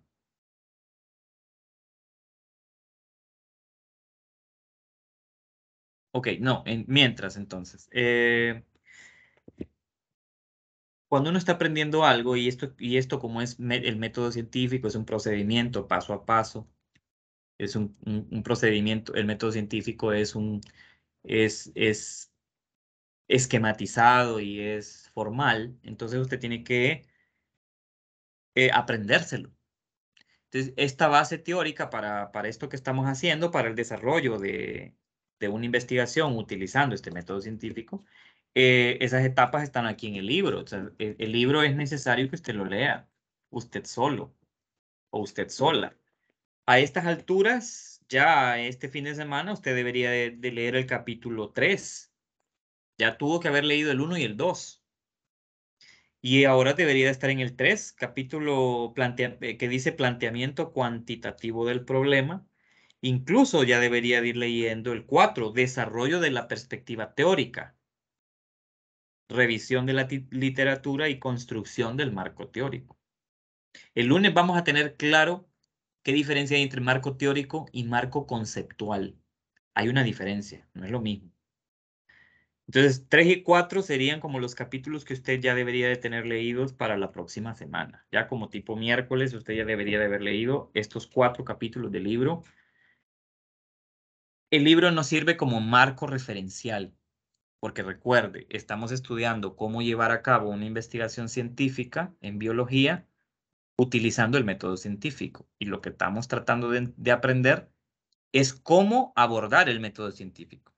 Ok, no, en, mientras entonces. Eh, cuando uno está aprendiendo algo, y esto, y esto como es el método científico, es un procedimiento paso a paso, es un, un, un procedimiento, el método científico es un, es, es esquematizado y es formal, entonces usted tiene que eh, aprendérselo. Entonces, esta base teórica para, esto que estamos haciendo, para el desarrollo de, una investigación utilizando este método científico, eh, esas etapas están aquí en el libro. E, el, libro es necesario que usted lo lea, usted solo o usted sola. A estas alturas, ya este fin de semana, usted debería de leer el capítulo 3. Ya tuvo que haber leído el 1 y el 2. Y ahora debería estar en el 3, capítulo eh, que dice planteamiento cuantitativo del problema. Incluso ya debería ir leyendo el 4, desarrollo de la perspectiva teórica, revisión de la literatura y construcción del marco teórico. El lunes vamos a tener claro qué diferencia hay entre marco teórico y marco conceptual. Hay una diferencia, no es lo mismo. Entonces, tres y cuatro serían como los capítulos que usted ya debería de tener leídos para la próxima semana. Ya como tipo miércoles, usted ya debería de haber leído estos cuatro capítulos del libro. El libro nos sirve como marco referencial, porque recuerde, estamos estudiando cómo llevar a cabo una investigación científica en biología utilizando el método científico. Y lo que estamos tratando de aprender es cómo abordar el método científico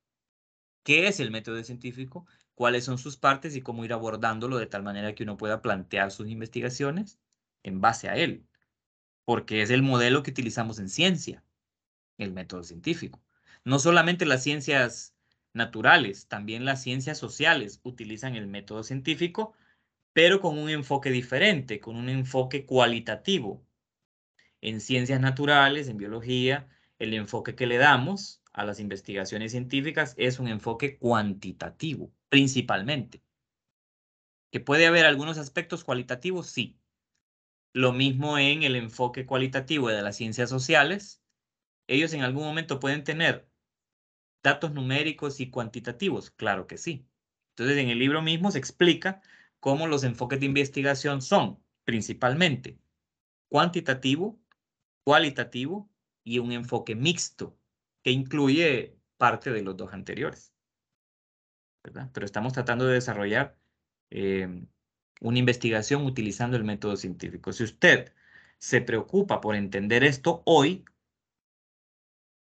qué es el método científico, cuáles son sus partes y cómo ir abordándolo de tal manera que uno pueda plantear sus investigaciones en base a él, porque es el modelo que utilizamos en ciencia, el método científico. No solamente las ciencias naturales, también las ciencias sociales utilizan el método científico, pero con un enfoque diferente, con un enfoque cualitativo. En ciencias naturales, en biología, el enfoque que le damos a las investigaciones científicas es un enfoque cuantitativo, principalmente. Que puede haber algunos aspectos cualitativos, sí. Lo mismo en el enfoque cualitativo de las ciencias sociales. Ellos en algún momento pueden tener datos numéricos y cuantitativos, claro que sí. Entonces, en el libro mismo se explica cómo los enfoques de investigación son principalmente cuantitativo, cualitativo y un enfoque mixto, que incluye parte de los dos anteriores. Pero estamos tratando de desarrollar em, una investigación utilizando el método científico. Si usted se preocupa por entender esto hoy,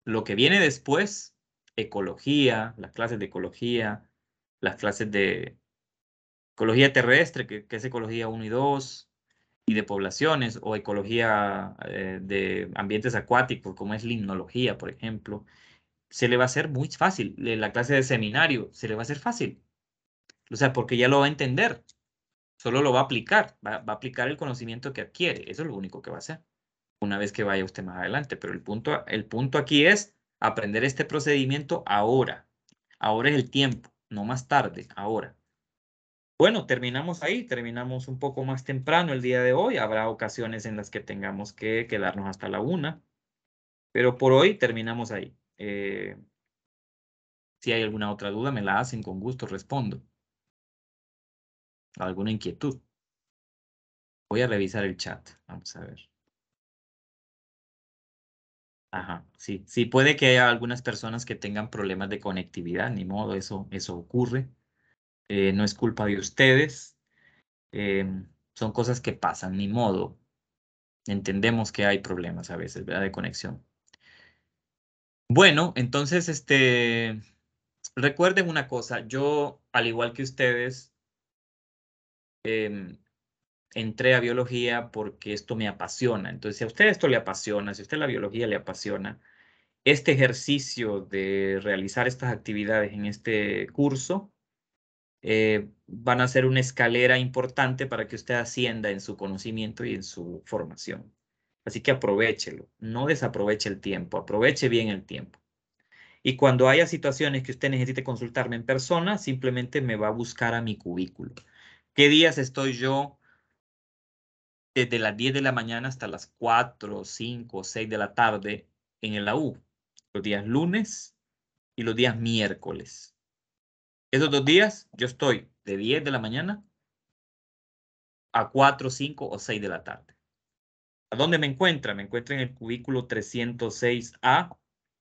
lo que viene después, ecología, las clases de ecología, las clases de ecología terrestre, que, que es ecología 1 y 2, y de poblaciones o ecología eh, de ambientes acuáticos, como es limnología, por ejemplo, se le va a hacer muy fácil. La clase de seminario se le va a hacer fácil. O sea, porque ya lo va a entender. Solo lo va a aplicar. Va, a aplicar el conocimiento que adquiere. Eso es lo único que va a hacer una vez que vaya usted más adelante. Pero el punto, el punto aquí es aprender este procedimiento ahora. Ahora es el tiempo, no más tarde, ahora. Bueno, terminamos ahí, terminamos un poco más temprano el día de hoy. Habrá ocasiones en las que tengamos que quedarnos hasta la una, pero por hoy terminamos ahí. Eh, si hay alguna otra duda, me la hacen, con gusto respondo. ¿Alguna inquietud? Voy a revisar el chat, vamos a ver. Ajá, sí, sí, puede que haya algunas personas que tengan problemas de conectividad, ni modo, eso, eso ocurre. Eh, no es culpa de ustedes, em, son cosas que pasan, ni modo. Entendemos que hay problemas a veces, ¿verdad? De conexión. Bueno, entonces, este, recuerden una cosa, yo, al igual que ustedes, em, entré a biología porque esto me apasiona. Entonces, si a usted esto le apasiona, si a usted la biología le apasiona, este ejercicio de realizar estas actividades en este curso eh, van a ser una escalera importante para que usted ascienda en su conocimiento y en su formación. Así que aprovechelo, no desaproveche el tiempo, aproveche bien el tiempo. Y cuando haya situaciones que usted necesite consultarme en persona, simplemente me va a buscar a mi cubículo. ¿Qué días estoy yo desde las 10 de la mañana hasta las 4, 5, 6 de la tarde en el AU? Los días lunes y los días miércoles. Esos dos días yo estoy de 10 de la mañana a 4, 5 o 6 de la tarde. ¿A dónde me encuentra? Me encuentra en el cubículo 306A.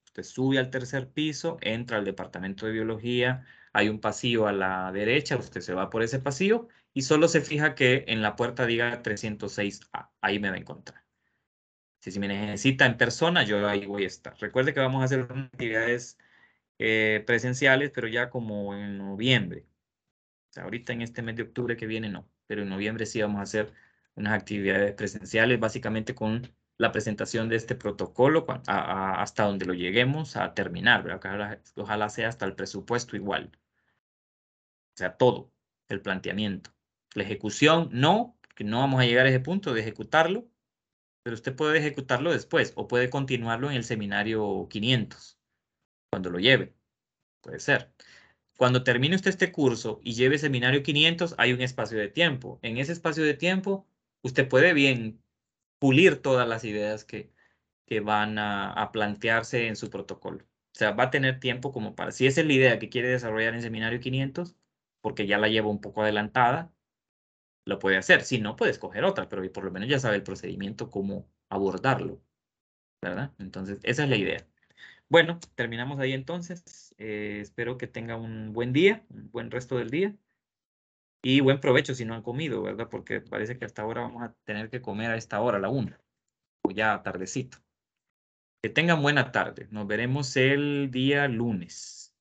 Usted sube al tercer piso, entra al departamento de biología, hay un pasillo a la derecha, usted se va por ese pasillo y solo se fija que en la puerta diga 306A. Ahí me va a encontrar. Si, si me necesita en persona, yo ahí voy a estar. Recuerde que vamos a hacer actividades eh, presenciales, pero ya como en noviembre. ahorita en este mes de octubre que viene no, pero en noviembre sí vamos a hacer unas actividades presenciales, básicamente con la presentación de este protocolo hasta donde lo lleguemos a terminar, Ojalá, ojalá, sea hasta el presupuesto igual. O sea, todo, el planteamiento. La ejecución, no, que no vamos a llegar a ese punto de ejecutarlo, pero usted puede ejecutarlo después o puede continuarlo en el seminario 500 cuando lo lleve. Puede ser. Cuando termine usted este curso y lleve seminario 500, hay un espacio de tiempo. En ese espacio de tiempo, usted puede bien pulir todas las ideas que, van a, plantearse en su protocolo. O sea, va a tener tiempo como para, si es la idea que quiere desarrollar en seminario 500, porque ya la lleva un poco adelantada, lo puede hacer. Si no, puede escoger otra, pero por lo menos ya sabe el procedimiento, cómo abordarlo. ¿Verdad? Entonces, esa es la idea. Bueno, terminamos ahí entonces. Eh, espero que tenga un buen día, un buen resto del día y buen provecho si no han comido, ¿verdad? Porque parece que hasta ahora vamos a tener que comer a esta hora, a la una, o ya tardecito. Que tengan buena tarde. Nos veremos el día lunes.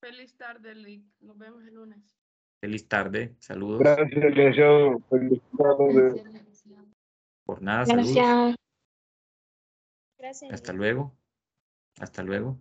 Feliz tarde, Lick. Nos vemos el lunes. Feliz tarde. Saludos. Gracias, gracias. Feliz tarde. Por nada, saludos. Gracias. Hasta luego. Hasta luego.